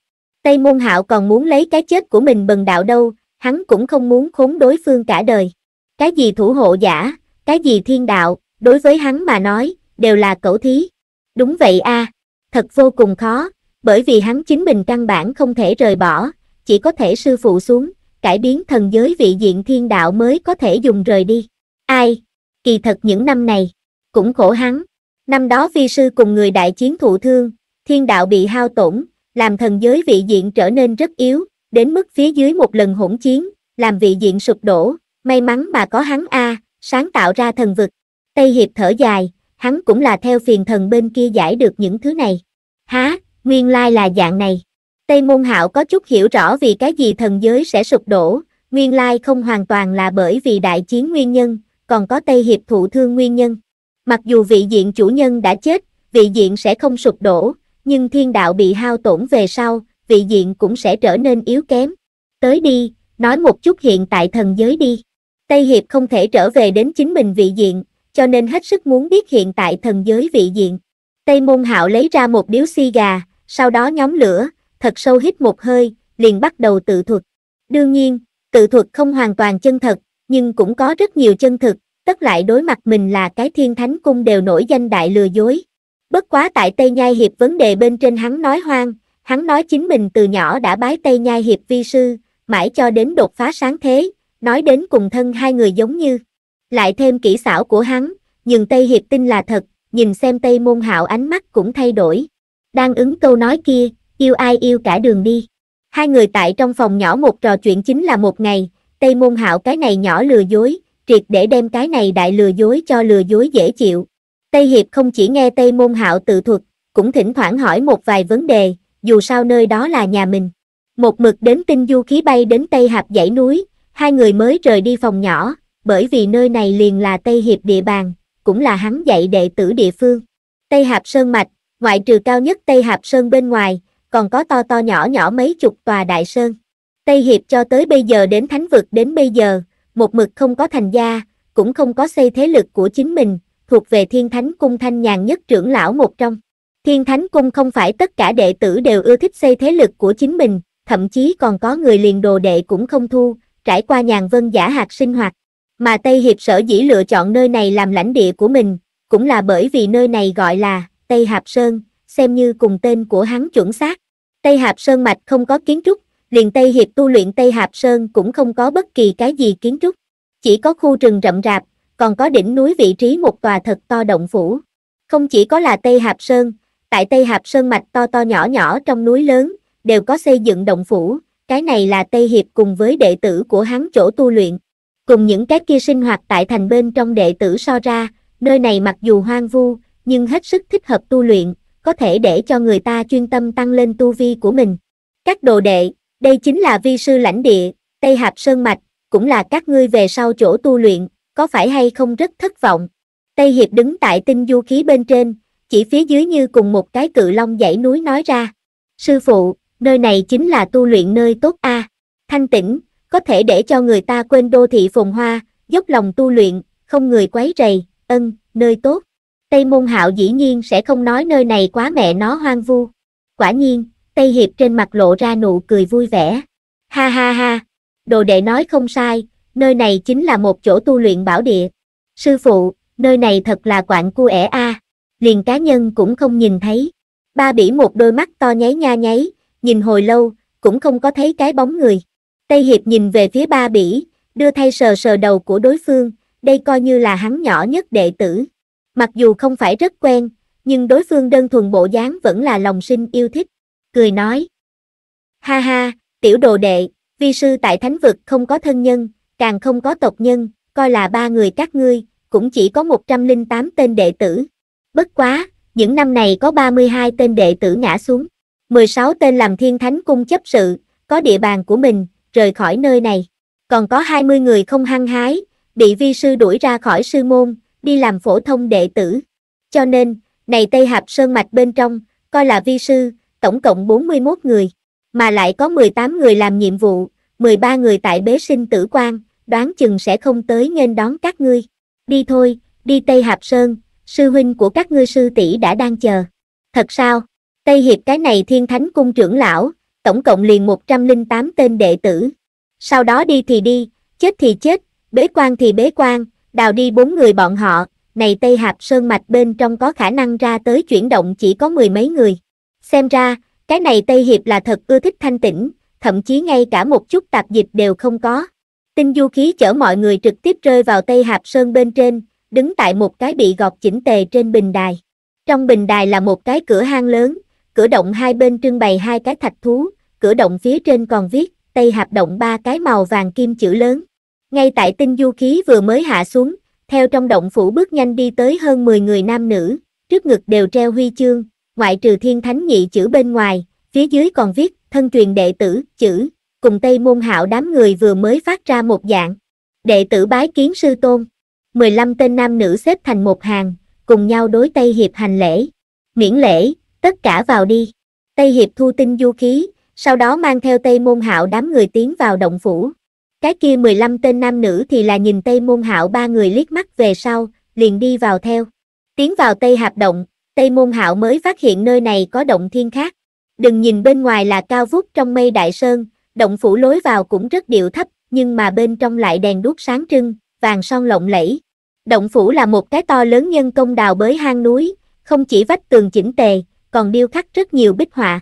Tây Môn Hạo còn muốn lấy cái chết của mình bần đạo đâu, hắn cũng không muốn khốn đối phương cả đời. Cái gì thủ hộ giả, cái gì thiên đạo, đối với hắn mà nói, đều là cẩu thí. Đúng vậy a, thật vô cùng khó, bởi vì hắn chính mình căn bản không thể rời bỏ, chỉ có thể sư phụ xuống, cải biến thần giới vị diện thiên đạo mới có thể dùng rời đi. Ai? Kỳ thật những năm này, cũng khổ hắn. Năm đó vi sư cùng người đại chiến thụ thương, thiên đạo bị hao tổn, làm thần giới vị diện trở nên rất yếu, đến mức phía dưới một lần hỗn chiến, làm vị diện sụp đổ, may mắn mà có hắn A, sáng tạo ra thần vực. Tây Hiệp thở dài, hắn cũng là theo phiền thần bên kia giải được những thứ này. Há, nguyên lai là dạng này. Tây Môn Hạo có chút hiểu rõ vì cái gì thần giới sẽ sụp đổ, nguyên lai không hoàn toàn là bởi vì đại chiến nguyên nhân, còn có Tây Hiệp thụ thương nguyên nhân. Mặc dù vị diện chủ nhân đã chết, vị diện sẽ không sụp đổ, nhưng thiên đạo bị hao tổn về sau, vị diện cũng sẽ trở nên yếu kém. Tới đi, nói một chút hiện tại thần giới đi. Tây Hiệp không thể trở về đến chính mình vị diện, cho nên hết sức muốn biết hiện tại thần giới vị diện. Tây môn hạo lấy ra một điếu xi gà, sau đó nhóm lửa, thật sâu hít một hơi, liền bắt đầu tự thuật. Đương nhiên, tự thuật không hoàn toàn chân thật, nhưng cũng có rất nhiều chân thực, tất lại đối mặt mình là cái thiên thánh cung đều nổi danh đại lừa dối. Bất quá tại Tây Nhai Hiệp vấn đề bên trên hắn nói hoang, hắn nói chính mình từ nhỏ đã bái Tây Nhai Hiệp vi sư, mãi cho đến đột phá sáng thế, nói đến cùng thân hai người giống như lại thêm kỹ xảo của hắn, nhưng Tây Hiệp tin là thật, nhìn xem Tây Môn Hạo ánh mắt cũng thay đổi. Đang ứng câu nói kia, yêu ai yêu cả đường đi. Hai người tại trong phòng nhỏ một trò chuyện chính là một ngày, Tây Môn Hạo cái này nhỏ lừa dối, triệt để đem cái này đại lừa dối cho lừa dối dễ chịu. Tây Hiệp không chỉ nghe Tây Môn Hạo tự thuật, cũng thỉnh thoảng hỏi một vài vấn đề, dù sao nơi đó là nhà mình. Một mực đến tinh du khí bay đến Tây Hạp dãy núi, hai người mới rời đi phòng nhỏ, bởi vì nơi này liền là Tây Hiệp địa bàn, cũng là hắn dạy đệ tử địa phương. Tây Hạp Sơn Mạch, ngoại trừ cao nhất Tây Hạp Sơn bên ngoài, còn có to to nhỏ nhỏ mấy chục tòa đại sơn. Tây Hiệp cho tới bây giờ đến thánh vực đến bây giờ, một mực không có thành gia, cũng không có xây thế lực của chính mình, thuộc về Thiên Thánh Cung thanh nhàn nhất trưởng lão một trong. Thiên Thánh Cung không phải tất cả đệ tử đều ưa thích xây thế lực của chính mình, thậm chí còn có người liền đồ đệ cũng không thu, trải qua nhàn vân giả hạt sinh hoạt mà Tây Hiệp sở dĩ lựa chọn nơi này làm lãnh địa của mình, cũng là bởi vì nơi này gọi là Tây Hạp Sơn, xem như cùng tên của hắn chuẩn xác. Tây Hạp Sơn mạch không có kiến trúc, liền Tây Hiệp tu luyện Tây Hạp Sơn cũng không có bất kỳ cái gì kiến trúc, chỉ có khu rừng rậm rạp, còn có đỉnh núi vị trí một tòa thật to động phủ. Không chỉ có là Tây Hạp Sơn, tại Tây Hạp Sơn mạch to to nhỏ nhỏ trong núi lớn, đều có xây dựng động phủ, cái này là Tây Hiệp cùng với đệ tử của hắn chỗ tu luyện cùng những cái kia sinh hoạt tại thành bên trong đệ tử so ra, nơi này mặc dù hoang vu, nhưng hết sức thích hợp tu luyện, có thể để cho người ta chuyên tâm tăng lên tu vi của mình. Các đồ đệ, đây chính là vi sư lãnh địa, Tây Hạp Sơn Mạch, cũng là các ngươi về sau chỗ tu luyện, có phải hay không rất thất vọng. Tây Hiệp đứng tại tinh du khí bên trên, chỉ phía dưới như cùng một cái cự long dãy núi nói ra. Sư phụ, nơi này chính là tu luyện nơi tốt a Thanh tĩnh, có thể để cho người ta quên đô thị phồn hoa, dốc lòng tu luyện, không người quấy rầy, ân, nơi tốt. Tây Môn Hạo dĩ nhiên sẽ không nói nơi này quá mẹ nó hoang vu. Quả nhiên, Tây Hiệp trên mặt lộ ra nụ cười vui vẻ. Ha ha ha, đồ đệ nói không sai, nơi này chính là một chỗ tu luyện bảo địa. Sư phụ, nơi này thật là quạng cu ẻ a, à. liền cá nhân cũng không nhìn thấy. Ba bỉ một đôi mắt to nháy nha nháy, nhìn hồi lâu, cũng không có thấy cái bóng người. Tây Hiệp nhìn về phía ba bỉ, đưa thay sờ sờ đầu của đối phương, đây coi như là hắn nhỏ nhất đệ tử. Mặc dù không phải rất quen, nhưng đối phương đơn thuần bộ dáng vẫn là lòng sinh yêu thích, cười nói. Ha ha, tiểu đồ đệ, vi sư tại thánh vực không có thân nhân, càng không có tộc nhân, coi là ba người các ngươi, cũng chỉ có 108 tên đệ tử. Bất quá, những năm này có 32 tên đệ tử ngã xuống, 16 tên làm thiên thánh cung chấp sự, có địa bàn của mình, rời khỏi nơi này. Còn có 20 người không hăng hái, bị vi sư đuổi ra khỏi sư môn, đi làm phổ thông đệ tử. Cho nên, này Tây Hạp Sơn Mạch bên trong, coi là vi sư, tổng cộng 41 người, mà lại có 18 người làm nhiệm vụ, 13 người tại bế sinh tử quan, đoán chừng sẽ không tới nên đón các ngươi. Đi thôi, đi Tây Hạp Sơn, sư huynh của các ngươi sư tỷ đã đang chờ. Thật sao? Tây Hiệp cái này thiên thánh cung trưởng lão, tổng cộng liền 108 tên đệ tử. Sau đó đi thì đi, chết thì chết, bế quan thì bế quan, đào đi bốn người bọn họ, này Tây Hạp Sơn Mạch bên trong có khả năng ra tới chuyển động chỉ có mười mấy người. Xem ra, cái này Tây Hiệp là thật ưa thích thanh tĩnh, thậm chí ngay cả một chút tạp dịch đều không có. Tinh du khí chở mọi người trực tiếp rơi vào Tây Hạp Sơn bên trên, đứng tại một cái bị gọt chỉnh tề trên bình đài. Trong bình đài là một cái cửa hang lớn, cửa động hai bên trưng bày hai cái thạch thú, cửa động phía trên còn viết, Tây Hạp Động ba cái màu vàng kim chữ lớn. Ngay tại tinh du khí vừa mới hạ xuống, theo trong động phủ bước nhanh đi tới hơn 10 người nam nữ, trước ngực đều treo huy chương, ngoại trừ thiên thánh nhị chữ bên ngoài, phía dưới còn viết, thân truyền đệ tử, chữ, cùng Tây Môn Hạo đám người vừa mới phát ra một dạng. Đệ tử bái kiến sư tôn, 15 tên nam nữ xếp thành một hàng, cùng nhau đối Tây Hiệp hành lễ. Miễn lễ, tất cả vào đi. Tây Hiệp thu tinh du khí, sau đó mang theo Tây Môn Hạo đám người tiến vào động phủ. Cái kia 15 tên nam nữ thì là nhìn Tây Môn Hạo ba người liếc mắt về sau, liền đi vào theo. Tiến vào Tây Hạp Động, Tây Môn Hạo mới phát hiện nơi này có động thiên khác. Đừng nhìn bên ngoài là cao vút trong mây đại sơn, động phủ lối vào cũng rất điệu thấp, nhưng mà bên trong lại đèn đuốc sáng trưng, vàng son lộng lẫy. Động phủ là một cái to lớn nhân công đào bới hang núi, không chỉ vách tường chỉnh tề, còn điêu khắc rất nhiều bích họa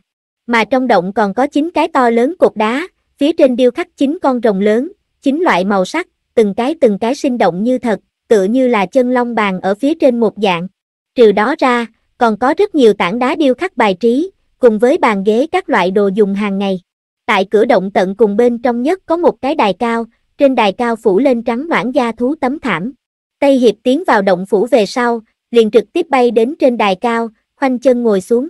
mà trong động còn có 9 cái to lớn cột đá, phía trên điêu khắc 9 con rồng lớn, 9 loại màu sắc, từng cái từng cái sinh động như thật, tựa như là chân long bàn ở phía trên một dạng. Trừ đó ra, còn có rất nhiều tảng đá điêu khắc bài trí, cùng với bàn ghế các loại đồ dùng hàng ngày. Tại cửa động tận cùng bên trong nhất có một cái đài cao, trên đài cao phủ lên trắng noãn da thú tấm thảm. Tây Hiệp tiến vào động phủ về sau, liền trực tiếp bay đến trên đài cao, khoanh chân ngồi xuống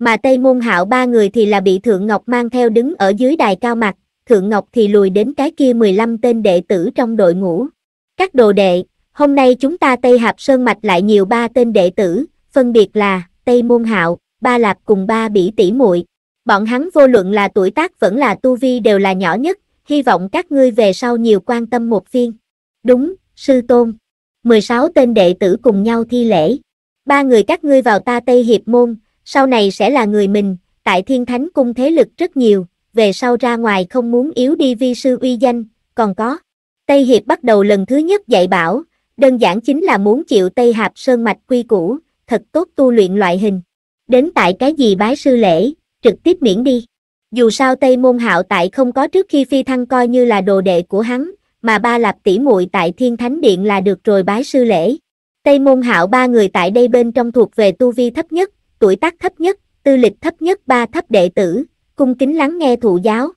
mà Tây Môn Hạo ba người thì là bị Thượng Ngọc mang theo đứng ở dưới đài cao mặt, Thượng Ngọc thì lùi đến cái kia 15 tên đệ tử trong đội ngũ. Các đồ đệ, hôm nay chúng ta Tây Hạp Sơn Mạch lại nhiều ba tên đệ tử, phân biệt là Tây Môn Hạo, Ba Lạp cùng ba bỉ tỷ muội. Bọn hắn vô luận là tuổi tác vẫn là tu vi đều là nhỏ nhất, hy vọng các ngươi về sau nhiều quan tâm một phiên. Đúng, sư tôn. 16 tên đệ tử cùng nhau thi lễ. Ba người các ngươi vào ta Tây Hiệp Môn, sau này sẽ là người mình, tại thiên thánh cung thế lực rất nhiều, về sau ra ngoài không muốn yếu đi vi sư uy danh, còn có. Tây Hiệp bắt đầu lần thứ nhất dạy bảo, đơn giản chính là muốn chịu Tây Hạp sơn mạch quy củ, thật tốt tu luyện loại hình. Đến tại cái gì bái sư lễ, trực tiếp miễn đi. Dù sao Tây Môn Hạo tại không có trước khi phi thăng coi như là đồ đệ của hắn, mà ba lạp tỷ muội tại Thiên Thánh Điện là được rồi bái sư lễ. Tây Môn Hạo ba người tại đây bên trong thuộc về tu vi thấp nhất, tuổi tác thấp nhất, tư lịch thấp nhất ba thấp đệ tử, cung kính lắng nghe thụ giáo.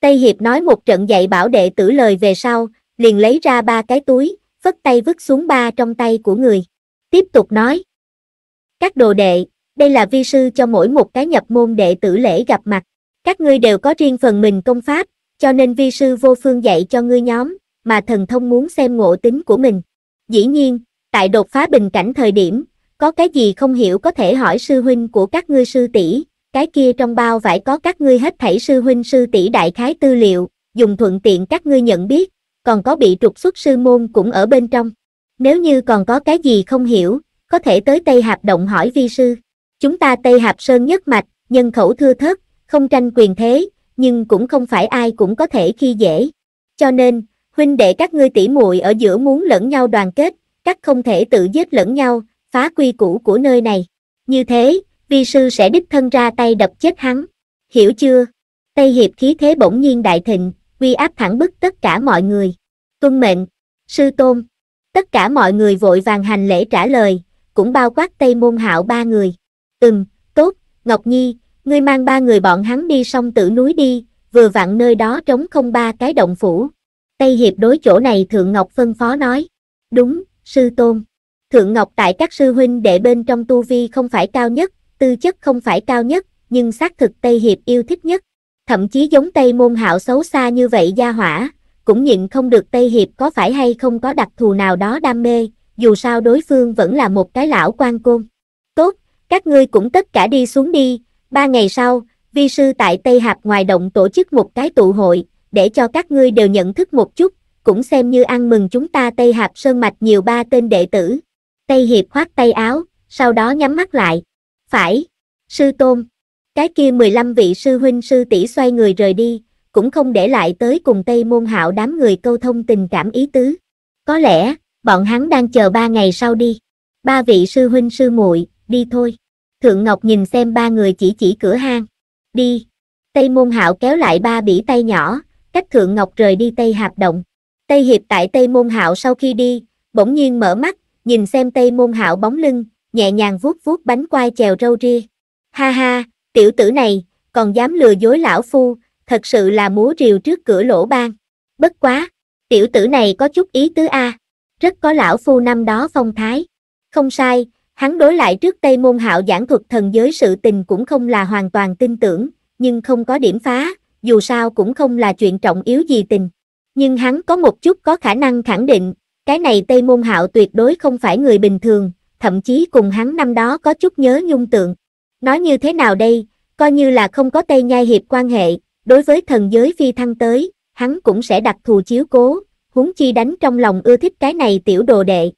Tây Hiệp nói một trận dạy bảo đệ tử lời về sau, liền lấy ra ba cái túi, phất tay vứt xuống ba trong tay của người. Tiếp tục nói. Các đồ đệ, đây là vi sư cho mỗi một cái nhập môn đệ tử lễ gặp mặt. Các ngươi đều có riêng phần mình công pháp, cho nên vi sư vô phương dạy cho ngươi nhóm, mà thần thông muốn xem ngộ tính của mình. Dĩ nhiên, tại đột phá bình cảnh thời điểm, có cái gì không hiểu có thể hỏi sư huynh của các ngươi sư tỷ, cái kia trong bao vải có các ngươi hết thảy sư huynh sư tỷ đại khái tư liệu, dùng thuận tiện các ngươi nhận biết, còn có bị trục xuất sư môn cũng ở bên trong. Nếu như còn có cái gì không hiểu, có thể tới Tây Hạp Động hỏi vi sư. Chúng ta Tây Hạp Sơn nhất mạch, nhân khẩu thưa thớt, không tranh quyền thế, nhưng cũng không phải ai cũng có thể khi dễ. Cho nên, huynh đệ các ngươi tỷ muội ở giữa muốn lẫn nhau đoàn kết, các không thể tự giết lẫn nhau, phá quy củ của nơi này. Như thế, vi sư sẽ đích thân ra tay đập chết hắn. Hiểu chưa? Tây Hiệp khí thế bỗng nhiên đại thịnh, uy áp thẳng bức tất cả mọi người. Tuân mệnh, sư tôn. Tất cả mọi người vội vàng hành lễ trả lời, cũng bao quát Tây Môn Hạo ba người. Ừm, tốt, Ngọc Nhi, ngươi mang ba người bọn hắn đi sông tử núi đi, vừa vặn nơi đó trống không ba cái động phủ. Tây Hiệp đối chỗ này Thượng Ngọc phân phó nói. Đúng, sư tôn. Thượng Ngọc tại các sư huynh đệ bên trong tu vi không phải cao nhất, tư chất không phải cao nhất, nhưng xác thực Tây Hiệp yêu thích nhất. Thậm chí giống Tây môn hạo xấu xa như vậy gia hỏa, cũng nhịn không được Tây Hiệp có phải hay không có đặc thù nào đó đam mê, dù sao đối phương vẫn là một cái lão quan côn. Tốt, các ngươi cũng tất cả đi xuống đi, ba ngày sau, vi sư tại Tây Hạp ngoài động tổ chức một cái tụ hội, để cho các ngươi đều nhận thức một chút, cũng xem như ăn mừng chúng ta Tây Hạp Sơn Mạch nhiều ba tên đệ tử. Tây Hiệp khoát tay áo, sau đó nhắm mắt lại. Phải, sư tôn. Cái kia 15 vị sư huynh sư tỷ xoay người rời đi, cũng không để lại tới cùng Tây Môn Hạo đám người câu thông tình cảm ý tứ. Có lẽ, bọn hắn đang chờ ba ngày sau đi. Ba vị sư huynh sư muội, đi thôi. Thượng Ngọc nhìn xem ba người chỉ chỉ cửa hang. Đi. Tây Môn Hạo kéo lại ba bỉ tay nhỏ, cách Thượng Ngọc rời đi Tây Hạp Động. Tây Hiệp tại Tây Môn Hạo sau khi đi, bỗng nhiên mở mắt, nhìn xem tây môn hạo bóng lưng, nhẹ nhàng vuốt vuốt bánh quai chèo râu ria. Ha ha, tiểu tử này, còn dám lừa dối lão phu, thật sự là múa rìu trước cửa lỗ ban. Bất quá, tiểu tử này có chút ý tứ a, rất có lão phu năm đó phong thái. Không sai, hắn đối lại trước Tây Môn Hạo giảng thuật thần giới sự tình cũng không là hoàn toàn tin tưởng, nhưng không có điểm phá, dù sao cũng không là chuyện trọng yếu gì tình. Nhưng hắn có một chút có khả năng khẳng định, cái này Tây Môn Hạo tuyệt đối không phải người bình thường, thậm chí cùng hắn năm đó có chút nhớ nhung tượng. Nói như thế nào đây, coi như là không có Tây Nhai Hiệp quan hệ, đối với thần giới phi thăng tới, hắn cũng sẽ đặt thù chiếu cố, huống chi đánh trong lòng ưa thích cái này tiểu đồ đệ.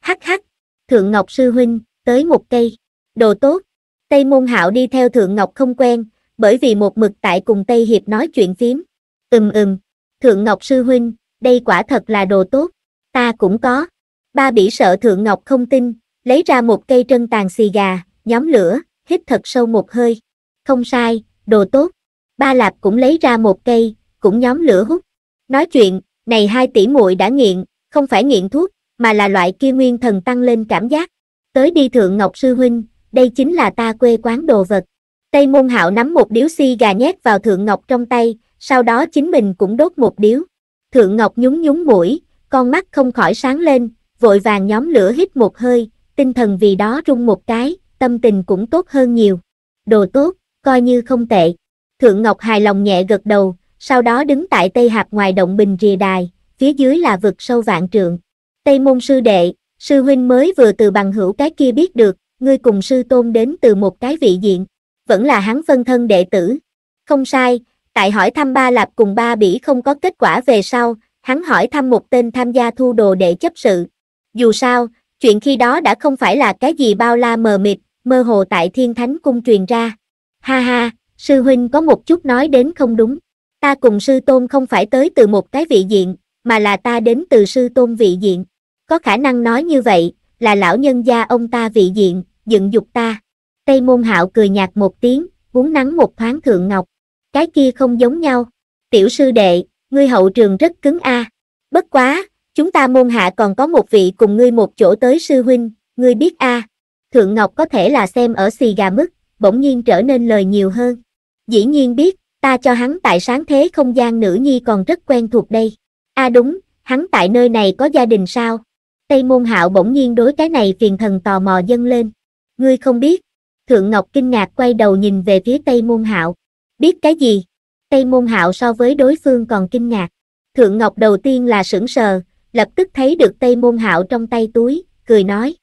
Hắc hắc, Thượng Ngọc Sư Huynh, tới một cây, đồ tốt. Tây Môn Hạo đi theo Thượng Ngọc không quen, bởi vì một mực tại cùng Tây Hiệp nói chuyện phím. Ừm ừm, Thượng Ngọc Sư Huynh, đây quả thật là đồ tốt ta cũng có. Ba bỉ sợ Thượng Ngọc không tin, lấy ra một cây trân tàn xì gà, nhóm lửa, hít thật sâu một hơi. Không sai, đồ tốt. Ba Lạp cũng lấy ra một cây, cũng nhóm lửa hút. Nói chuyện, này hai tỷ muội đã nghiện, không phải nghiện thuốc, mà là loại kia nguyên thần tăng lên cảm giác. Tới đi Thượng Ngọc Sư Huynh, đây chính là ta quê quán đồ vật. Tây Môn Hạo nắm một điếu xì gà nhét vào Thượng Ngọc trong tay, sau đó chính mình cũng đốt một điếu. Thượng Ngọc nhún nhún mũi, con mắt không khỏi sáng lên, vội vàng nhóm lửa hít một hơi, tinh thần vì đó rung một cái, tâm tình cũng tốt hơn nhiều. Đồ tốt, coi như không tệ. Thượng Ngọc hài lòng nhẹ gật đầu, sau đó đứng tại Tây Hạp ngoài động bình rìa đài, phía dưới là vực sâu vạn trượng. Tây môn sư đệ, sư huynh mới vừa từ bằng hữu cái kia biết được, ngươi cùng sư tôn đến từ một cái vị diện, vẫn là hắn phân thân đệ tử. Không sai, tại hỏi thăm ba lạp cùng ba bỉ không có kết quả về sau, hắn hỏi thăm một tên tham gia thu đồ để chấp sự. Dù sao, chuyện khi đó đã không phải là cái gì bao la mờ mịt, mơ hồ tại thiên thánh cung truyền ra. Ha ha, sư huynh có một chút nói đến không đúng. Ta cùng sư tôn không phải tới từ một cái vị diện, mà là ta đến từ sư tôn vị diện. Có khả năng nói như vậy, là lão nhân gia ông ta vị diện, dựng dục ta. Tây môn hạo cười nhạt một tiếng, uống nắng một thoáng thượng ngọc. Cái kia không giống nhau. Tiểu sư đệ, ngươi hậu trường rất cứng a. À. Bất quá, chúng ta môn hạ còn có một vị cùng ngươi một chỗ tới sư huynh, ngươi biết a. À. Thượng Ngọc có thể là xem ở xì gà mức, bỗng nhiên trở nên lời nhiều hơn. Dĩ nhiên biết, ta cho hắn tại sáng thế không gian nữ nhi còn rất quen thuộc đây. a à đúng, hắn tại nơi này có gia đình sao? Tây môn hạo bỗng nhiên đối cái này phiền thần tò mò dâng lên. Ngươi không biết. Thượng Ngọc kinh ngạc quay đầu nhìn về phía Tây môn hạo. Biết cái gì? Tây Môn Hạo so với đối phương còn kinh ngạc. Thượng Ngọc đầu tiên là sững sờ, lập tức thấy được Tây Môn Hạo trong tay túi, cười nói.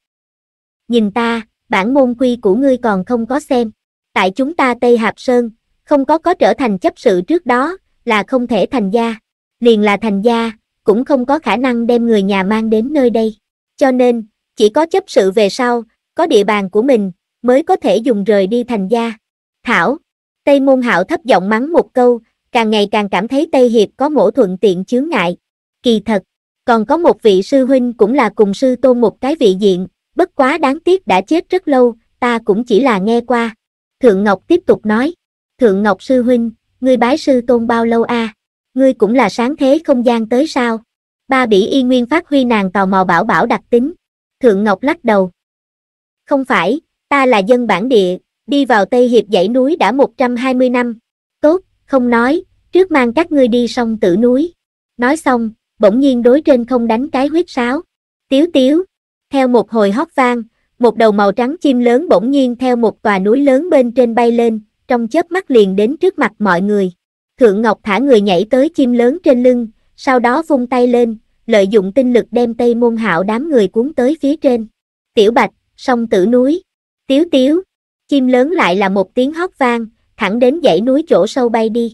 Nhìn ta, bản môn quy của ngươi còn không có xem. Tại chúng ta Tây Hạp Sơn, không có có trở thành chấp sự trước đó, là không thể thành gia. Liền là thành gia, cũng không có khả năng đem người nhà mang đến nơi đây. Cho nên, chỉ có chấp sự về sau, có địa bàn của mình, mới có thể dùng rời đi thành gia. Thảo, Tây Môn Hạo thấp giọng mắng một câu, càng ngày càng cảm thấy Tây Hiệp có mổ thuận tiện chướng ngại. Kỳ thật, còn có một vị sư huynh cũng là cùng sư tôn một cái vị diện, bất quá đáng tiếc đã chết rất lâu, ta cũng chỉ là nghe qua. Thượng Ngọc tiếp tục nói, Thượng Ngọc sư huynh, ngươi bái sư tôn bao lâu a? Ngươi cũng là sáng thế không gian tới sao? Ba bỉ y nguyên phát huy nàng tò mò bảo bảo đặc tính. Thượng Ngọc lắc đầu. Không phải, ta là dân bản địa, đi vào Tây Hiệp dãy núi đã 120 năm. Tốt, không nói, trước mang các ngươi đi sông tử núi. Nói xong, bỗng nhiên đối trên không đánh cái huyết sáo. Tiếu tiếu, theo một hồi hót vang, một đầu màu trắng chim lớn bỗng nhiên theo một tòa núi lớn bên trên bay lên, trong chớp mắt liền đến trước mặt mọi người. Thượng Ngọc thả người nhảy tới chim lớn trên lưng, sau đó vung tay lên, lợi dụng tinh lực đem Tây Môn Hạo đám người cuốn tới phía trên. Tiểu Bạch, sông tử núi. Tiếu Tiếu chim lớn lại là một tiếng hót vang, thẳng đến dãy núi chỗ sâu bay đi.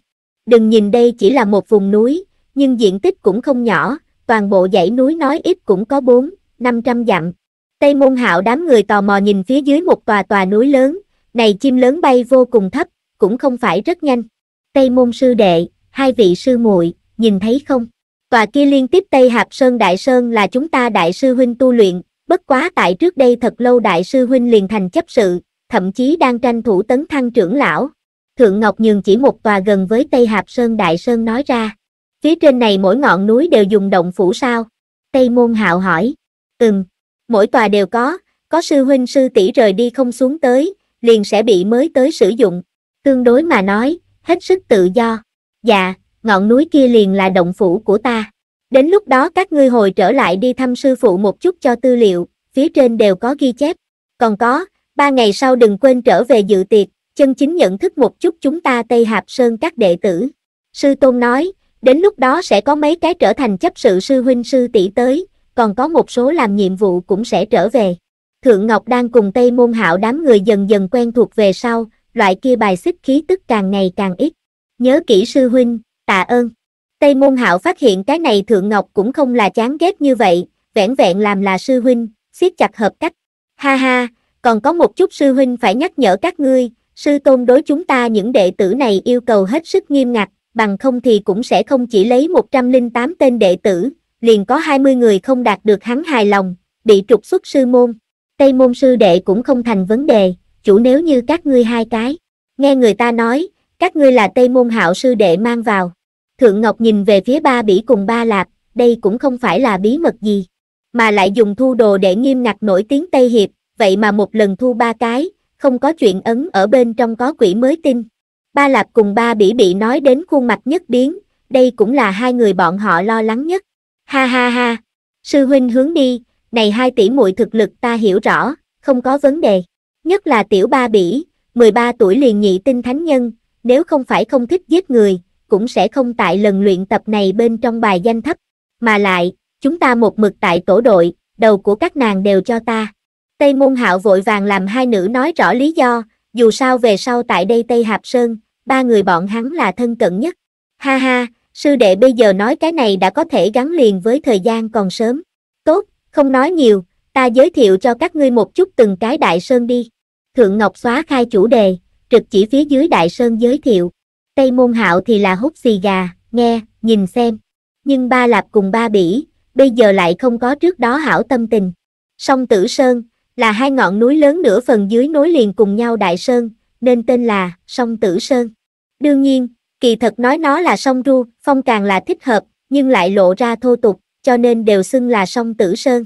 Đừng nhìn đây chỉ là một vùng núi, nhưng diện tích cũng không nhỏ, toàn bộ dãy núi nói ít cũng có 4, 500 dặm. Tây môn hạo đám người tò mò nhìn phía dưới một tòa tòa núi lớn, này chim lớn bay vô cùng thấp, cũng không phải rất nhanh. Tây môn sư đệ, hai vị sư muội nhìn thấy không? Tòa kia liên tiếp Tây Hạp Sơn Đại Sơn là chúng ta Đại sư Huynh tu luyện, bất quá tại trước đây thật lâu Đại sư Huynh liền thành chấp sự, thậm chí đang tranh thủ tấn thăng trưởng lão. Thượng Ngọc Nhường chỉ một tòa gần với Tây Hạp Sơn Đại Sơn nói ra. Phía trên này mỗi ngọn núi đều dùng động phủ sao? Tây Môn Hạo hỏi. Ừm, mỗi tòa đều có, có sư huynh sư tỷ rời đi không xuống tới, liền sẽ bị mới tới sử dụng. Tương đối mà nói, hết sức tự do. Dạ, ngọn núi kia liền là động phủ của ta. Đến lúc đó các ngươi hồi trở lại đi thăm sư phụ một chút cho tư liệu, phía trên đều có ghi chép. Còn có, ba ngày sau đừng quên trở về dự tiệc, chân chính nhận thức một chút chúng ta Tây Hạp Sơn các đệ tử. Sư Tôn nói, đến lúc đó sẽ có mấy cái trở thành chấp sự sư huynh sư tỷ tới, còn có một số làm nhiệm vụ cũng sẽ trở về. Thượng Ngọc đang cùng Tây Môn Hạo đám người dần dần quen thuộc về sau, loại kia bài xích khí tức càng ngày càng ít. Nhớ kỹ sư huynh, tạ ơn. Tây Môn Hạo phát hiện cái này Thượng Ngọc cũng không là chán ghét như vậy, vẻn vẹn làm là sư huynh, siết chặt hợp cách. Ha ha, còn có một chút sư huynh phải nhắc nhở các ngươi, sư tôn đối chúng ta những đệ tử này yêu cầu hết sức nghiêm ngặt, bằng không thì cũng sẽ không chỉ lấy 108 tên đệ tử, liền có 20 người không đạt được hắn hài lòng, bị trục xuất sư môn. Tây môn sư đệ cũng không thành vấn đề, chủ nếu như các ngươi hai cái. Nghe người ta nói, các ngươi là Tây môn hạo sư đệ mang vào. Thượng Ngọc nhìn về phía ba bỉ cùng ba lạp, đây cũng không phải là bí mật gì. Mà lại dùng thu đồ để nghiêm ngặt nổi tiếng Tây Hiệp, vậy mà một lần thu ba cái, không có chuyện ấn ở bên trong có quỷ mới tin. Ba Lạp cùng ba bỉ bị nói đến khuôn mặt nhất biến, đây cũng là hai người bọn họ lo lắng nhất. Ha ha ha, sư huynh hướng đi, này hai tỷ muội thực lực ta hiểu rõ, không có vấn đề. Nhất là tiểu ba bỉ, 13 tuổi liền nhị tinh thánh nhân, nếu không phải không thích giết người, cũng sẽ không tại lần luyện tập này bên trong bài danh thấp. Mà lại, chúng ta một mực tại tổ đội, đầu của các nàng đều cho ta. Tây Môn Hạo vội vàng làm hai nữ nói rõ lý do, dù sao về sau tại đây Tây Hạp Sơn, ba người bọn hắn là thân cận nhất. Ha ha, sư đệ bây giờ nói cái này đã có thể gắn liền với thời gian còn sớm. Tốt, không nói nhiều, ta giới thiệu cho các ngươi một chút từng cái đại sơn đi. Thượng Ngọc xóa khai chủ đề, trực chỉ phía dưới đại sơn giới thiệu. Tây Môn Hạo thì là hút xì gà, nghe, nhìn xem. Nhưng ba lạp cùng ba bỉ, bây giờ lại không có trước đó hảo tâm tình. Song Tử Sơn, là hai ngọn núi lớn nửa phần dưới nối liền cùng nhau Đại Sơn, nên tên là Sông Tử Sơn. Đương nhiên, kỳ thật nói nó là sông Ru, Phong càng là thích hợp, nhưng lại lộ ra thô tục, cho nên đều xưng là sông Tử Sơn.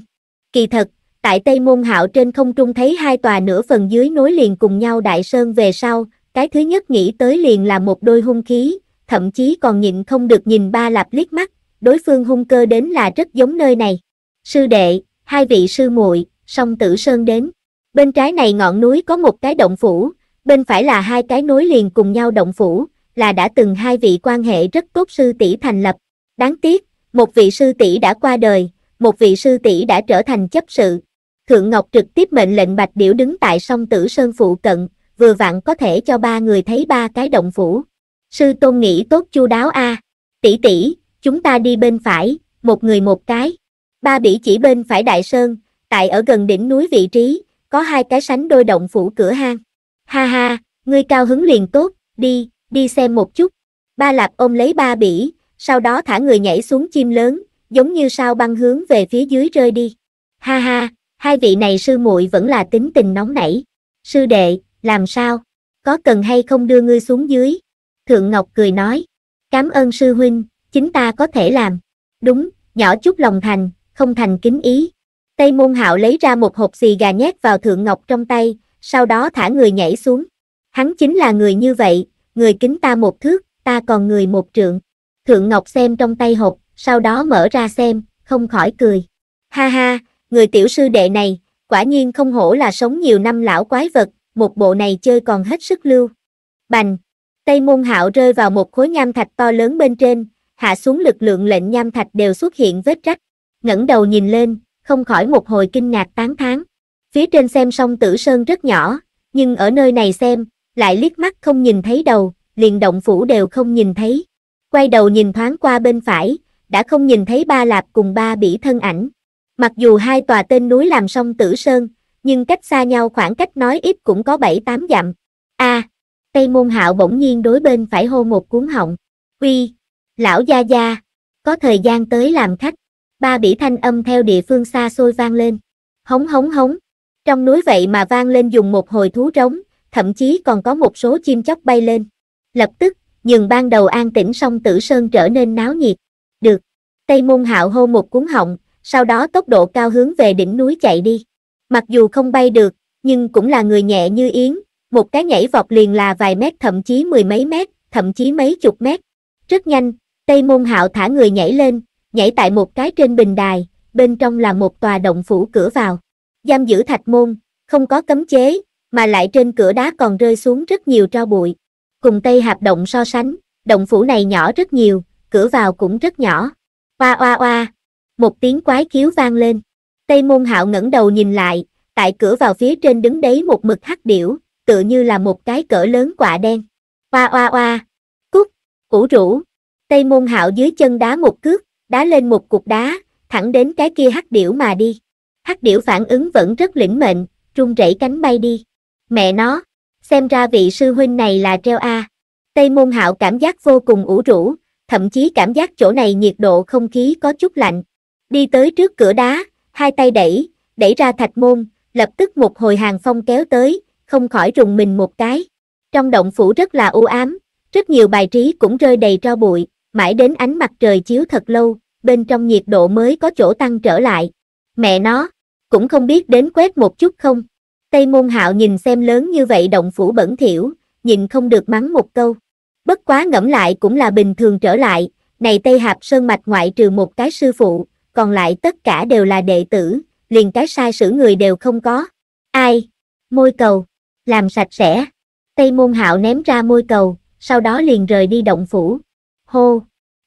Kỳ thật, tại Tây Môn Hạo trên không trung thấy hai tòa nửa phần dưới nối liền cùng nhau Đại Sơn về sau, cái thứ nhất nghĩ tới liền là một đôi hung khí, thậm chí còn nhịn không được nhìn ba lạp liếc mắt, đối phương hung cơ đến là rất giống nơi này. Sư đệ, hai vị sư muội, song tử sơn đến. Bên trái này ngọn núi có một cái động phủ, bên phải là hai cái nối liền cùng nhau động phủ, là đã từng hai vị quan hệ rất tốt sư tỷ thành lập. Đáng tiếc, một vị sư tỷ đã qua đời, một vị sư tỷ đã trở thành chấp sự. Thượng Ngọc trực tiếp mệnh lệnh Bạch Điểu đứng tại Song Tử Sơn phụ cận, vừa vặn có thể cho ba người thấy ba cái động phủ. Sư Tôn nghĩ tốt chu đáo a, à. tỷ tỷ, chúng ta đi bên phải, một người một cái. Ba bỉ chỉ bên phải đại sơn, tại ở gần đỉnh núi vị trí, có hai cái sánh đôi động phủ cửa hang. Ha ha, ngươi cao hứng liền tốt, đi, đi xem một chút. Ba lạp ôm lấy ba bỉ, sau đó thả người nhảy xuống chim lớn, giống như sao băng hướng về phía dưới rơi đi. Ha ha, hai vị này sư muội vẫn là tính tình nóng nảy. Sư đệ, làm sao? Có cần hay không đưa ngươi xuống dưới? Thượng Ngọc cười nói. cám ơn sư huynh, chính ta có thể làm. Đúng, nhỏ chút lòng thành, không thành kính ý. Tây môn hạo lấy ra một hộp xì gà nhét vào thượng ngọc trong tay, sau đó thả người nhảy xuống. Hắn chính là người như vậy, người kính ta một thước, ta còn người một trượng. Thượng ngọc xem trong tay hộp, sau đó mở ra xem, không khỏi cười. Ha ha, người tiểu sư đệ này, quả nhiên không hổ là sống nhiều năm lão quái vật, một bộ này chơi còn hết sức lưu. Bành! Tây môn hạo rơi vào một khối nham thạch to lớn bên trên, hạ xuống lực lượng lệnh nham thạch đều xuất hiện vết rách. ngẩng đầu nhìn lên, không khỏi một hồi kinh ngạc tán thán. Phía trên xem sông Tử Sơn rất nhỏ, nhưng ở nơi này xem, lại liếc mắt không nhìn thấy đầu, liền động phủ đều không nhìn thấy. Quay đầu nhìn thoáng qua bên phải, đã không nhìn thấy ba lạp cùng ba bỉ thân ảnh. Mặc dù hai tòa tên núi làm sông Tử Sơn, nhưng cách xa nhau khoảng cách nói ít cũng có 7-8 dặm. a à, Tây Môn Hạo bỗng nhiên đối bên phải hô một cuốn họng. Uy, lão gia gia, có thời gian tới làm khách ba bỉ thanh âm theo địa phương xa xôi vang lên. Hống hống hống, trong núi vậy mà vang lên dùng một hồi thú trống, thậm chí còn có một số chim chóc bay lên. Lập tức, nhường ban đầu an tĩnh song tử sơn trở nên náo nhiệt. Được, Tây Môn Hạo hô một cuốn họng, sau đó tốc độ cao hướng về đỉnh núi chạy đi. Mặc dù không bay được, nhưng cũng là người nhẹ như yến, một cái nhảy vọt liền là vài mét thậm chí mười mấy mét, thậm chí mấy chục mét. Rất nhanh, Tây Môn Hạo thả người nhảy lên, nhảy tại một cái trên bình đài, bên trong là một tòa động phủ cửa vào. Giam giữ thạch môn, không có cấm chế, mà lại trên cửa đá còn rơi xuống rất nhiều tro bụi. Cùng Tây Hạp Động so sánh, động phủ này nhỏ rất nhiều, cửa vào cũng rất nhỏ. Oa oa oa, một tiếng quái khiếu vang lên. Tây Môn Hạo ngẩng đầu nhìn lại, tại cửa vào phía trên đứng đấy một mực hắc điểu, tựa như là một cái cỡ lớn quả đen. Oa oa oa, cút, ủ rũ. Tây Môn Hạo dưới chân đá một cước, đá lên một cục đá, thẳng đến cái kia hắc điểu mà đi. Hắc điểu phản ứng vẫn rất lĩnh mệnh, trung rẩy cánh bay đi. Mẹ nó, xem ra vị sư huynh này là treo a. Tây môn hạo cảm giác vô cùng ủ rũ, thậm chí cảm giác chỗ này nhiệt độ không khí có chút lạnh. Đi tới trước cửa đá, hai tay đẩy, đẩy ra thạch môn, lập tức một hồi hàng phong kéo tới, không khỏi rùng mình một cái. Trong động phủ rất là u ám, rất nhiều bài trí cũng rơi đầy tro bụi, mãi đến ánh mặt trời chiếu thật lâu, bên trong nhiệt độ mới có chỗ tăng trở lại. Mẹ nó, cũng không biết đến quét một chút không. Tây môn hạo nhìn xem lớn như vậy động phủ bẩn thiểu, nhìn không được mắng một câu. Bất quá ngẫm lại cũng là bình thường trở lại, này Tây Hạp Sơn Mạch ngoại trừ một cái sư phụ, còn lại tất cả đều là đệ tử, liền cái sai sử người đều không có. Ai? Môi cầu. Làm sạch sẽ. Tây môn hạo ném ra môi cầu, sau đó liền rời đi động phủ hô.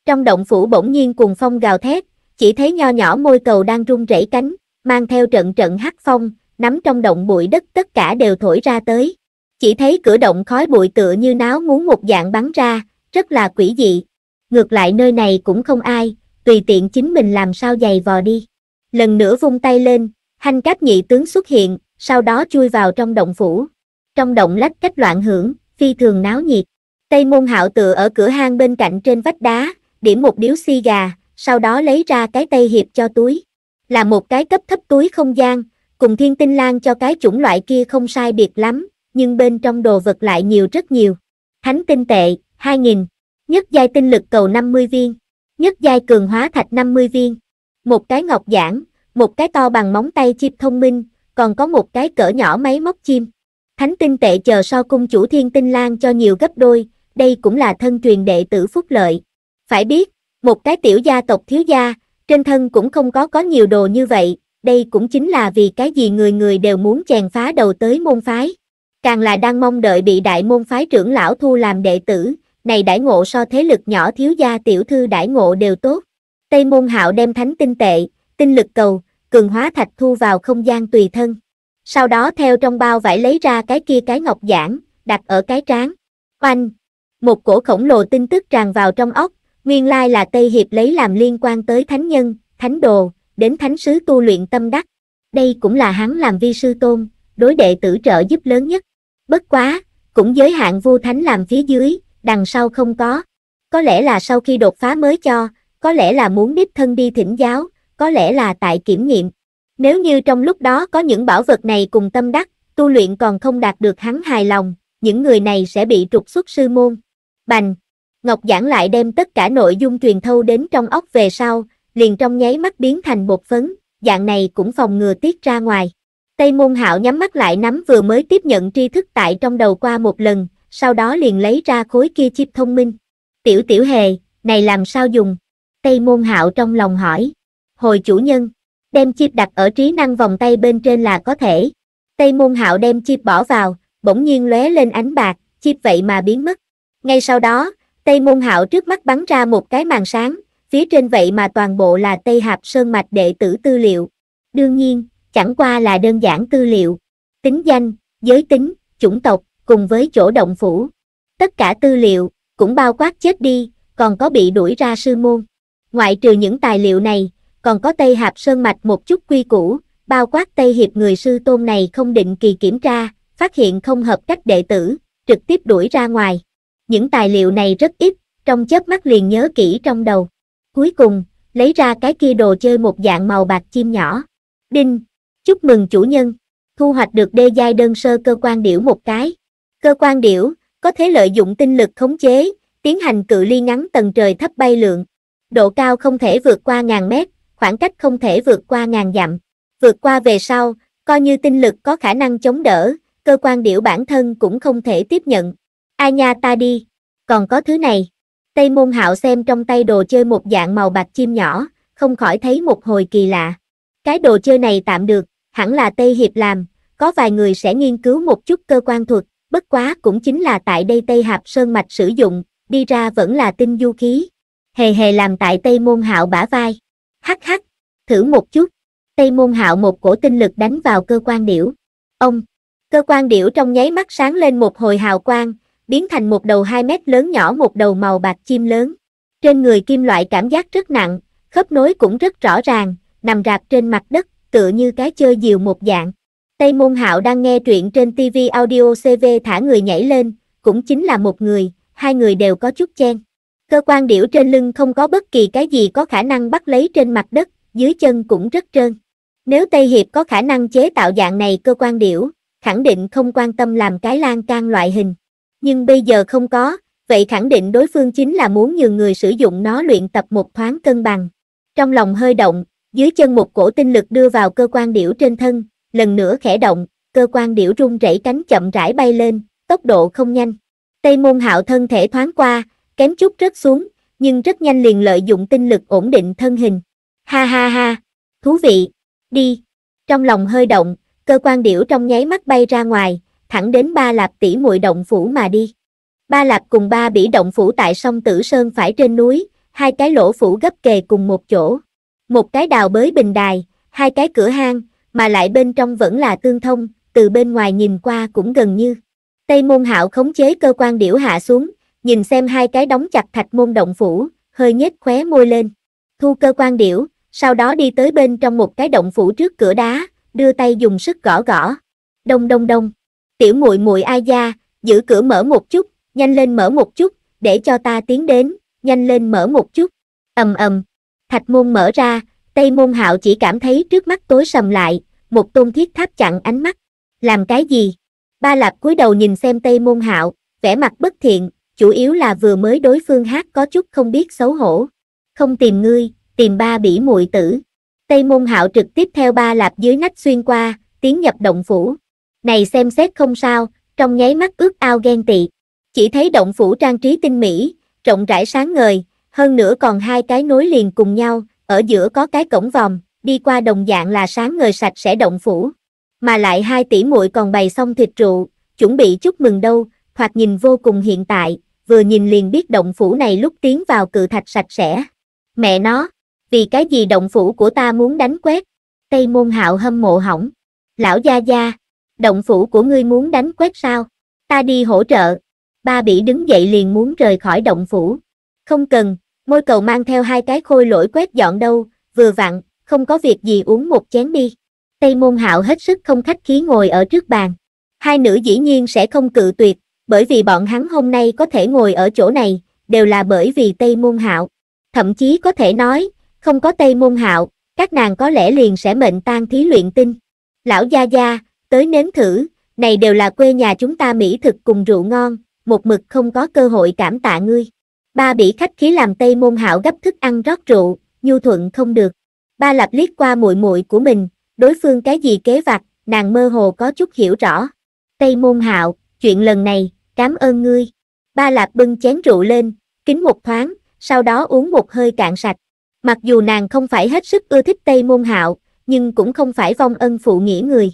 Trong động phủ bỗng nhiên cùng phong gào thét, chỉ thấy nho nhỏ môi cầu đang rung rẩy cánh, mang theo trận trận hắc phong, nắm trong động bụi đất tất cả đều thổi ra tới. Chỉ thấy cửa động khói bụi tựa như náo muốn một dạng bắn ra, rất là quỷ dị. Ngược lại nơi này cũng không ai, tùy tiện chính mình làm sao giày vò đi. Lần nữa vung tay lên, hanh cáp nhị tướng xuất hiện, sau đó chui vào trong động phủ. Trong động lách cách loạn hưởng, phi thường náo nhiệt. Tây môn hạo tựa ở cửa hang bên cạnh trên vách đá, điểm một điếu xi gà, sau đó lấy ra cái tay hiệp cho túi. Là một cái cấp thấp túi không gian, cùng thiên tinh lan cho cái chủng loại kia không sai biệt lắm, nhưng bên trong đồ vật lại nhiều rất nhiều. Thánh tinh tệ, 2.000. Nhất giai tinh lực cầu 50 viên. Nhất giai cường hóa thạch 50 viên. Một cái ngọc giản, một cái to bằng móng tay chip thông minh, còn có một cái cỡ nhỏ máy móc chim. Thánh tinh tệ chờ sau cung chủ thiên tinh lan cho nhiều gấp đôi, đây cũng là thân truyền đệ tử phúc lợi. Phải biết, một cái tiểu gia tộc thiếu gia, trên thân cũng không có có nhiều đồ như vậy, đây cũng chính là vì cái gì người người đều muốn chèn phá đầu tới môn phái. Càng là đang mong đợi bị đại môn phái trưởng lão thu làm đệ tử, này đãi ngộ so thế lực nhỏ thiếu gia tiểu thư đãi ngộ đều tốt. Tây môn hạo đem thánh tinh tệ, tinh lực cầu, cường hóa thạch thu vào không gian tùy thân. Sau đó theo trong bao vải lấy ra cái kia cái ngọc giản, đặt ở cái trán. Oanh, một cổ khổng lồ tin tức tràn vào trong óc, nguyên lai là Tây Hiệp lấy làm liên quan tới thánh nhân, thánh đồ, đến thánh sứ tu luyện tâm đắc. Đây cũng là hắn làm vi sư tôn, đối đệ tử trợ giúp lớn nhất. Bất quá, cũng giới hạn vô thánh làm phía dưới, đằng sau không có. Có lẽ là sau khi đột phá mới cho, có lẽ là muốn đích thân đi thỉnh giáo, có lẽ là tại kiểm nghiệm. Nếu như trong lúc đó có những bảo vật này cùng tâm đắc, tu luyện còn không đạt được hắn hài lòng, những người này sẽ bị trục xuất sư môn bành. Ngọc Giảng lại đem tất cả nội dung truyền thâu đến trong ốc về sau, liền trong nháy mắt biến thành bột phấn, dạng này cũng phòng ngừa tiết ra ngoài. Tây Môn Hạo nhắm mắt lại nắm vừa mới tiếp nhận tri thức tại trong đầu qua một lần, sau đó liền lấy ra khối kia chip thông minh. Tiểu tiểu hề, này làm sao dùng? Tây Môn Hạo trong lòng hỏi. Hồi chủ nhân, đem chip đặt ở trí năng vòng tay bên trên là có thể. Tây Môn Hạo đem chip bỏ vào, bỗng nhiên lóe lên ánh bạc, chip vậy mà biến mất. Ngay sau đó, Tây Môn Hạo trước mắt bắn ra một cái màn sáng, phía trên vậy mà toàn bộ là Tây Hạp Sơn Mạch đệ tử tư liệu. Đương nhiên, chẳng qua là đơn giản tư liệu, tính danh, giới tính, chủng tộc, cùng với chỗ động phủ. Tất cả tư liệu, cũng bao quát chết đi, còn có bị đuổi ra sư môn. Ngoại trừ những tài liệu này, còn có Tây Hạp Sơn Mạch một chút quy củ, bao quát Tây Hiệp người sư tôn này không định kỳ kiểm tra, phát hiện không hợp cách đệ tử, trực tiếp đuổi ra ngoài những tài liệu này rất ít, trong chớp mắt liền nhớ kỹ trong đầu. Cuối cùng, lấy ra cái kia đồ chơi một dạng màu bạc chim nhỏ. Đinh, chúc mừng chủ nhân, thu hoạch được đê giai đơn sơ cơ quan điểu một cái. Cơ quan điểu, có thể lợi dụng tinh lực khống chế, tiến hành cự ly ngắn tầng trời thấp bay lượn. Độ cao không thể vượt qua ngàn mét, khoảng cách không thể vượt qua ngàn dặm. Vượt qua về sau, coi như tinh lực có khả năng chống đỡ, cơ quan điểu bản thân cũng không thể tiếp nhận. A nha ta đi, còn có thứ này. Tây môn hạo xem trong tay đồ chơi một dạng màu bạc chim nhỏ, không khỏi thấy một hồi kỳ lạ. Cái đồ chơi này tạm được, hẳn là Tây Hiệp làm, có vài người sẽ nghiên cứu một chút cơ quan thuật, bất quá cũng chính là tại đây Tây Hạp Sơn Mạch sử dụng, đi ra vẫn là tinh du khí. Hề hề làm tại Tây Môn Hạo bả vai. Hắc hắc, thử một chút. Tây Môn Hạo một cổ tinh lực đánh vào cơ quan điểu. Ông, cơ quan điểu trong nháy mắt sáng lên một hồi hào quang, biến thành một đầu 2 mét lớn nhỏ một đầu màu bạc chim lớn. Trên người kim loại cảm giác rất nặng, khớp nối cũng rất rõ ràng, nằm rạp trên mặt đất, tựa như cái chơi diều một dạng. Tây Môn Hạo đang nghe truyện trên TV Audio CV thả người nhảy lên, cũng chính là một người, hai người đều có chút chen. Cơ quan điểu trên lưng không có bất kỳ cái gì có khả năng bắt lấy trên mặt đất, dưới chân cũng rất trơn. Nếu Tây Hiệp có khả năng chế tạo dạng này cơ quan điểu, khẳng định không quan tâm làm cái lan can loại hình nhưng bây giờ không có, vậy khẳng định đối phương chính là muốn nhường người sử dụng nó luyện tập một thoáng cân bằng. Trong lòng hơi động, dưới chân một cổ tinh lực đưa vào cơ quan điểu trên thân, lần nữa khẽ động, cơ quan điểu rung rẩy cánh chậm rãi bay lên, tốc độ không nhanh. Tây môn hạo thân thể thoáng qua, kém chút rớt xuống, nhưng rất nhanh liền lợi dụng tinh lực ổn định thân hình. Ha ha ha, thú vị, đi. Trong lòng hơi động, cơ quan điểu trong nháy mắt bay ra ngoài, thẳng đến ba lạp tỷ muội động phủ mà đi. Ba lạp cùng ba bỉ động phủ tại sông Tử Sơn phải trên núi, hai cái lỗ phủ gấp kề cùng một chỗ. Một cái đào bới bình đài, hai cái cửa hang, mà lại bên trong vẫn là tương thông, từ bên ngoài nhìn qua cũng gần như. Tây môn hạo khống chế cơ quan điểu hạ xuống, nhìn xem hai cái đóng chặt thạch môn động phủ, hơi nhếch khóe môi lên. Thu cơ quan điểu, sau đó đi tới bên trong một cái động phủ trước cửa đá, đưa tay dùng sức gõ gõ. Đông đông đông tiểu muội muội a gia, giữ cửa mở một chút, nhanh lên mở một chút, để cho ta tiến đến, nhanh lên mở một chút. Ầm ầm, thạch môn mở ra, Tây Môn Hạo chỉ cảm thấy trước mắt tối sầm lại, một tôn thiết tháp chặn ánh mắt. Làm cái gì? Ba Lạp cúi đầu nhìn xem Tây Môn Hạo, vẻ mặt bất thiện, chủ yếu là vừa mới đối phương hát có chút không biết xấu hổ. Không tìm ngươi, tìm ba bỉ muội tử. Tây Môn Hạo trực tiếp theo ba Lạp dưới nách xuyên qua, tiến nhập động phủ này xem xét không sao, trong nháy mắt ước ao ghen tị. Chỉ thấy động phủ trang trí tinh mỹ, rộng rãi sáng ngời, hơn nữa còn hai cái nối liền cùng nhau, ở giữa có cái cổng vòng, đi qua đồng dạng là sáng ngời sạch sẽ động phủ. Mà lại hai tỷ muội còn bày xong thịt trụ, chuẩn bị chúc mừng đâu, thoạt nhìn vô cùng hiện tại, vừa nhìn liền biết động phủ này lúc tiến vào cự thạch sạch sẽ. Mẹ nó, vì cái gì động phủ của ta muốn đánh quét? Tây môn hạo hâm mộ hỏng. Lão gia gia, động phủ của ngươi muốn đánh quét sao? Ta đi hỗ trợ. Ba bị đứng dậy liền muốn rời khỏi động phủ. Không cần, môi cầu mang theo hai cái khôi lỗi quét dọn đâu, vừa vặn, không có việc gì uống một chén đi. Tây môn hạo hết sức không khách khí ngồi ở trước bàn. Hai nữ dĩ nhiên sẽ không cự tuyệt, bởi vì bọn hắn hôm nay có thể ngồi ở chỗ này, đều là bởi vì Tây môn hạo. Thậm chí có thể nói, không có Tây môn hạo, các nàng có lẽ liền sẽ mệnh tan thí luyện tinh. Lão Gia Gia, tới nếm thử, này đều là quê nhà chúng ta mỹ thực cùng rượu ngon, một mực không có cơ hội cảm tạ ngươi. Ba bỉ khách khí làm Tây Môn Hạo gấp thức ăn rót rượu, nhu thuận không được. Ba lặp liếc qua muội muội của mình, đối phương cái gì kế vặt, nàng mơ hồ có chút hiểu rõ. Tây Môn Hạo, chuyện lần này, cảm ơn ngươi. Ba lạp bưng chén rượu lên, kính một thoáng, sau đó uống một hơi cạn sạch. Mặc dù nàng không phải hết sức ưa thích Tây Môn Hạo, nhưng cũng không phải vong ân phụ nghĩa người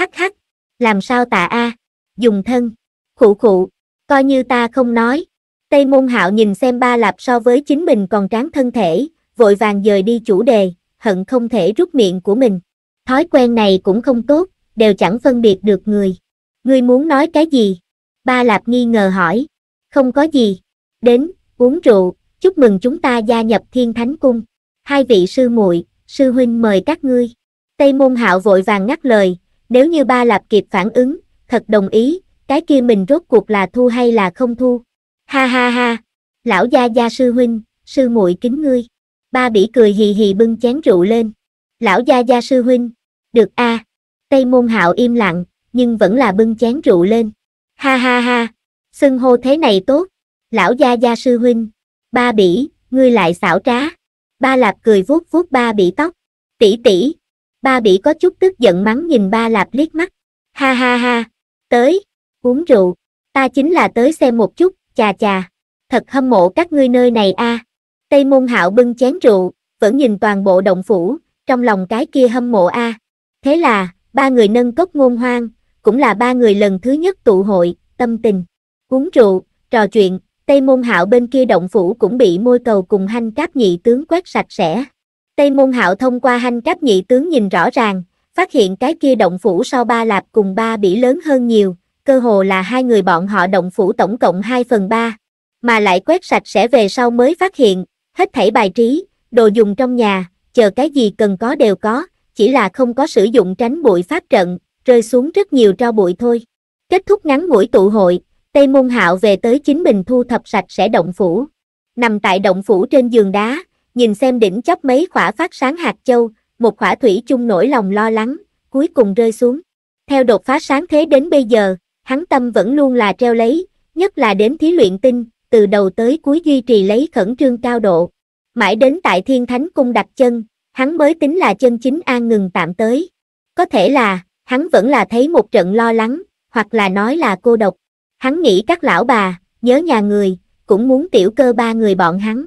hắc hắc, làm sao tạ a, dùng thân, khụ khụ, coi như ta không nói. Tây môn hạo nhìn xem ba lạp so với chính mình còn tráng thân thể, vội vàng dời đi chủ đề, hận không thể rút miệng của mình. Thói quen này cũng không tốt, đều chẳng phân biệt được người. Ngươi muốn nói cái gì? Ba lạp nghi ngờ hỏi. Không có gì. Đến, uống rượu, chúc mừng chúng ta gia nhập thiên thánh cung. Hai vị sư muội, sư huynh mời các ngươi. Tây môn hạo vội vàng ngắt lời, nếu như ba lạp kịp phản ứng, thật đồng ý, cái kia mình rốt cuộc là thu hay là không thu. Ha ha ha, lão gia gia sư huynh, sư muội kính ngươi. Ba bỉ cười hì hì bưng chén rượu lên. Lão gia gia sư huynh, được a. À. Tây môn hạo im lặng, nhưng vẫn là bưng chén rượu lên. Ha ha ha, xưng hô thế này tốt. Lão gia gia sư huynh, ba bỉ, ngươi lại xảo trá. Ba lạp cười vuốt vuốt ba bỉ tóc. Tỷ tỷ, Ba bỉ có chút tức giận mắng nhìn ba lạp liếc mắt. Ha ha ha, tới, uống rượu, ta chính là tới xem một chút, chà chà. Thật hâm mộ các ngươi nơi này a. À. Tây môn hạo bưng chén rượu, vẫn nhìn toàn bộ động phủ, trong lòng cái kia hâm mộ a. À. Thế là, ba người nâng cốc ngôn hoang, cũng là ba người lần thứ nhất tụ hội, tâm tình, uống rượu, trò chuyện, Tây môn hạo bên kia động phủ cũng bị môi cầu cùng hanh cáp nhị tướng quét sạch sẽ. Tây Môn Hạo thông qua hành cấp nhị tướng nhìn rõ ràng, phát hiện cái kia động phủ sau ba lạp cùng ba bỉ lớn hơn nhiều, cơ hồ là hai người bọn họ động phủ tổng cộng 2 phần 3, mà lại quét sạch sẽ về sau mới phát hiện, hết thảy bài trí, đồ dùng trong nhà, chờ cái gì cần có đều có, chỉ là không có sử dụng tránh bụi phát trận, rơi xuống rất nhiều tro bụi thôi. Kết thúc ngắn ngủi tụ hội, Tây Môn Hạo về tới chính mình thu thập sạch sẽ động phủ. Nằm tại động phủ trên giường đá, nhìn xem đỉnh chóp mấy khỏa phát sáng hạt châu, một khỏa thủy chung nổi lòng lo lắng, cuối cùng rơi xuống. Theo đột phá sáng thế đến bây giờ, hắn tâm vẫn luôn là treo lấy, nhất là đến thí luyện tinh, từ đầu tới cuối duy trì lấy khẩn trương cao độ. Mãi đến tại thiên thánh cung đặt chân, hắn mới tính là chân chính an ngừng tạm tới. Có thể là, hắn vẫn là thấy một trận lo lắng, hoặc là nói là cô độc. Hắn nghĩ các lão bà, nhớ nhà người, cũng muốn tiểu cơ ba người bọn hắn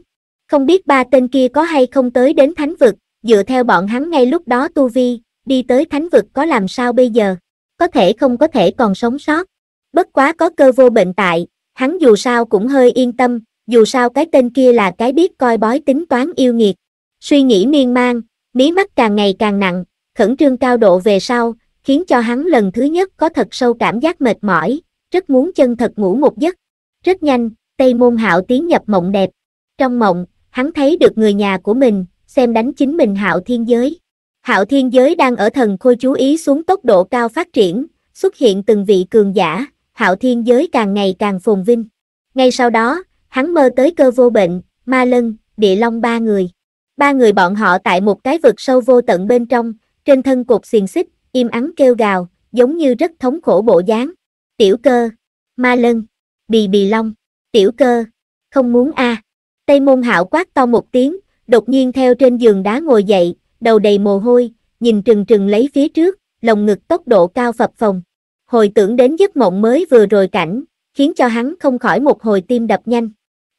không biết ba tên kia có hay không tới đến thánh vực, dựa theo bọn hắn ngay lúc đó tu vi, đi tới thánh vực có làm sao bây giờ, có thể không có thể còn sống sót. Bất quá có cơ vô bệnh tại, hắn dù sao cũng hơi yên tâm, dù sao cái tên kia là cái biết coi bói tính toán yêu nghiệt. Suy nghĩ miên man, mí mắt càng ngày càng nặng, khẩn trương cao độ về sau, khiến cho hắn lần thứ nhất có thật sâu cảm giác mệt mỏi, rất muốn chân thật ngủ một giấc. Rất nhanh, Tây Môn Hạo tiến nhập mộng đẹp. Trong mộng, hắn thấy được người nhà của mình, xem đánh chính mình hạo thiên giới. Hạo thiên giới đang ở thần khôi chú ý xuống tốc độ cao phát triển, xuất hiện từng vị cường giả, hạo thiên giới càng ngày càng phồn vinh. Ngay sau đó, hắn mơ tới cơ vô bệnh, ma lân, địa long ba người. Ba người bọn họ tại một cái vực sâu vô tận bên trong, trên thân cột xiềng xích, im ắng kêu gào, giống như rất thống khổ bộ dáng. Tiểu cơ, ma lân, bì bì long, tiểu cơ, không muốn a à. Tây môn hạo quát to một tiếng, đột nhiên theo trên giường đá ngồi dậy, đầu đầy mồ hôi, nhìn trừng trừng lấy phía trước, lồng ngực tốc độ cao phập phồng. Hồi tưởng đến giấc mộng mới vừa rồi cảnh, khiến cho hắn không khỏi một hồi tim đập nhanh.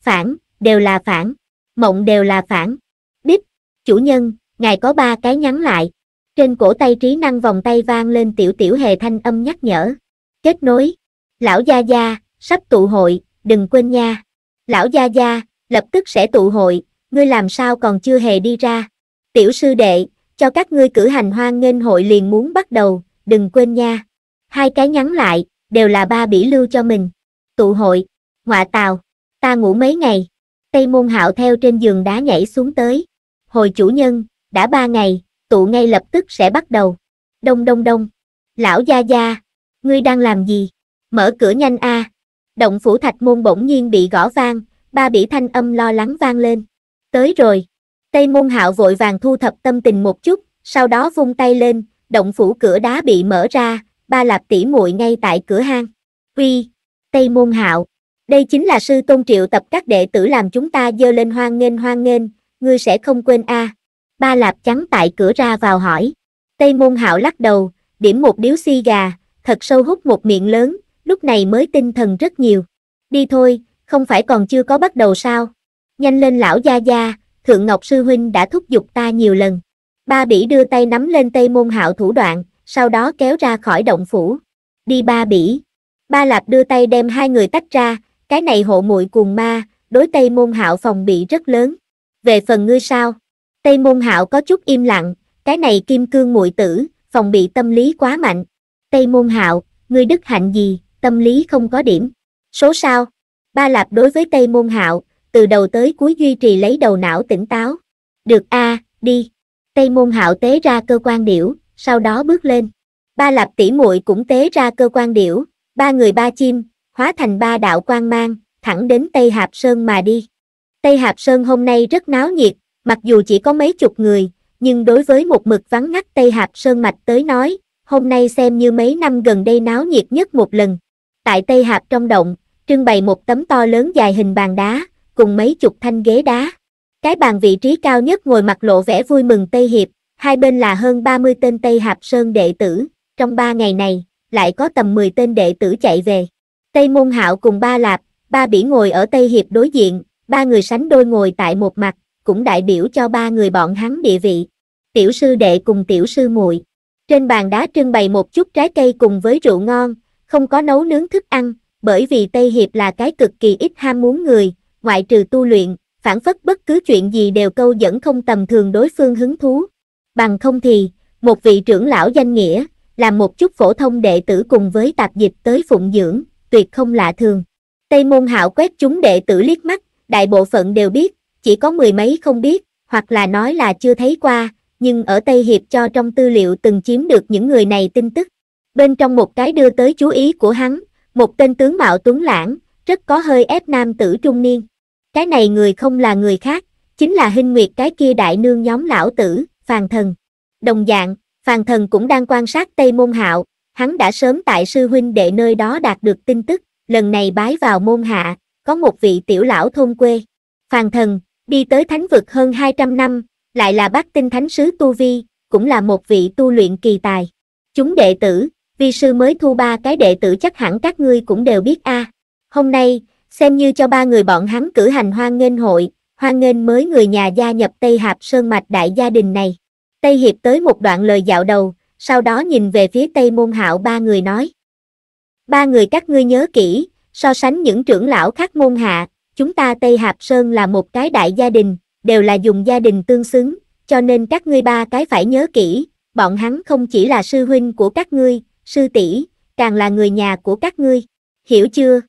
Phản, đều là phản. Mộng đều là phản. Bích chủ nhân, ngài có ba cái nhắn lại. Trên cổ tay trí năng vòng tay vang lên tiểu tiểu hề thanh âm nhắc nhở. Kết nối. Lão Gia Gia, sắp tụ hội, đừng quên nha. Lão Gia Gia, lập tức sẽ tụ hội, ngươi làm sao còn chưa hề đi ra. Tiểu sư đệ, cho các ngươi cử hành hoan nghênh hội liền muốn bắt đầu, đừng quên nha. Hai cái nhắn lại, đều là ba bỉ lưu cho mình. Tụ hội, ngọa tàu, ta ngủ mấy ngày. Tây môn hạo theo trên giường đá nhảy xuống tới. Hồi chủ nhân, đã ba ngày, tụ ngay lập tức sẽ bắt đầu. Đông đông đông. Lão gia gia, ngươi đang làm gì? Mở cửa nhanh a. À. Động phủ thạch môn bỗng nhiên bị gõ vang, ba bỉ thanh âm lo lắng vang lên. Tới rồi. Tây môn hạo vội vàng thu thập tâm tình một chút, sau đó vung tay lên, động phủ cửa đá bị mở ra, ba lạp tỷ muội ngay tại cửa hang. Uy, Tây môn hạo, đây chính là sư tôn triệu tập các đệ tử làm chúng ta dơ lên hoang nghênh hoang nghênh, ngươi sẽ không quên a. À. Ba lạp trắng tại cửa ra vào hỏi. Tây môn hạo lắc đầu, điểm một điếu xi gà, thật sâu hút một miệng lớn, lúc này mới tinh thần rất nhiều. Đi thôi, không phải còn chưa có bắt đầu sao? Nhanh lên lão gia gia, Thượng Ngọc Sư Huynh đã thúc giục ta nhiều lần. Ba bỉ đưa tay nắm lên tây môn hạo thủ đoạn, sau đó kéo ra khỏi động phủ. Đi ba bỉ. Ba lạp đưa tay đem hai người tách ra, cái này hộ muội cùng ma, đối tây môn hạo phòng bị rất lớn. Về phần ngươi sao? Tây môn hạo có chút im lặng, cái này kim cương muội tử, phòng bị tâm lý quá mạnh. Tây môn hạo, ngươi đức hạnh gì, tâm lý không có điểm. Số sao? Ba Lạp đối với Tây Môn Hạo, từ đầu tới cuối duy trì lấy đầu não tỉnh táo. Được a, à, đi. Tây Môn Hạo tế ra cơ quan điểu, sau đó bước lên. Ba Lạp tỷ muội cũng tế ra cơ quan điểu, ba người ba chim, hóa thành ba đạo quang mang, thẳng đến Tây Hạp Sơn mà đi. Tây Hạp Sơn hôm nay rất náo nhiệt, mặc dù chỉ có mấy chục người, nhưng đối với một mực vắng ngắt Tây Hạp Sơn Mạch tới nói, hôm nay xem như mấy năm gần đây náo nhiệt nhất một lần. Tại Tây Hạp trong động, trưng bày một tấm to lớn dài hình bàn đá, cùng mấy chục thanh ghế đá. Cái bàn vị trí cao nhất ngồi mặt lộ vẻ vui mừng Tây Hiệp, hai bên là hơn 30 tên Tây Hạp Sơn đệ tử, trong ba ngày này, lại có tầm 10 tên đệ tử chạy về. Tây Môn Hạo cùng ba Lạp, ba bỉ ngồi ở Tây Hiệp đối diện, ba người sánh đôi ngồi tại một mặt, cũng đại biểu cho ba người bọn hắn địa vị. Tiểu sư đệ cùng tiểu sư muội. Trên bàn đá trưng bày một chút trái cây cùng với rượu ngon, không có nấu nướng thức ăn, bởi vì Tây Hiệp là cái cực kỳ ít ham muốn người, ngoại trừ tu luyện, phản phất bất cứ chuyện gì đều câu dẫn không tầm thường đối phương hứng thú. Bằng không thì, một vị trưởng lão danh nghĩa, làm một chút phổ thông đệ tử cùng với tạp dịch tới phụng dưỡng, tuyệt không lạ thường. Tây môn hảo quét chúng đệ tử liếc mắt, đại bộ phận đều biết, chỉ có mười mấy không biết, hoặc là nói là chưa thấy qua, nhưng ở Tây Hiệp cho trong tư liệu từng chiếm được những người này tin tức. Bên trong một cái đưa tới chú ý của hắn, một tên tướng mạo tuấn lãng, rất có hơi ép nam tử trung niên. Cái này người không là người khác, chính là hinh nguyệt cái kia đại nương nhóm lão tử, phàn thần. Đồng dạng, phàn thần cũng đang quan sát Tây Môn Hạo, hắn đã sớm tại sư huynh đệ nơi đó đạt được tin tức, lần này bái vào môn hạ, có một vị tiểu lão thôn quê. Phàn thần, đi tới thánh vực hơn 200 năm, lại là bác tinh thánh sứ Tu Vi, cũng là một vị tu luyện kỳ tài. Chúng đệ tử, vi sư mới thu ba cái đệ tử chắc hẳn các ngươi cũng đều biết a. À. Hôm nay, xem như cho ba người bọn hắn cử hành hoan nghênh hội, hoan nghênh mới người nhà gia nhập Tây Hạp Sơn Mạch đại gia đình này. Tây Hiệp tới một đoạn lời dạo đầu, sau đó nhìn về phía Tây Môn Hạo ba người nói. Ba người các ngươi nhớ kỹ, so sánh những trưởng lão khác môn hạ, chúng ta Tây Hạp Sơn là một cái đại gia đình, đều là dùng gia đình tương xứng, cho nên các ngươi ba cái phải nhớ kỹ, bọn hắn không chỉ là sư huynh của các ngươi, sư tỷ, càng là người nhà của các ngươi. Hiểu chưa?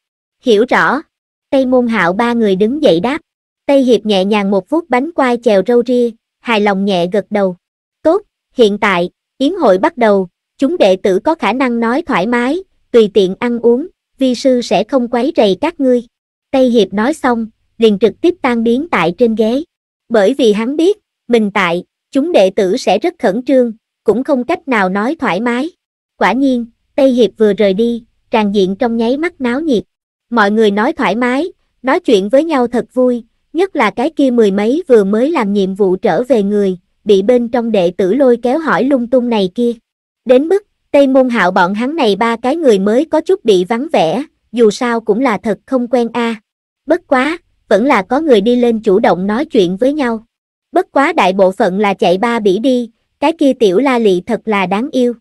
Hiểu rõ. Tây môn hạo ba người đứng dậy đáp. Tây Hiệp nhẹ nhàng một phút bánh quai chèo râu ria, hài lòng nhẹ gật đầu. Tốt, hiện tại, yến hội bắt đầu, chúng đệ tử có khả năng nói thoải mái, tùy tiện ăn uống, vi sư sẽ không quấy rầy các ngươi. Tây Hiệp nói xong, liền trực tiếp tan biến tại trên ghế. Bởi vì hắn biết, mình tại, chúng đệ tử sẽ rất khẩn trương, cũng không cách nào nói thoải mái. Quả nhiên, Tây Hiệp vừa rời đi, tràn diện trong nháy mắt náo nhiệt. Mọi người nói thoải mái, nói chuyện với nhau thật vui, nhất là cái kia mười mấy vừa mới làm nhiệm vụ trở về người, bị bên trong đệ tử lôi kéo hỏi lung tung này kia. Đến mức, Tây Môn Hạo bọn hắn này ba cái người mới có chút bị vắng vẻ, dù sao cũng là thật không quen a. À. Bất quá, vẫn là có người đi lên chủ động nói chuyện với nhau. Bất quá đại bộ phận là chạy ba bỉ đi, cái kia tiểu la lị thật là đáng yêu.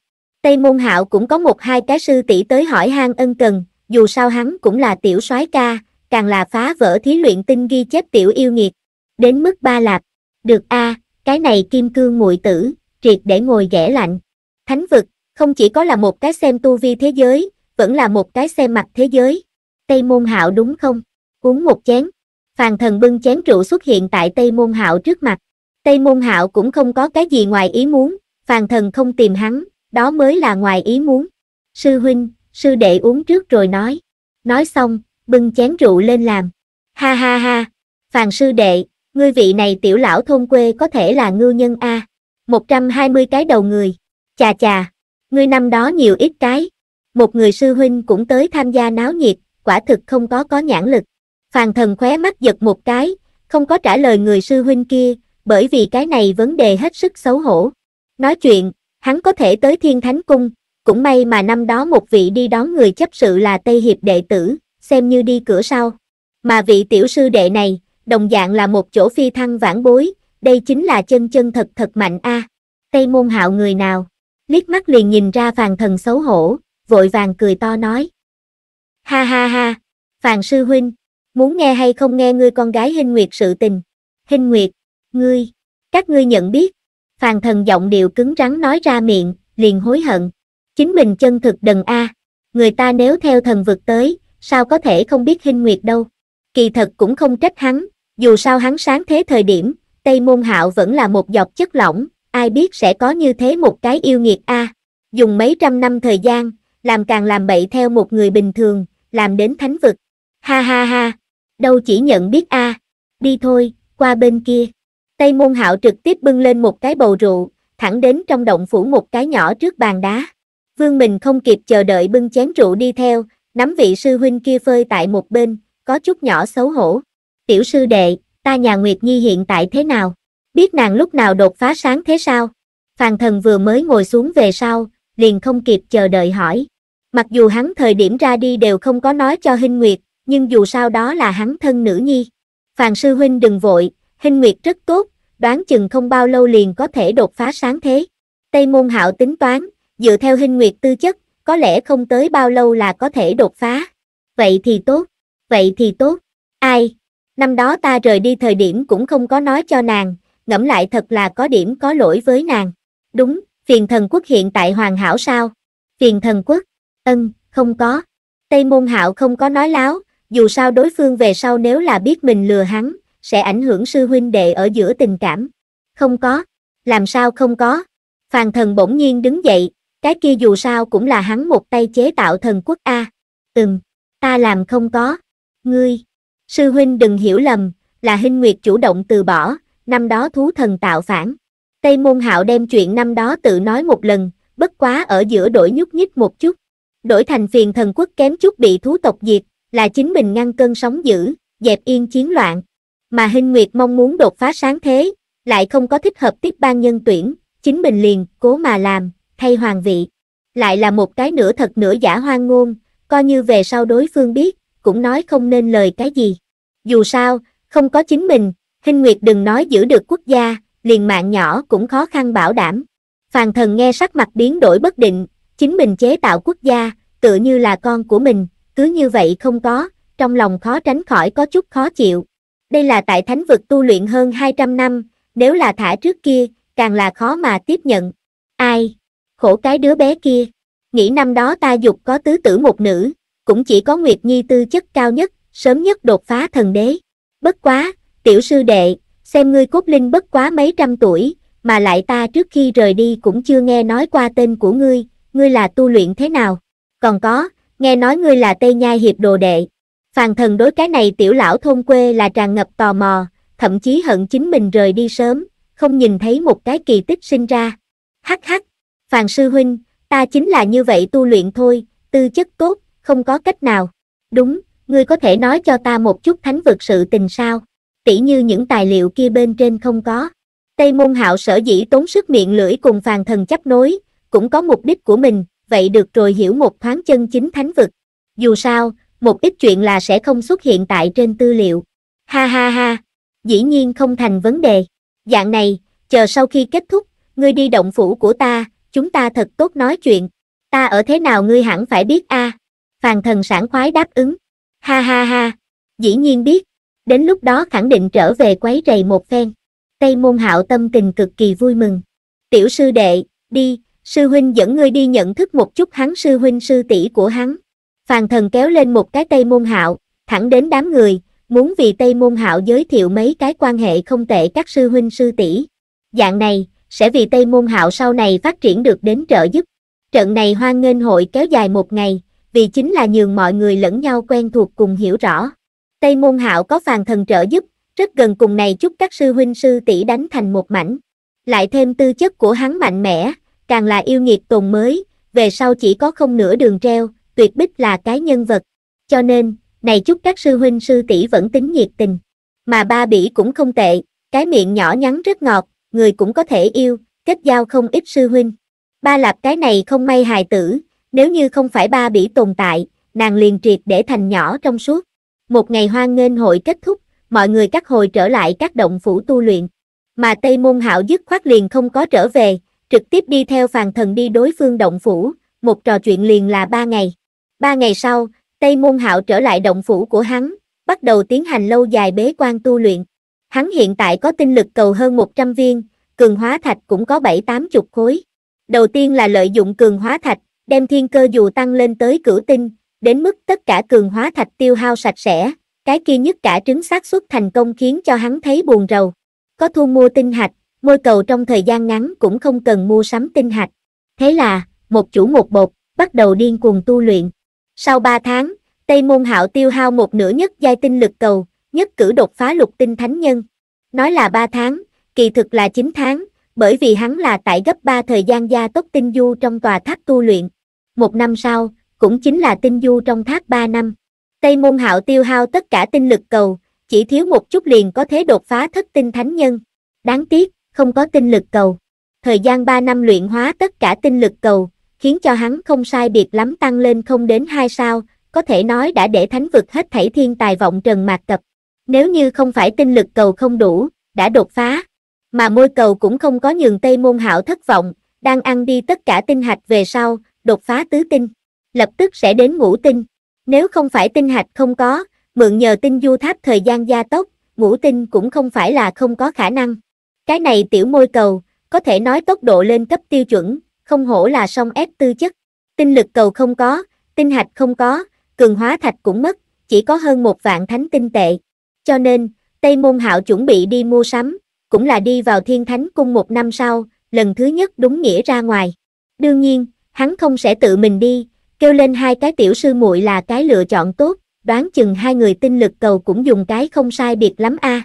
Tây Môn Hạo cũng có một hai cái sư tỷ tới hỏi han ân cần, dù sao hắn cũng là tiểu soái ca, càng là phá vỡ thí luyện tinh ghi chép tiểu yêu nghiệt, đến mức ba lạp. Được a, à, cái này kim cương muội tử, triệt để ngồi ghẻ lạnh. Thánh vực, không chỉ có là một cái xem tu vi thế giới, vẫn là một cái xem mặt thế giới. Tây Môn Hạo đúng không? Uống một chén. Phàn Thần bưng chén rượu xuất hiện tại Tây Môn Hạo trước mặt. Tây Môn Hạo cũng không có cái gì ngoài ý muốn, Phàn Thần không tìm hắn, đó mới là ngoài ý muốn. Sư huynh, sư đệ uống trước rồi nói. Nói xong, bưng chén rượu lên làm. Ha ha ha, phàn sư đệ, ngươi vị này tiểu lão thôn quê có thể là ngư nhân A. 120 cái đầu người. Chà chà, ngươi năm đó nhiều ít cái. Một người sư huynh cũng tới tham gia náo nhiệt, quả thực không có có nhãn lực. Phàn thần khóe mắt giật một cái, không có trả lời người sư huynh kia, bởi vì cái này vấn đề hết sức xấu hổ. Nói chuyện, hắn có thể tới thiên thánh cung, cũng may mà năm đó một vị đi đón người chấp sự là Tây Hiệp đệ tử, xem như đi cửa sau. Mà vị tiểu sư đệ này, đồng dạng là một chỗ phi thăng vãn bối, đây chính là chân chân thật thật mạnh a à. Tây môn hạo người nào, liếc mắt liền nhìn ra phàn thần xấu hổ, vội vàng cười to nói. Ha ha ha, phàn sư huynh, muốn nghe hay không nghe ngươi con gái Hinh Nguyệt sự tình. Hinh Nguyệt, ngươi, các ngươi nhận biết, Phàn thần giọng điệu cứng rắn nói ra miệng, liền hối hận. Chính mình chân thực đần A. Người ta nếu theo thần vực tới, sao có thể không biết hình nguyệt đâu. Kỳ thật cũng không trách hắn, dù sao hắn sáng thế thời điểm, Tây Môn Hạo vẫn là một giọt chất lỏng, ai biết sẽ có như thế một cái yêu nghiệt A. Dùng mấy trăm năm thời gian, làm càng làm bậy theo một người bình thường, làm đến thánh vực. Ha ha ha, đâu chỉ nhận biết A. Đi thôi, qua bên kia. Tây môn hạo trực tiếp bưng lên một cái bầu rượu, thẳng đến trong động phủ một cái nhỏ trước bàn đá. Vương mình không kịp chờ đợi bưng chén rượu đi theo, nắm vị sư huynh kia phơi tại một bên, có chút nhỏ xấu hổ. Tiểu sư đệ, ta nhà Nguyệt Nhi hiện tại thế nào? Biết nàng lúc nào đột phá sáng thế sao? Phàn thần vừa mới ngồi xuống về sau, liền không kịp chờ đợi hỏi. Mặc dù hắn thời điểm ra đi đều không có nói cho Hinh Nguyệt, nhưng dù sao đó là hắn thân nữ nhi. Phàn sư huynh đừng vội, Hình Nguyệt rất tốt, đoán chừng không bao lâu liền có thể đột phá sáng thế. Tây Môn Hạo tính toán, dựa theo Hình Nguyệt tư chất, có lẽ không tới bao lâu là có thể đột phá. Vậy thì tốt, vậy thì tốt. Ai? Năm đó ta rời đi thời điểm cũng không có nói cho nàng, ngẫm lại thật là có điểm có lỗi với nàng. Đúng, phiền thần quốc hiện tại hoàn hảo sao? Phiền thần quốc? Ân, không có. Tây môn hạo không có nói láo, dù sao đối phương về sau nếu là biết mình lừa hắn, sẽ ảnh hưởng sư huynh đệ ở giữa tình cảm. Không có. Làm sao không có? Phàn thần bỗng nhiên đứng dậy, cái kia dù sao cũng là hắn một tay chế tạo thần quốc A. Ừm, ta làm không có. Ngươi, sư huynh đừng hiểu lầm, là Hinh Nguyệt chủ động từ bỏ, năm đó thú thần tạo phản. Tây Môn Hạo đem chuyện năm đó tự nói một lần, bất quá ở giữa đổi nhúc nhích một chút. Đổi thành phiền thần quốc kém chút bị thú tộc diệt, là chính mình ngăn cơn sóng dữ, dẹp yên chiến loạn mà Hinh Nguyệt mong muốn đột phá sáng thế, lại không có thích hợp tiếp ban nhân tuyển, chính mình liền, cố mà làm, thay hoàng vị. Lại là một cái nửa thật nửa giả hoang ngôn, coi như về sau đối phương biết, cũng nói không nên lời cái gì. Dù sao, không có chính mình, Hinh Nguyệt đừng nói giữ được quốc gia, liền mạng nhỏ cũng khó khăn bảo đảm. Phàn thần nghe sắc mặt biến đổi bất định, chính mình chế tạo quốc gia, tựa như là con của mình, cứ như vậy không có, trong lòng khó tránh khỏi có chút khó chịu. Đây là tại thánh vực tu luyện hơn 200 năm, nếu là thả trước kia, càng là khó mà tiếp nhận. Ai? Khổ cái đứa bé kia. Nghĩ năm đó ta dục có tứ tử một nữ, cũng chỉ có Nguyệt Nhi tư chất cao nhất, sớm nhất đột phá thần đế. Bất quá, tiểu sư đệ, xem ngươi cốt linh bất quá mấy trăm tuổi, mà lại ta trước khi rời đi cũng chưa nghe nói qua tên của ngươi, ngươi là tu luyện thế nào? Còn có, nghe nói ngươi là Tây nha Hiệp đồ đệ, Phàn thần đối cái này tiểu lão thôn quê là tràn ngập tò mò, thậm chí hận chính mình rời đi sớm, không nhìn thấy một cái kỳ tích sinh ra. Hắc hắc, phàn sư huynh, ta chính là như vậy tu luyện thôi, tư chất tốt, không có cách nào. Đúng, ngươi có thể nói cho ta một chút thánh vực sự tình sao? Tỷ như những tài liệu kia bên trên không có. Tây môn hạo sở dĩ tốn sức miệng lưỡi cùng phàn thần chấp nối, cũng có mục đích của mình, vậy được rồi hiểu một thoáng chân chính thánh vực. Dù sao, một ít chuyện là sẽ không xuất hiện tại trên tư liệu. Ha ha ha, dĩ nhiên không thành vấn đề. Dạng này, chờ sau khi kết thúc, ngươi đi động phủ của ta, chúng ta thật tốt nói chuyện. Ta ở thế nào ngươi hẳn phải biết a. À? Phàn thần sảng khoái đáp ứng. Ha ha ha, dĩ nhiên biết. Đến lúc đó khẳng định trở về quấy rầy một phen. Tây môn hạo tâm tình cực kỳ vui mừng. Tiểu sư đệ, đi, sư huynh dẫn ngươi đi nhận thức một chút hắn sư huynh sư tỷ của hắn. Phàn thần kéo lên một cái Tây Môn Hạo, thẳng đến đám người, muốn vì Tây Môn Hạo giới thiệu mấy cái quan hệ không tệ các sư huynh sư tỷ. Dạng này, sẽ vì Tây Môn Hạo sau này phát triển được đến trợ giúp. Trận này hoan nghênh hội kéo dài một ngày, vì chính là nhường mọi người lẫn nhau quen thuộc cùng hiểu rõ. Tây Môn Hạo có phàn thần trợ giúp, rất gần cùng này chúc các sư huynh sư tỷ đánh thành một mảnh. Lại thêm tư chất của hắn mạnh mẽ, càng là yêu nghiệt tồn mới, về sau chỉ có không nửa đường treo, tuyệt bích là cái nhân vật. Cho nên, này chúc các sư huynh sư tỷ vẫn tính nhiệt tình. Mà ba bỉ cũng không tệ, cái miệng nhỏ nhắn rất ngọt, người cũng có thể yêu, kết giao không ít sư huynh. Ba lạp cái này không may hài tử, nếu như không phải ba bỉ tồn tại, nàng liền triệt để thành nhỏ trong suốt. Một ngày hoan nghênh hội kết thúc, mọi người cắt hồi trở lại các động phủ tu luyện. Mà Tây Môn Hạo dứt khoát liền không có trở về, trực tiếp đi theo phàn thần đi đối phương động phủ, một trò chuyện liền là ba ngày. Ba ngày sau, Tây Môn Hạo trở lại động phủ của hắn, bắt đầu tiến hành lâu dài bế quan tu luyện. Hắn hiện tại có tinh lực cầu hơn 100 viên, cường hóa thạch cũng có 7-8 chục khối. Đầu tiên là lợi dụng cường hóa thạch, đem thiên cơ dù tăng lên tới cửu tinh, đến mức tất cả cường hóa thạch tiêu hao sạch sẽ, cái kia nhất cả trứng xác suất thành công khiến cho hắn thấy buồn rầu. Có thu mua tinh hạch, môi cầu trong thời gian ngắn cũng không cần mua sắm tinh hạch. Thế là, một chủ một bột, bắt đầu điên cuồng tu luyện. Sau 3 tháng, Tây Môn Hạo tiêu hao một nửa nhất giai tinh lực cầu, nhất cử đột phá lục tinh thánh nhân. Nói là 3 tháng, kỳ thực là 9 tháng, bởi vì hắn là tại gấp 3 thời gian gia tốc tinh du trong tòa tháp tu luyện. Một năm sau, cũng chính là tinh du trong tháp 3 năm. Tây Môn Hạo tiêu hao tất cả tinh lực cầu, chỉ thiếu một chút liền có thể đột phá thất tinh thánh nhân. Đáng tiếc, không có tinh lực cầu. Thời gian 3 năm luyện hóa tất cả tinh lực cầu, khiến cho hắn không sai biệt lắm tăng lên không đến hai sao, có thể nói đã để thánh vực hết thảy thiên tài vọng trần mạc tập. Nếu như không phải tinh lực cầu không đủ, đã đột phá, mà môi cầu cũng không có nhường Tây Môn hảo thất vọng, đang ăn đi tất cả tinh hạch về sau, đột phá tứ tinh, lập tức sẽ đến ngũ tinh. Nếu không phải tinh hạch không có, mượn nhờ tinh du tháp thời gian gia tốc, ngũ tinh cũng không phải là không có khả năng. Cái này tiểu môi cầu, có thể nói tốc độ lên cấp tiêu chuẩn, không hổ là song ép tư chất. Tinh lực cầu không có, tinh hạch không có, cường hóa thạch cũng mất, chỉ có hơn một vạn thánh tinh tệ. Cho nên, Tây Môn Hạo chuẩn bị đi mua sắm, cũng là đi vào Thiên Thánh Cung một năm sau, lần thứ nhất đúng nghĩa ra ngoài. Đương nhiên, hắn không sẽ tự mình đi, kêu lên hai cái tiểu sư muội là cái lựa chọn tốt, đoán chừng hai người tinh lực cầu cũng dùng cái không sai biệt lắm a. À.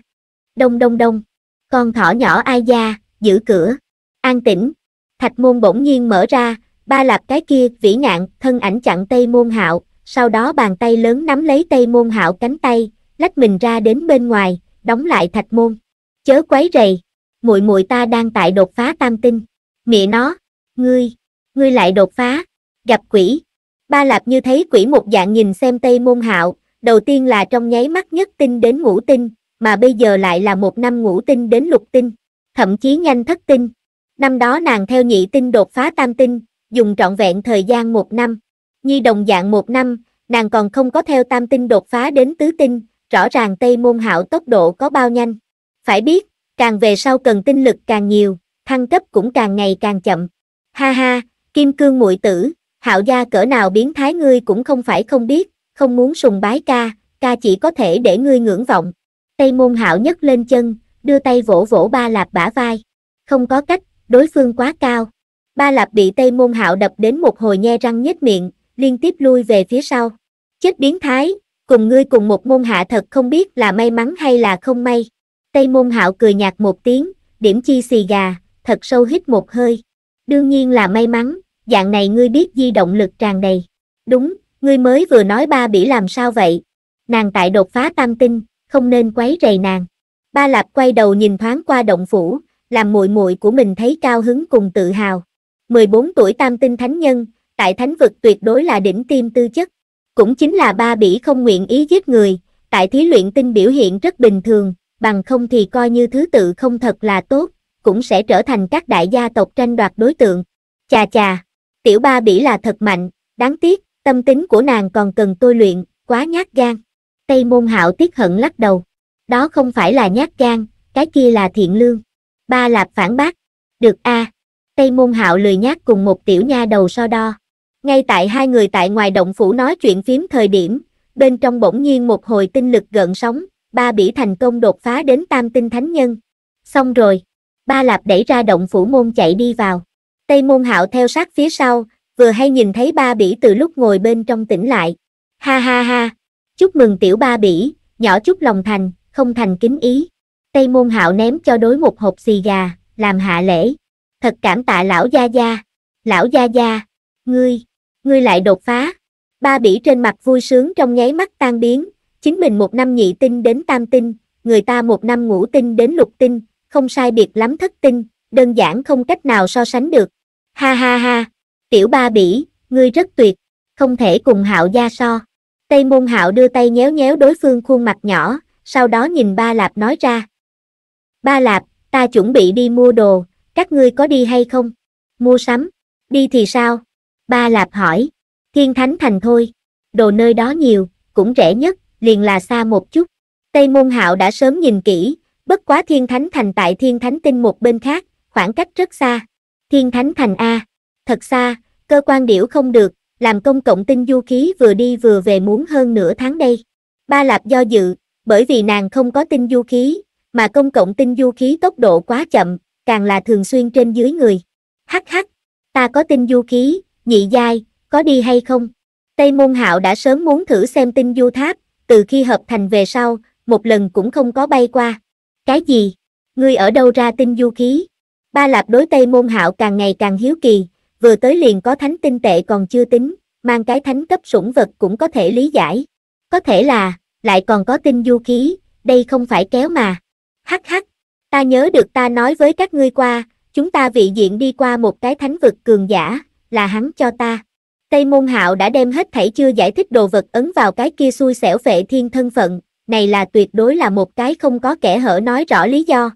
Đông đông đông, con thỏ nhỏ ai da, giữ cửa. An tĩnh, Thạch môn bỗng nhiên mở ra, ba lạp cái kia vĩ ngạn, thân ảnh chặn Tây môn hạo, sau đó bàn tay lớn nắm lấy Tây môn hạo cánh tay, lách mình ra đến bên ngoài, đóng lại thạch môn. Chớ quấy rầy, muội muội ta đang tại đột phá tam tinh. Mẹ nó, ngươi, ngươi lại đột phá, gặp quỷ. Ba lạp như thấy quỷ một dạng nhìn xem Tây môn hạo, đầu tiên là trong nháy mắt nhất tinh đến ngũ tinh, mà bây giờ lại là một năm ngũ tinh đến lục tinh, thậm chí nhanh thất tinh. Năm đó nàng theo nhị tinh đột phá tam tinh, dùng trọn vẹn thời gian một năm. Nhi đồng dạng một năm, nàng còn không có theo tam tinh đột phá đến tứ tinh, rõ ràng Tây Môn Hạo tốc độ có bao nhanh. Phải biết, càng về sau cần tinh lực càng nhiều, thăng cấp cũng càng ngày càng chậm. Ha ha, Kim Cương muội tử, Hạo gia cỡ nào biến thái ngươi cũng không phải không biết, không muốn sùng bái ca, ca chỉ có thể để ngươi ngưỡng vọng. Tây Môn Hạo nhấc lên chân, đưa tay vỗ vỗ ba lạp bả vai. Không có cách, đối phương quá cao. Ba lạp bị Tây Môn Hạo đập đến một hồi nhe răng nhếch miệng, liên tiếp lui về phía sau. Chết biến thái, cùng ngươi cùng một môn hạ thật không biết là may mắn hay là không may. Tây Môn Hạo cười nhạt một tiếng, điểm chi xì gà, thật sâu hít một hơi. Đương nhiên là may mắn, dạng này ngươi biết di động lực tràn đầy. Đúng, ngươi mới vừa nói ba bị làm sao vậy? Nàng tại đột phá tam tinh, không nên quấy rầy nàng. Ba Lạp quay đầu nhìn thoáng qua động phủ, làm muội muội của mình thấy cao hứng cùng tự hào. 14 tuổi tam tinh thánh nhân, tại thánh vực tuyệt đối là đỉnh tiêm tư chất. Cũng chính là ba bỉ không nguyện ý giết người, tại thí luyện tinh biểu hiện rất bình thường, bằng không thì coi như thứ tự không thật là tốt, cũng sẽ trở thành các đại gia tộc tranh đoạt đối tượng. Chà chà, tiểu ba bỉ là thật mạnh, đáng tiếc, tâm tính của nàng còn cần tôi luyện, quá nhát gan. Tây môn hạo tiếc hận lắc đầu. Đó không phải là nhát gan, cái kia là thiện lương ba lạp phản bác được a à. tây môn hạo lười nhác cùng một tiểu nha đầu so đo ngay tại hai người tại ngoài động phủ nói chuyện phím thời điểm bên trong bỗng nhiên một hồi tinh lực gợn sóng ba bỉ thành công đột phá đến tam tinh thánh nhân xong rồi ba lạp đẩy ra động phủ môn chạy đi vào tây môn hạo theo sát phía sau vừa hay nhìn thấy ba bỉ từ lúc ngồi bên trong tỉnh lại ha ha ha chúc mừng tiểu ba bỉ nhỏ chút lòng thành không thành kính ý Tây môn hạo ném cho đối một hộp xì gà, làm hạ lễ. Thật cảm tạ lão gia gia. Lão gia gia, ngươi, ngươi lại đột phá. Ba bỉ trên mặt vui sướng trong nháy mắt tan biến, chính mình một năm nhị tinh đến tam tinh, người ta một năm ngũ tinh đến lục tinh, không sai biệt lắm thất tinh, đơn giản không cách nào so sánh được. Ha ha ha, tiểu ba bỉ, ngươi rất tuyệt, không thể cùng hạo gia so. Tây môn hạo đưa tay nhéo nhéo đối phương khuôn mặt nhỏ, sau đó nhìn ba lạp nói ra. Ba Lạp, ta chuẩn bị đi mua đồ, các ngươi có đi hay không? Mua sắm, đi thì sao? Ba Lạp hỏi, thiên thánh thành thôi, đồ nơi đó nhiều, cũng rẻ nhất, liền là xa một chút. Tây Môn Hạo đã sớm nhìn kỹ, bất quá thiên thánh thành tại thiên thánh tinh một bên khác, khoảng cách rất xa. Thiên thánh thành A, thật xa, cơ quan điểu không được, làm công cộng tinh du khí vừa đi vừa về muốn hơn nửa tháng đây. Ba Lạp do dự, bởi vì nàng không có tinh du khí, mà công cộng tinh du khí tốc độ quá chậm, càng là thường xuyên trên dưới người. Hắc hắc, ta có tinh du khí, nhị giai, có đi hay không? Tây Môn Hạo đã sớm muốn thử xem tinh du tháp, từ khi hợp thành về sau, một lần cũng không có bay qua. Cái gì? Ngươi ở đâu ra tinh du khí? Ba lạp đối Tây Môn Hạo càng ngày càng hiếu kỳ, vừa tới liền có thánh tinh tệ còn chưa tính, mang cái thánh cấp sủng vật cũng có thể lý giải. Có thể là, lại còn có tinh du khí, đây không phải kéo mà hắc hắc, ta nhớ được ta nói với các ngươi qua, chúng ta vị diện đi qua một cái thánh vực cường giả, là hắn cho ta. Tây Môn Hạo đã đem hết thảy chưa giải thích đồ vật ấn vào cái kia xui xẻo phệ thiên thân phận, này là tuyệt đối là một cái không có kẻ hở nói rõ lý do.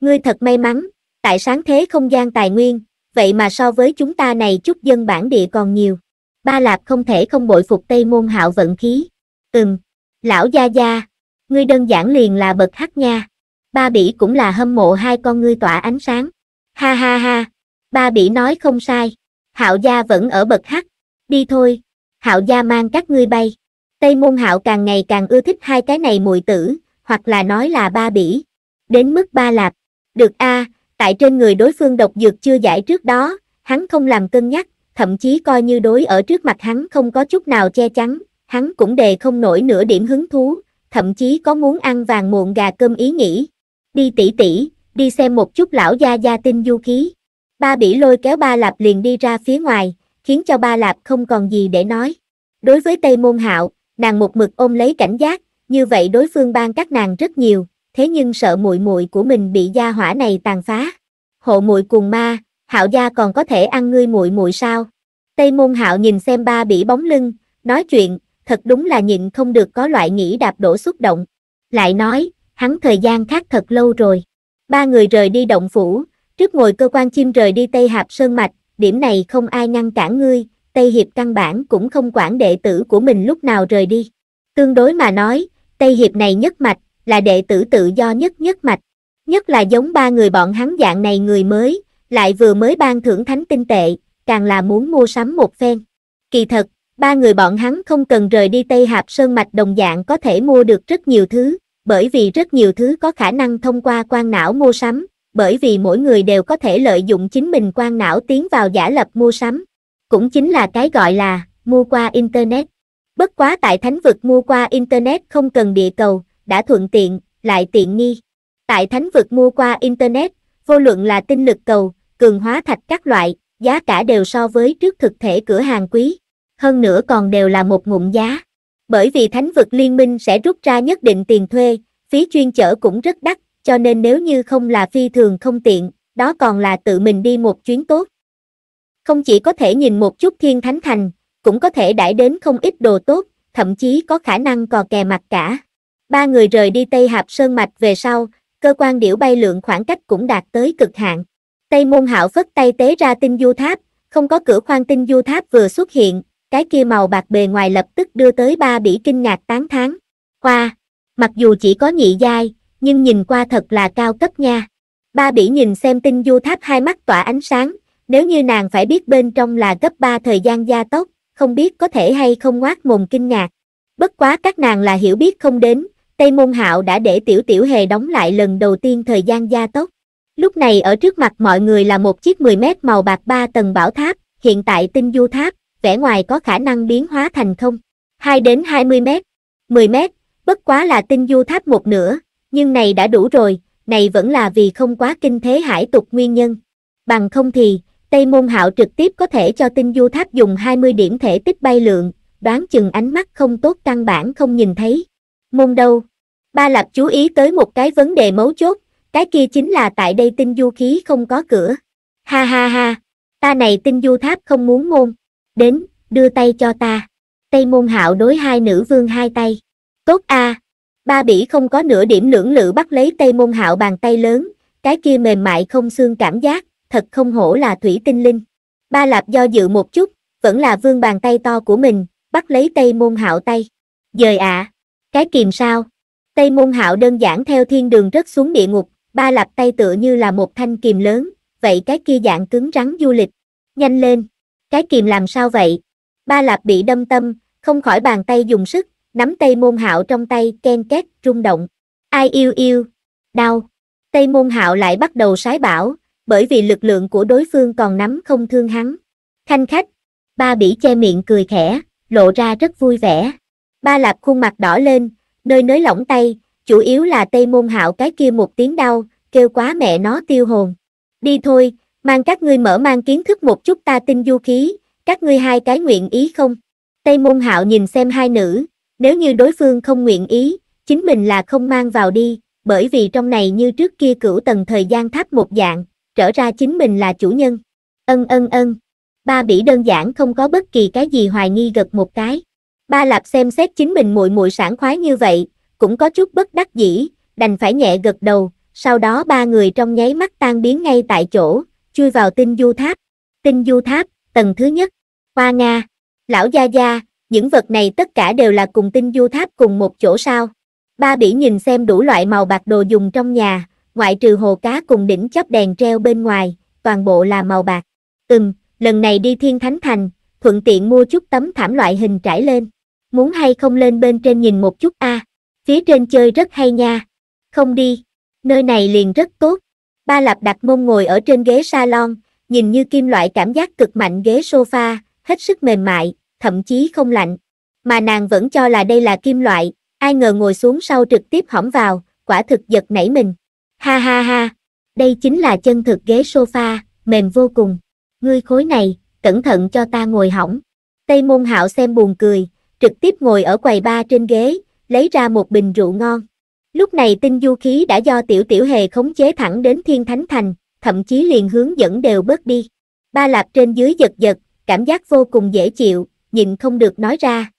Ngươi thật may mắn, tại sáng thế không gian tài nguyên, vậy mà so với chúng ta này chút dân bản địa còn nhiều. Ba Lạp không thể không bội phục Tây Môn Hạo vận khí. Ừm, lão gia gia, ngươi đơn giản liền là bậc hắc nha ba bỉ cũng là hâm mộ hai con ngươi tỏa ánh sáng. Ha ha ha, ba bỉ nói không sai, hạo gia vẫn ở bậc hắc, đi thôi, hạo gia mang các ngươi bay. Tây môn hạo càng ngày càng ưa thích hai cái này mùi tử, hoặc là nói là ba bỉ, đến mức ba lạp. Được a, à, tại trên người đối phương độc dược chưa giải trước đó, hắn không làm cân nhắc, thậm chí coi như đối ở trước mặt hắn không có chút nào che chắn, hắn cũng đề không nổi nửa điểm hứng thú, thậm chí có muốn ăn vàng muộn gà cơm ý nghĩ đi tỉ tỉ, đi xem một chút lão gia gia tinh du ký. Ba bỉ lôi kéo ba lạp liền đi ra phía ngoài, khiến cho ba lạp không còn gì để nói. Đối với Tây Môn Hạo, nàng một mực ôm lấy cảnh giác, như vậy đối phương ban các nàng rất nhiều, thế nhưng sợ muội muội của mình bị gia hỏa này tàn phá. Hộ muội cùng ma, Hạo gia còn có thể ăn ngươi muội muội sao? Tây Môn Hạo nhìn xem ba bỉ bóng lưng, nói chuyện, thật đúng là nhịn không được có loại nghĩ đạp đổ xúc động. Lại nói, hắn thời gian khác thật lâu rồi. Ba người rời đi động phủ, trước ngồi cơ quan chim rời đi Tây Hạp Sơn Mạch, điểm này không ai ngăn cản ngươi, Tây Hiệp căn bản cũng không quản đệ tử của mình lúc nào rời đi. Tương đối mà nói, Tây Hiệp này nhất mạch, là đệ tử tự do nhất nhất mạch, nhất là giống ba người bọn hắn dạng này người mới, lại vừa mới ban thưởng thánh tinh tệ, càng là muốn mua sắm một phen. Kỳ thật, ba người bọn hắn không cần rời đi Tây Hạp Sơn Mạch đồng dạng có thể mua được rất nhiều thứ bởi vì rất nhiều thứ có khả năng thông qua quan não mua sắm, bởi vì mỗi người đều có thể lợi dụng chính mình quan não tiến vào giả lập mua sắm. Cũng chính là cái gọi là mua qua Internet. Bất quá tại thánh vực mua qua Internet không cần địa cầu, đã thuận tiện, lại tiện nghi. Tại thánh vực mua qua Internet, vô luận là tinh lực cầu, cường hóa thạch các loại, giá cả đều so với trước thực thể cửa hàng quý. Hơn nữa còn đều là một ngụm giá bởi vì thánh vực liên minh sẽ rút ra nhất định tiền thuê, phí chuyên chở cũng rất đắt, cho nên nếu như không là phi thường không tiện, đó còn là tự mình đi một chuyến tốt. Không chỉ có thể nhìn một chút thiên thánh thành, cũng có thể đãi đến không ít đồ tốt, thậm chí có khả năng cò kè mặt cả. Ba người rời đi Tây Hạp Sơn Mạch về sau, cơ quan điểu bay lượng khoảng cách cũng đạt tới cực hạn. Tây Môn Hạo phất tay tế ra tinh du tháp, không có cửa khoang tinh du tháp vừa xuất hiện, cái kia màu bạc bề ngoài lập tức đưa tới ba bỉ kinh ngạc tán thán. Qua, mặc dù chỉ có nhị giai, nhưng nhìn qua thật là cao cấp nha. Ba bỉ nhìn xem tinh du tháp hai mắt tỏa ánh sáng, nếu như nàng phải biết bên trong là gấp ba thời gian gia tốc, không biết có thể hay không ngoác mồm kinh ngạc. Bất quá các nàng là hiểu biết không đến, Tây Môn Hạo đã để tiểu tiểu hề đóng lại lần đầu tiên thời gian gia tốc. Lúc này ở trước mặt mọi người là một chiếc 10 mét màu bạc ba tầng bảo tháp, hiện tại tinh du tháp, vẻ ngoài có khả năng biến hóa thành không. 2 đến 20 mét, 10 mét, bất quá là tinh du tháp một nửa, nhưng này đã đủ rồi, này vẫn là vì không quá kinh thế hải tục nguyên nhân. Bằng không thì, Tây Môn Hạo trực tiếp có thể cho tinh du tháp dùng 20 điểm thể tích bay lượng, đoán chừng ánh mắt không tốt căn bản không nhìn thấy. Môn đâu? Ba lạc chú ý tới một cái vấn đề mấu chốt, cái kia chính là tại đây tinh du khí không có cửa. Ha ha ha, ta này tinh du tháp không muốn môn đến, đưa tay cho ta. Tây môn hạo đối hai nữ vương hai tay. Tốt a à. Ba bỉ không có nửa điểm lưỡng lự bắt lấy tây môn hạo bàn tay lớn, cái kia mềm mại không xương cảm giác, thật không hổ là thủy tinh linh. Ba lạp do dự một chút, vẫn là vương bàn tay to của mình, bắt lấy tây môn hạo tay. Dời ạ! À. Cái kìm sao? Tây môn hạo đơn giản theo thiên đường rớt xuống địa ngục, ba lạp tay tựa như là một thanh kìm lớn, vậy cái kia dạng cứng rắn du lịch. Nhanh lên! cái kìm làm sao vậy? Ba lạp bị đâm tâm, không khỏi bàn tay dùng sức, nắm tay môn hạo trong tay ken két rung động. Ai yêu yêu, đau. Tây môn hạo lại bắt đầu sái bảo, bởi vì lực lượng của đối phương còn nắm không thương hắn. Khanh khách, ba bị che miệng cười khẽ, lộ ra rất vui vẻ. Ba lạp khuôn mặt đỏ lên, nơi nới lỏng tay, chủ yếu là tây môn hạo cái kia một tiếng đau, kêu quá mẹ nó tiêu hồn. Đi thôi, mang các ngươi mở mang kiến thức một chút ta tin du khí, các ngươi hai cái nguyện ý không? Tây môn hạo nhìn xem hai nữ, nếu như đối phương không nguyện ý, chính mình là không mang vào đi, bởi vì trong này như trước kia cửu tầng thời gian tháp một dạng, trở ra chính mình là chủ nhân. Ân ân ân, ba bỉ đơn giản không có bất kỳ cái gì hoài nghi gật một cái. Ba lạp xem xét chính mình muội muội sảng khoái như vậy, cũng có chút bất đắc dĩ, đành phải nhẹ gật đầu, sau đó ba người trong nháy mắt tan biến ngay tại chỗ, chui vào tinh du tháp. Tinh du tháp, tầng thứ nhất, hoa Nga, lão Gia Gia, những vật này tất cả đều là cùng tinh du tháp cùng một chỗ sao. Ba bỉ nhìn xem đủ loại màu bạc đồ dùng trong nhà, ngoại trừ hồ cá cùng đỉnh chóp đèn treo bên ngoài, toàn bộ là màu bạc. Ừm, lần này đi thiên thánh thành, thuận tiện mua chút tấm thảm loại hình trải lên. Muốn hay không lên bên trên nhìn một chút a à, phía trên chơi rất hay nha. Không đi, nơi này liền rất tốt. Ba Lạp đặt mông ngồi ở trên ghế salon, nhìn như kim loại cảm giác cực mạnh ghế sofa, hết sức mềm mại, thậm chí không lạnh. Mà nàng vẫn cho là đây là kim loại, ai ngờ ngồi xuống sau trực tiếp hỏng vào, quả thực giật nảy mình. Ha ha ha, đây chính là chân thực ghế sofa, mềm vô cùng. Ngươi khối này, cẩn thận cho ta ngồi hỏng. Tây môn hạo xem buồn cười, trực tiếp ngồi ở quầy ba trên ghế, lấy ra một bình rượu ngon. Lúc này tinh du khí đã do tiểu tiểu hề khống chế thẳng đến thiên thánh thành, thậm chí liền hướng dẫn đều bớt đi. Ba lạp trên dưới giật giật, cảm giác vô cùng dễ chịu, nhịn không được nói ra.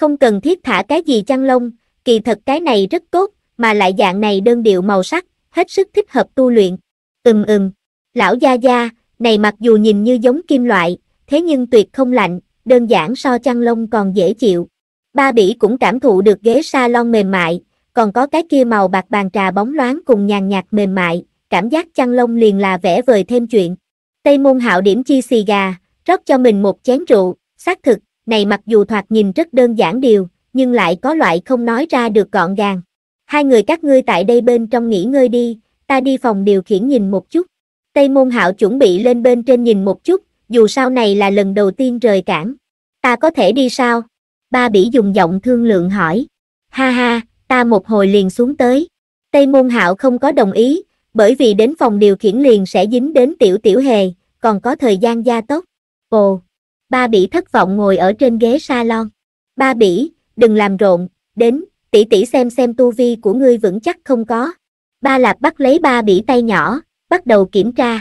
Không cần thiết thả cái gì chăn lông, kỳ thật cái này rất tốt, mà lại dạng này đơn điệu màu sắc, hết sức thích hợp tu luyện. Ừm ừm, lão gia gia, này mặc dù nhìn như giống kim loại, thế nhưng tuyệt không lạnh, đơn giản so chăn lông còn dễ chịu. Ba bỉ cũng cảm thụ được ghế salon mềm mại, còn có cái kia màu bạc bàn trà bóng loáng cùng nhàn nhạt mềm mại, cảm giác chăn lông liền là vẽ vời thêm chuyện. Tây môn hạo điểm chi xì gà, rót cho mình một chén rượu, xác thực, này mặc dù thoạt nhìn rất đơn giản điều, nhưng lại có loại không nói ra được gọn gàng. Hai người các ngươi tại đây bên trong nghỉ ngơi đi, ta đi phòng điều khiển nhìn một chút. Tây môn hạo chuẩn bị lên bên trên nhìn một chút, dù sau này là lần đầu tiên rời cảng. Ta có thể đi sao? Ba bỉ dùng giọng thương lượng hỏi. Ha ha, ta một hồi liền xuống tới. Tây Môn Hạo không có đồng ý, bởi vì đến phòng điều khiển liền sẽ dính đến tiểu tiểu hề, còn có thời gian gia tốc. Ồ, ba bỉ thất vọng ngồi ở trên ghế salon. Ba bỉ, đừng làm rộn, đến, tỷ tỷ xem xem tu vi của ngươi vững chắc không có. Ba lạp bắt lấy ba bỉ tay nhỏ, bắt đầu kiểm tra.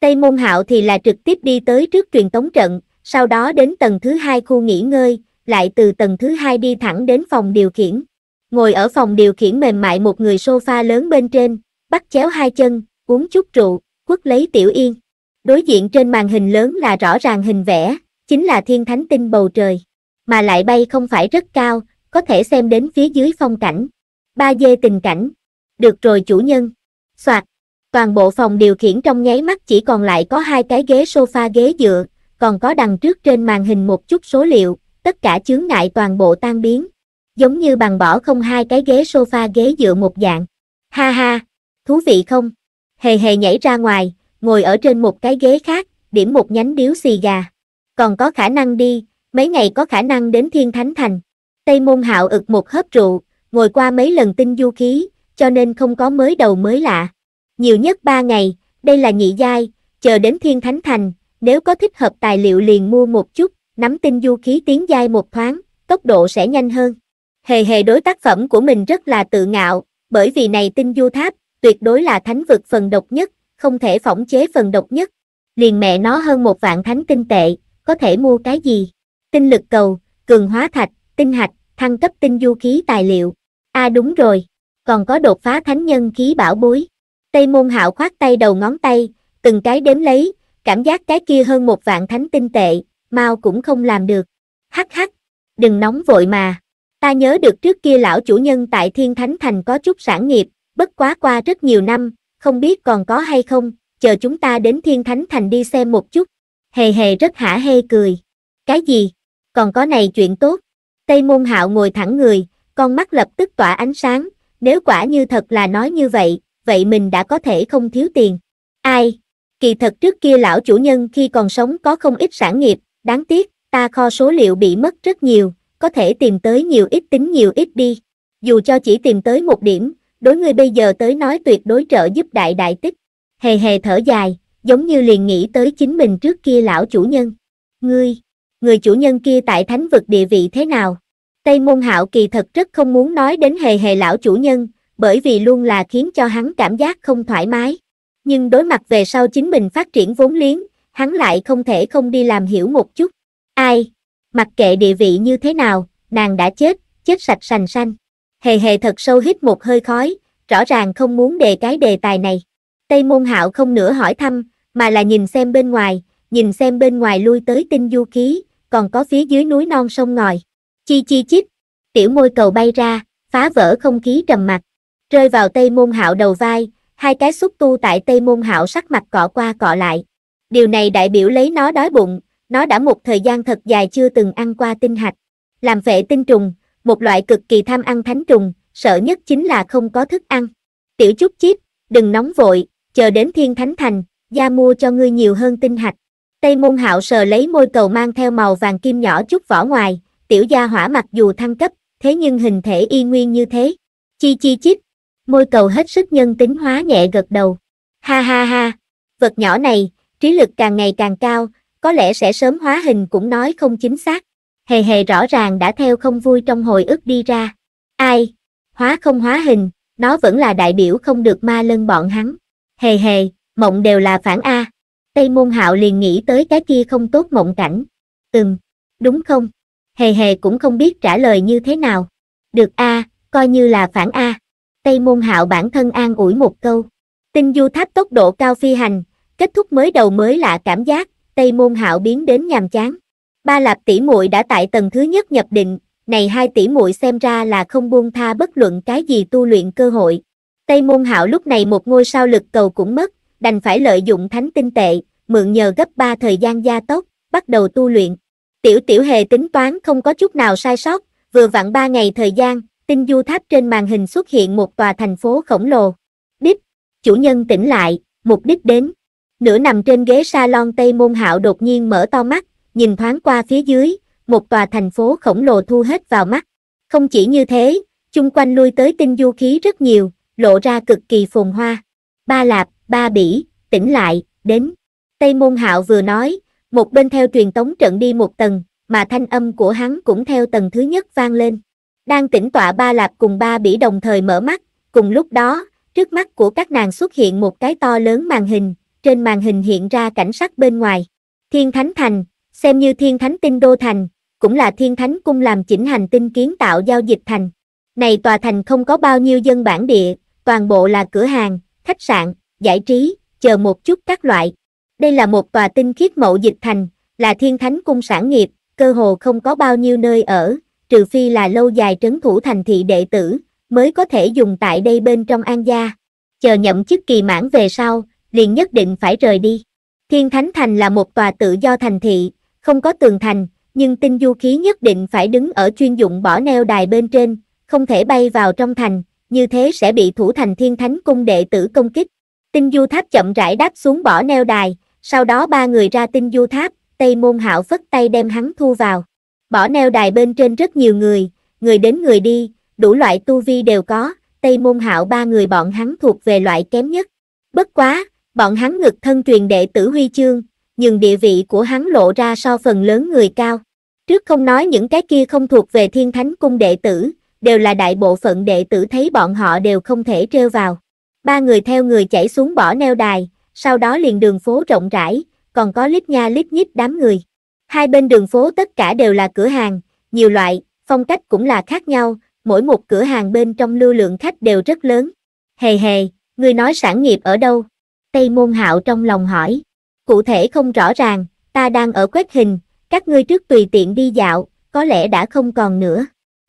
Tây môn hạo thì là trực tiếp đi tới trước truyền tống trận, sau đó đến tầng thứ hai khu nghỉ ngơi, lại từ tầng thứ hai đi thẳng đến phòng điều khiển ngồi ở phòng điều khiển mềm mại một người sofa lớn bên trên, bắt chéo hai chân, uống chút rượu, quất lấy tiểu yên. Đối diện trên màn hình lớn là rõ ràng hình vẽ, chính là thiên thánh tinh bầu trời, mà lại bay không phải rất cao, có thể xem đến phía dưới phong cảnh. ba dê tình cảnh. Được rồi chủ nhân. Soạt. Toàn bộ phòng điều khiển trong nháy mắt chỉ còn lại có hai cái ghế sofa ghế dựa, còn có đằng trước trên màn hình một chút số liệu, tất cả chướng ngại toàn bộ tan biến giống như bằng bỏ không hai cái ghế sofa ghế dựa một dạng. Ha ha, thú vị không? Hề hề nhảy ra ngoài, ngồi ở trên một cái ghế khác, điểm một nhánh điếu xì gà. Còn có khả năng đi, mấy ngày có khả năng đến Thiên Thánh Thành. Tây Môn Hạo ực một hớp rượu, ngồi qua mấy lần tinh du khí, cho nên không có mới đầu mới lạ. Nhiều nhất ba ngày, đây là nhị giai, chờ đến Thiên Thánh Thành, nếu có thích hợp tài liệu liền mua một chút, nắm tinh du khí tiến giai một thoáng, tốc độ sẽ nhanh hơn. Hề hề đối tác phẩm của mình rất là tự ngạo, bởi vì này tinh du tháp, tuyệt đối là thánh vực phần độc nhất, không thể phỏng chế phần độc nhất. Liền mẹ nó hơn một vạn thánh tinh tệ, có thể mua cái gì? Tinh lực cầu, cường hóa thạch, tinh hạch, thăng cấp tinh du khí tài liệu. À đúng rồi, còn có đột phá thánh nhân khí bảo bối. Tây môn hạo khoát tay đầu ngón tay, từng cái đếm lấy, cảm giác cái kia hơn một vạn thánh tinh tệ, mau cũng không làm được. Hắc hắc, đừng nóng vội mà. Ta nhớ được trước kia lão chủ nhân tại Thiên Thánh Thành có chút sản nghiệp, bất quá qua rất nhiều năm, không biết còn có hay không, chờ chúng ta đến Thiên Thánh Thành đi xem một chút. Hề hề rất hả hê cười. Cái gì? Còn có này chuyện tốt. Tây Môn Hạo ngồi thẳng người, con mắt lập tức tỏa ánh sáng, nếu quả như thật là nói như vậy, vậy mình đã có thể không thiếu tiền. Ai? Kỳ thật trước kia lão chủ nhân khi còn sống có không ít sản nghiệp, đáng tiếc, ta kho số liệu bị mất rất nhiều, có thể tìm tới nhiều ít tính nhiều ít đi. Dù cho chỉ tìm tới một điểm, đối ngươi bây giờ tới nói tuyệt đối trợ giúp đại đại tích. Hề hề thở dài, giống như liền nghĩ tới chính mình trước kia lão chủ nhân. Ngươi, người chủ nhân kia tại thánh vực địa vị thế nào? Tây môn hạo kỳ thật rất không muốn nói đến hề hề lão chủ nhân, bởi vì luôn là khiến cho hắn cảm giác không thoải mái. Nhưng đối mặt về sau chính mình phát triển vốn liếng, hắn lại không thể không đi làm hiểu một chút. Ai, mặc kệ địa vị như thế nào, nàng đã chết, chết sạch sành sanh. Hề hề thật sâu hít một hơi khói, rõ ràng không muốn đề cái đề tài này. Tây môn hạo không nữa hỏi thăm, mà là nhìn xem bên ngoài, nhìn xem bên ngoài lui tới tinh du ký, còn có phía dưới núi non sông ngòi. Chi chi chít, tiểu môi cầu bay ra, phá vỡ không khí trầm mặc, rơi vào tây môn hạo đầu vai, hai cái xúc tu tại tây môn hạo sắc mặt cọ qua cọ lại. Điều này đại biểu lấy nó đói bụng, nó đã một thời gian thật dài chưa từng ăn qua tinh hạch. Làm vệ tinh trùng, một loại cực kỳ tham ăn thánh trùng, sợ nhất chính là không có thức ăn. Tiểu chút chip đừng nóng vội, chờ đến thiên thánh thành, gia mua cho ngươi nhiều hơn tinh hạch. Tây môn hạo sờ lấy môi cầu mang theo màu vàng kim nhỏ chút vỏ ngoài, tiểu gia hỏa mặc dù thăng cấp, thế nhưng hình thể y nguyên như thế. Chi chi chip môi cầu hết sức nhân tính hóa nhẹ gật đầu. Ha ha ha, vật nhỏ này, trí lực càng ngày càng cao, có lẽ sẽ sớm hóa hình cũng nói không chính xác. Hề hề rõ ràng đã theo không vui trong hồi ức đi ra. Ai? Hóa không hóa hình, nó vẫn là đại biểu không được ma lân bọn hắn. Hề hề, mộng đều là phản A. Tây môn hạo liền nghĩ tới cái kia không tốt mộng cảnh. Ừm, đúng không? Hề hề cũng không biết trả lời như thế nào. Được A, coi như là phản A. Tây môn hạo bản thân an ủi một câu. Tinh du tháp tốc độ cao phi hành, kết thúc mới đầu mới lạ cảm giác, Tây Môn Hạo biến đến nhàm chán. Ba Lạp tỷ muội đã tại tầng thứ nhất nhập định, này hai tỷ muội xem ra là không buông tha bất luận cái gì tu luyện cơ hội. Tây Môn Hạo lúc này một ngôi sao lực cầu cũng mất, đành phải lợi dụng thánh tinh tệ, mượn nhờ gấp ba thời gian gia tốc, bắt đầu tu luyện. Tiểu Tiểu Hề tính toán không có chút nào sai sót, vừa vặn ba ngày thời gian, tinh du tháp trên màn hình xuất hiện một tòa thành phố khổng lồ. Đích, chủ nhân tỉnh lại, mục đích đến nửa nằm trên ghế salon Tây Môn Hạo đột nhiên mở to mắt, nhìn thoáng qua phía dưới, một tòa thành phố khổng lồ thu hết vào mắt. Không chỉ như thế, chung quanh lui tới tinh du khí rất nhiều, lộ ra cực kỳ phồn hoa. Ba Lạp, Ba Bỉ, tỉnh lại, đến. Tây Môn Hạo vừa nói, một bên theo truyền tống trận đi một tầng, mà thanh âm của hắn cũng theo tầng thứ nhất vang lên. Đang tỉnh tọa Ba Lạp cùng Ba Bỉ đồng thời mở mắt, cùng lúc đó, trước mắt của các nàng xuất hiện một cái to lớn màn hình, trên màn hình hiện ra cảnh sắc bên ngoài. Thiên Thánh Thành, xem như Thiên Thánh Tinh Đô Thành, cũng là Thiên Thánh Cung làm chỉnh hành tinh kiến tạo giao dịch thành. Này tòa thành không có bao nhiêu dân bản địa, toàn bộ là cửa hàng, khách sạn, giải trí, chờ một chút các loại. Đây là một tòa tinh khiết mộ dịch thành, là Thiên Thánh Cung sản nghiệp, cơ hồ không có bao nhiêu nơi ở, trừ phi là lâu dài trấn thủ thành thị đệ tử, mới có thể dùng tại đây bên trong An Gia. Chờ nhậm chức kỳ mãn về sau, liền nhất định phải rời đi. Thiên Thánh Thành là một tòa tự do thành thị, không có tường thành, nhưng tinh du khí nhất định phải đứng ở chuyên dụng bỏ neo đài bên trên, không thể bay vào trong thành, như thế sẽ bị thủ thành Thiên Thánh Cung đệ tử công kích. Tinh du tháp chậm rãi đáp xuống bỏ neo đài, sau đó ba người ra tinh du tháp, Tây Môn Hạo phất tay đem hắn thu vào. Bỏ neo đài bên trên rất nhiều người, người đến người đi, đủ loại tu vi đều có, Tây Môn Hạo ba người bọn hắn thuộc về loại kém nhất. Bất quá, bọn hắn ngực thân truyền đệ tử huy chương, nhưng địa vị của hắn lộ ra so phần lớn người cao. Trước không nói những cái kia không thuộc về thiên thánh cung đệ tử, đều là đại bộ phận đệ tử thấy bọn họ đều không thể trêu vào. Ba người theo người chảy xuống bỏ neo đài, sau đó liền đường phố rộng rãi, còn có lít nha lít nhít đám người. Hai bên đường phố tất cả đều là cửa hàng, nhiều loại, phong cách cũng là khác nhau, mỗi một cửa hàng bên trong lưu lượng khách đều rất lớn. Hề hề, người nói sản nghiệp ở đâu? Tây Môn Hạo trong lòng hỏi. Cụ thể không rõ ràng, ta đang ở quét hình, các ngươi trước tùy tiện đi dạo, có lẽ đã không còn nữa.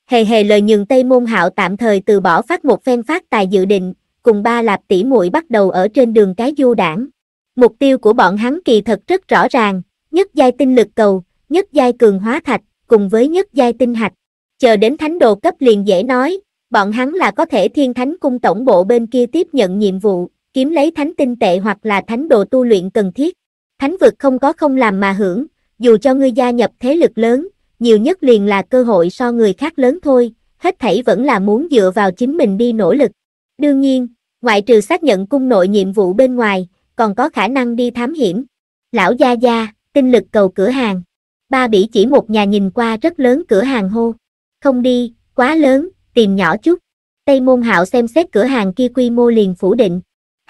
Hề hề lời nhường Tây Môn Hạo tạm thời từ bỏ phát một phen phát tài dự định, cùng ba lạp tỷ muội bắt đầu ở trên đường cái du đảng. Mục tiêu của bọn hắn kỳ thật rất rõ ràng, nhất giai tinh lực cầu, nhất giai cường hóa thạch, cùng với nhất giai tinh hạch. Chờ đến thánh đồ cấp liền dễ nói, bọn hắn là có thể thiên thánh cung tổng bộ bên kia tiếp nhận nhiệm vụ, kiếm lấy thánh tinh tệ hoặc là thánh đồ tu luyện cần thiết. Thánh vực không có không làm mà hưởng, dù cho ngươi gia nhập thế lực lớn, nhiều nhất liền là cơ hội so người khác lớn thôi, hết thảy vẫn là muốn dựa vào chính mình đi nỗ lực. Đương nhiên, ngoại trừ xác nhận cung nội nhiệm vụ bên ngoài, còn có khả năng đi thám hiểm. Lão Gia Gia, tinh lực cầu cửa hàng. Ba bỉ chỉ một nhà nhìn qua rất lớn cửa hàng hô. Không đi, quá lớn, tìm nhỏ chút. Tây Môn Hạo xem xét cửa hàng kia quy mô liền phủ định.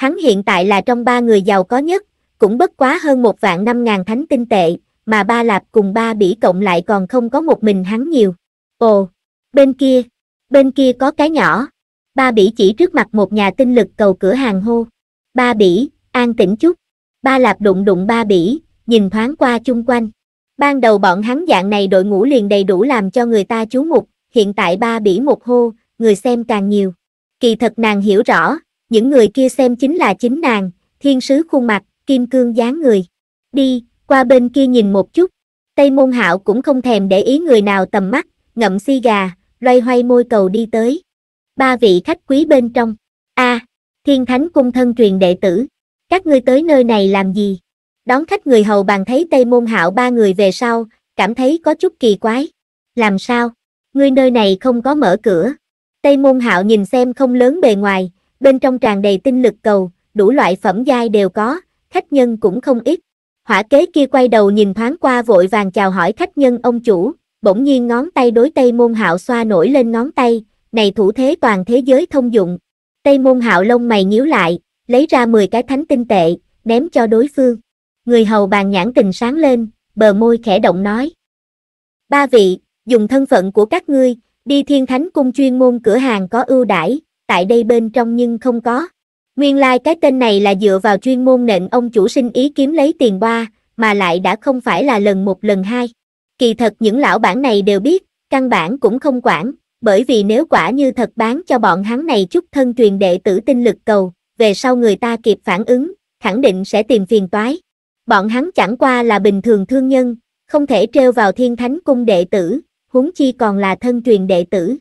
Hắn hiện tại là trong ba người giàu có nhất, cũng bất quá hơn một vạn năm ngàn thánh tinh tệ, mà ba lạp cùng ba bỉ cộng lại còn không có một mình hắn nhiều. Ồ, bên kia, bên kia có cái nhỏ. Ba bỉ chỉ trước mặt một nhà tinh lực cầu cửa hàng hô. Ba bỉ, an tĩnh chút. Ba lạp đụng đụng ba bỉ, nhìn thoáng qua chung quanh. Ban đầu bọn hắn dạng này đội ngũ liền đầy đủ làm cho người ta chú mục, hiện tại ba bỉ một hô, người xem càng nhiều. Kỳ thật nàng hiểu rõ, những người kia xem chính là chính nàng, thiên sứ khuôn mặt, kim cương dáng người. Đi, qua bên kia nhìn một chút. Tây môn hạo cũng không thèm để ý người nào tầm mắt, ngậm si gà, loay hoay môi cầu đi tới. Ba vị khách quý bên trong. a à, thiên thánh cung thân truyền đệ tử. Các ngươi tới nơi này làm gì? Đón khách người hầu bàn thấy Tây môn hạo ba người về sau, cảm thấy có chút kỳ quái. Làm sao? Ngươi nơi này không có mở cửa. Tây môn hạo nhìn xem không lớn bề ngoài, bên trong tràn đầy tinh lực cầu, đủ loại phẩm giai đều có, khách nhân cũng không ít. Hỏa kế kia quay đầu nhìn thoáng qua vội vàng chào hỏi khách nhân ông chủ, bỗng nhiên ngón tay đối Tây Môn Hạo xoa nổi lên ngón tay, này thủ thế toàn thế giới thông dụng. Tây Môn Hạo lông mày nhíu lại, lấy ra 10 cái thánh tinh tệ, ném cho đối phương. Người hầu bàn nhãn tình sáng lên, bờ môi khẽ động nói. Ba vị, dùng thân phận của các ngươi, đi thiên thánh cung chuyên môn cửa hàng có ưu đãi, tại đây bên trong nhưng không có. Nguyên lai like cái tên này là dựa vào chuyên môn nện ông chủ sinh ý kiếm lấy tiền qua, mà lại đã không phải là lần một lần hai. Kỳ thật những lão bản này đều biết, căn bản cũng không quản, bởi vì nếu quả như thật bán cho bọn hắn này chút thân truyền đệ tử tinh lực cầu, về sau người ta kịp phản ứng, khẳng định sẽ tìm phiền toái. Bọn hắn chẳng qua là bình thường thương nhân, không thể treo vào thiên thánh cung đệ tử, huống chi còn là thân truyền đệ tử.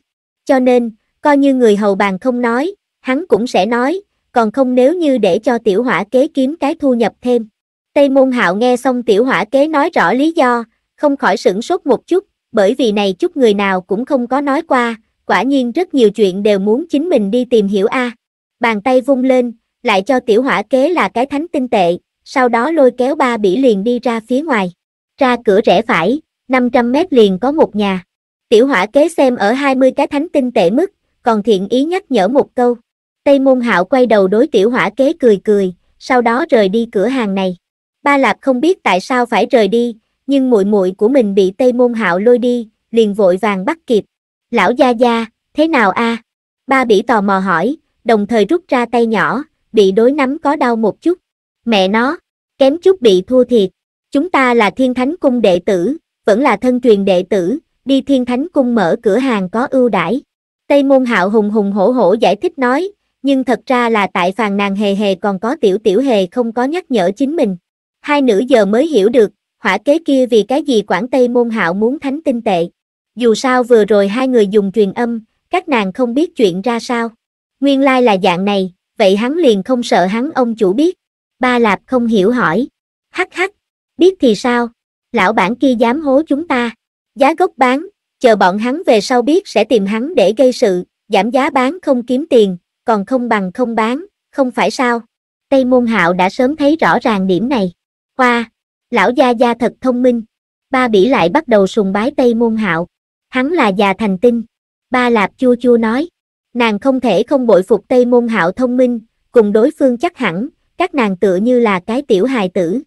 Cho nên, Coi như người hầu bàn không nói, hắn cũng sẽ nói, còn không nếu như để cho tiểu hỏa kế kiếm cái thu nhập thêm. Tây môn hạo nghe xong tiểu hỏa kế nói rõ lý do, không khỏi sửng sốt một chút, bởi vì này chút người nào cũng không có nói qua, quả nhiên rất nhiều chuyện đều muốn chính mình đi tìm hiểu a. À. Bàn tay vung lên, lại cho tiểu hỏa kế là cái thánh tinh tệ, sau đó lôi kéo ba bỉ liền đi ra phía ngoài. Ra cửa rẽ phải, 500 mét liền có một nhà. Tiểu hỏa kế xem ở 20 cái thánh tinh tệ mức, còn thiện ý nhắc nhở một câu. Tây môn hạo quay đầu đối tiểu hỏa kế cười cười, sau đó rời đi cửa hàng này. Ba Lạp không biết tại sao phải rời đi, nhưng muội muội của mình bị Tây môn hạo lôi đi, liền vội vàng bắt kịp. Lão gia gia, thế nào a? À? Ba bỉ tò mò hỏi, đồng thời rút ra tay nhỏ, bị đối nắm có đau một chút. Mẹ nó, kém chút bị thua thiệt. Chúng ta là thiên thánh cung đệ tử, vẫn là thân truyền đệ tử, đi thiên thánh cung mở cửa hàng có ưu đãi. Tây Môn Hạo hùng hùng hổ hổ giải thích nói, nhưng thật ra là tại phàn nàng hề hề còn có tiểu tiểu hề không có nhắc nhở chính mình. Hai nữ giờ mới hiểu được, hỏa kế kia vì cái gì quản Tây Môn Hạo muốn thánh tinh tệ. Dù sao vừa rồi hai người dùng truyền âm, các nàng không biết chuyện ra sao. Nguyên lai là dạng này, vậy hắn liền không sợ hắn ông chủ biết. Ba Lạp không hiểu hỏi. Hắc hắc, biết thì sao? Lão bản kia dám hố chúng ta. Giá gốc bán, chờ bọn hắn về sau biết sẽ tìm hắn để gây sự, giảm giá bán không kiếm tiền, còn không bằng không bán, không phải sao. Tây Môn Hạo đã sớm thấy rõ ràng điểm này. Hoa, lão gia gia thật thông minh. Ba bỉ lại bắt đầu sùng bái Tây Môn Hạo. Hắn là già thành tinh. Ba Lạp chua chua nói. Nàng không thể không bội phục Tây Môn Hạo thông minh, cùng đối phương chắc hẳn, các nàng tựa như là cái tiểu hài tử.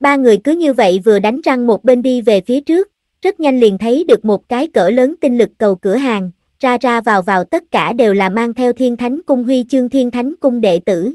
Ba người cứ như vậy vừa đánh răng một bên đi về phía trước, rất nhanh liền thấy được một cái cỡ lớn tinh lực cầu cửa hàng, ra ra vào vào tất cả đều là mang theo thiên thánh cung huy chương thiên thánh cung đệ tử.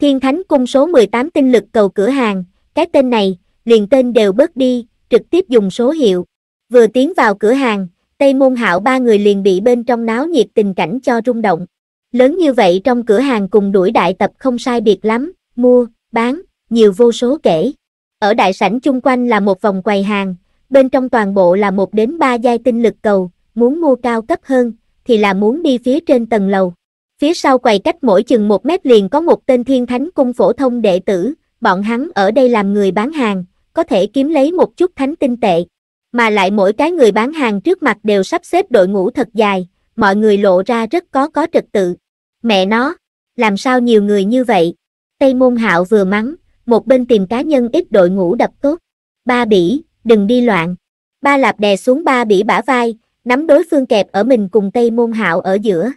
Thiên thánh cung số 18 tinh lực cầu cửa hàng, cái tên này, liền tên đều bớt đi, trực tiếp dùng số hiệu. Vừa tiến vào cửa hàng, Tây Môn Hạo ba người liền bị bên trong náo nhiệt tình cảnh cho rung động. Lớn như vậy trong cửa hàng cùng đuổi đại tập không sai biệt lắm, mua, bán, nhiều vô số kể. Ở đại sảnh chung quanh là một vòng quầy hàng, bên trong toàn bộ là một đến ba giai tinh lực cầu, muốn mua cao cấp hơn, thì là muốn đi phía trên tầng lầu. Phía sau quầy cách mỗi chừng một mét liền có một tên thiên thánh cung phổ thông đệ tử, bọn hắn ở đây làm người bán hàng, có thể kiếm lấy một chút thánh tinh tệ. Mà lại mỗi cái người bán hàng trước mặt đều sắp xếp đội ngũ thật dài, mọi người lộ ra rất có có trật tự. Mẹ nó, làm sao nhiều người như vậy? Tây Môn Hạo vừa mắng, một bên tìm cá nhân ít đội ngũ đập tốt. Ba bỉ, đừng đi loạn. Ba lạp đè xuống ba bỉ bả vai, nắm đối phương kẹp ở mình cùng Tây Môn Hạo ở giữa.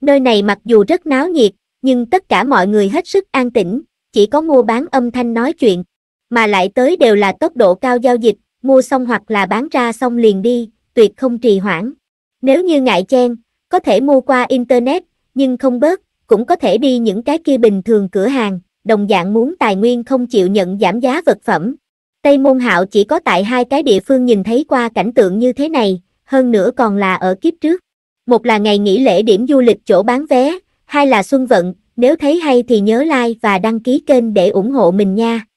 Nơi này mặc dù rất náo nhiệt, nhưng tất cả mọi người hết sức an tĩnh, chỉ có mua bán âm thanh nói chuyện, mà lại tới đều là tốc độ cao giao dịch, mua xong hoặc là bán ra xong liền đi, tuyệt không trì hoãn. Nếu như ngại chen, có thể mua qua Internet, nhưng không bớt, cũng có thể đi những cái kia bình thường cửa hàng, đồng dạng muốn tài nguyên không chịu nhận giảm giá vật phẩm, Tây Môn Hạo chỉ có tại hai cái địa phương nhìn thấy qua cảnh tượng như thế này, hơn nữa còn là ở kiếp trước. Một là ngày nghỉ lễ điểm du lịch chỗ bán vé, hai là xuân vận, nếu thấy hay thì nhớ like và đăng ký kênh để ủng hộ mình nha.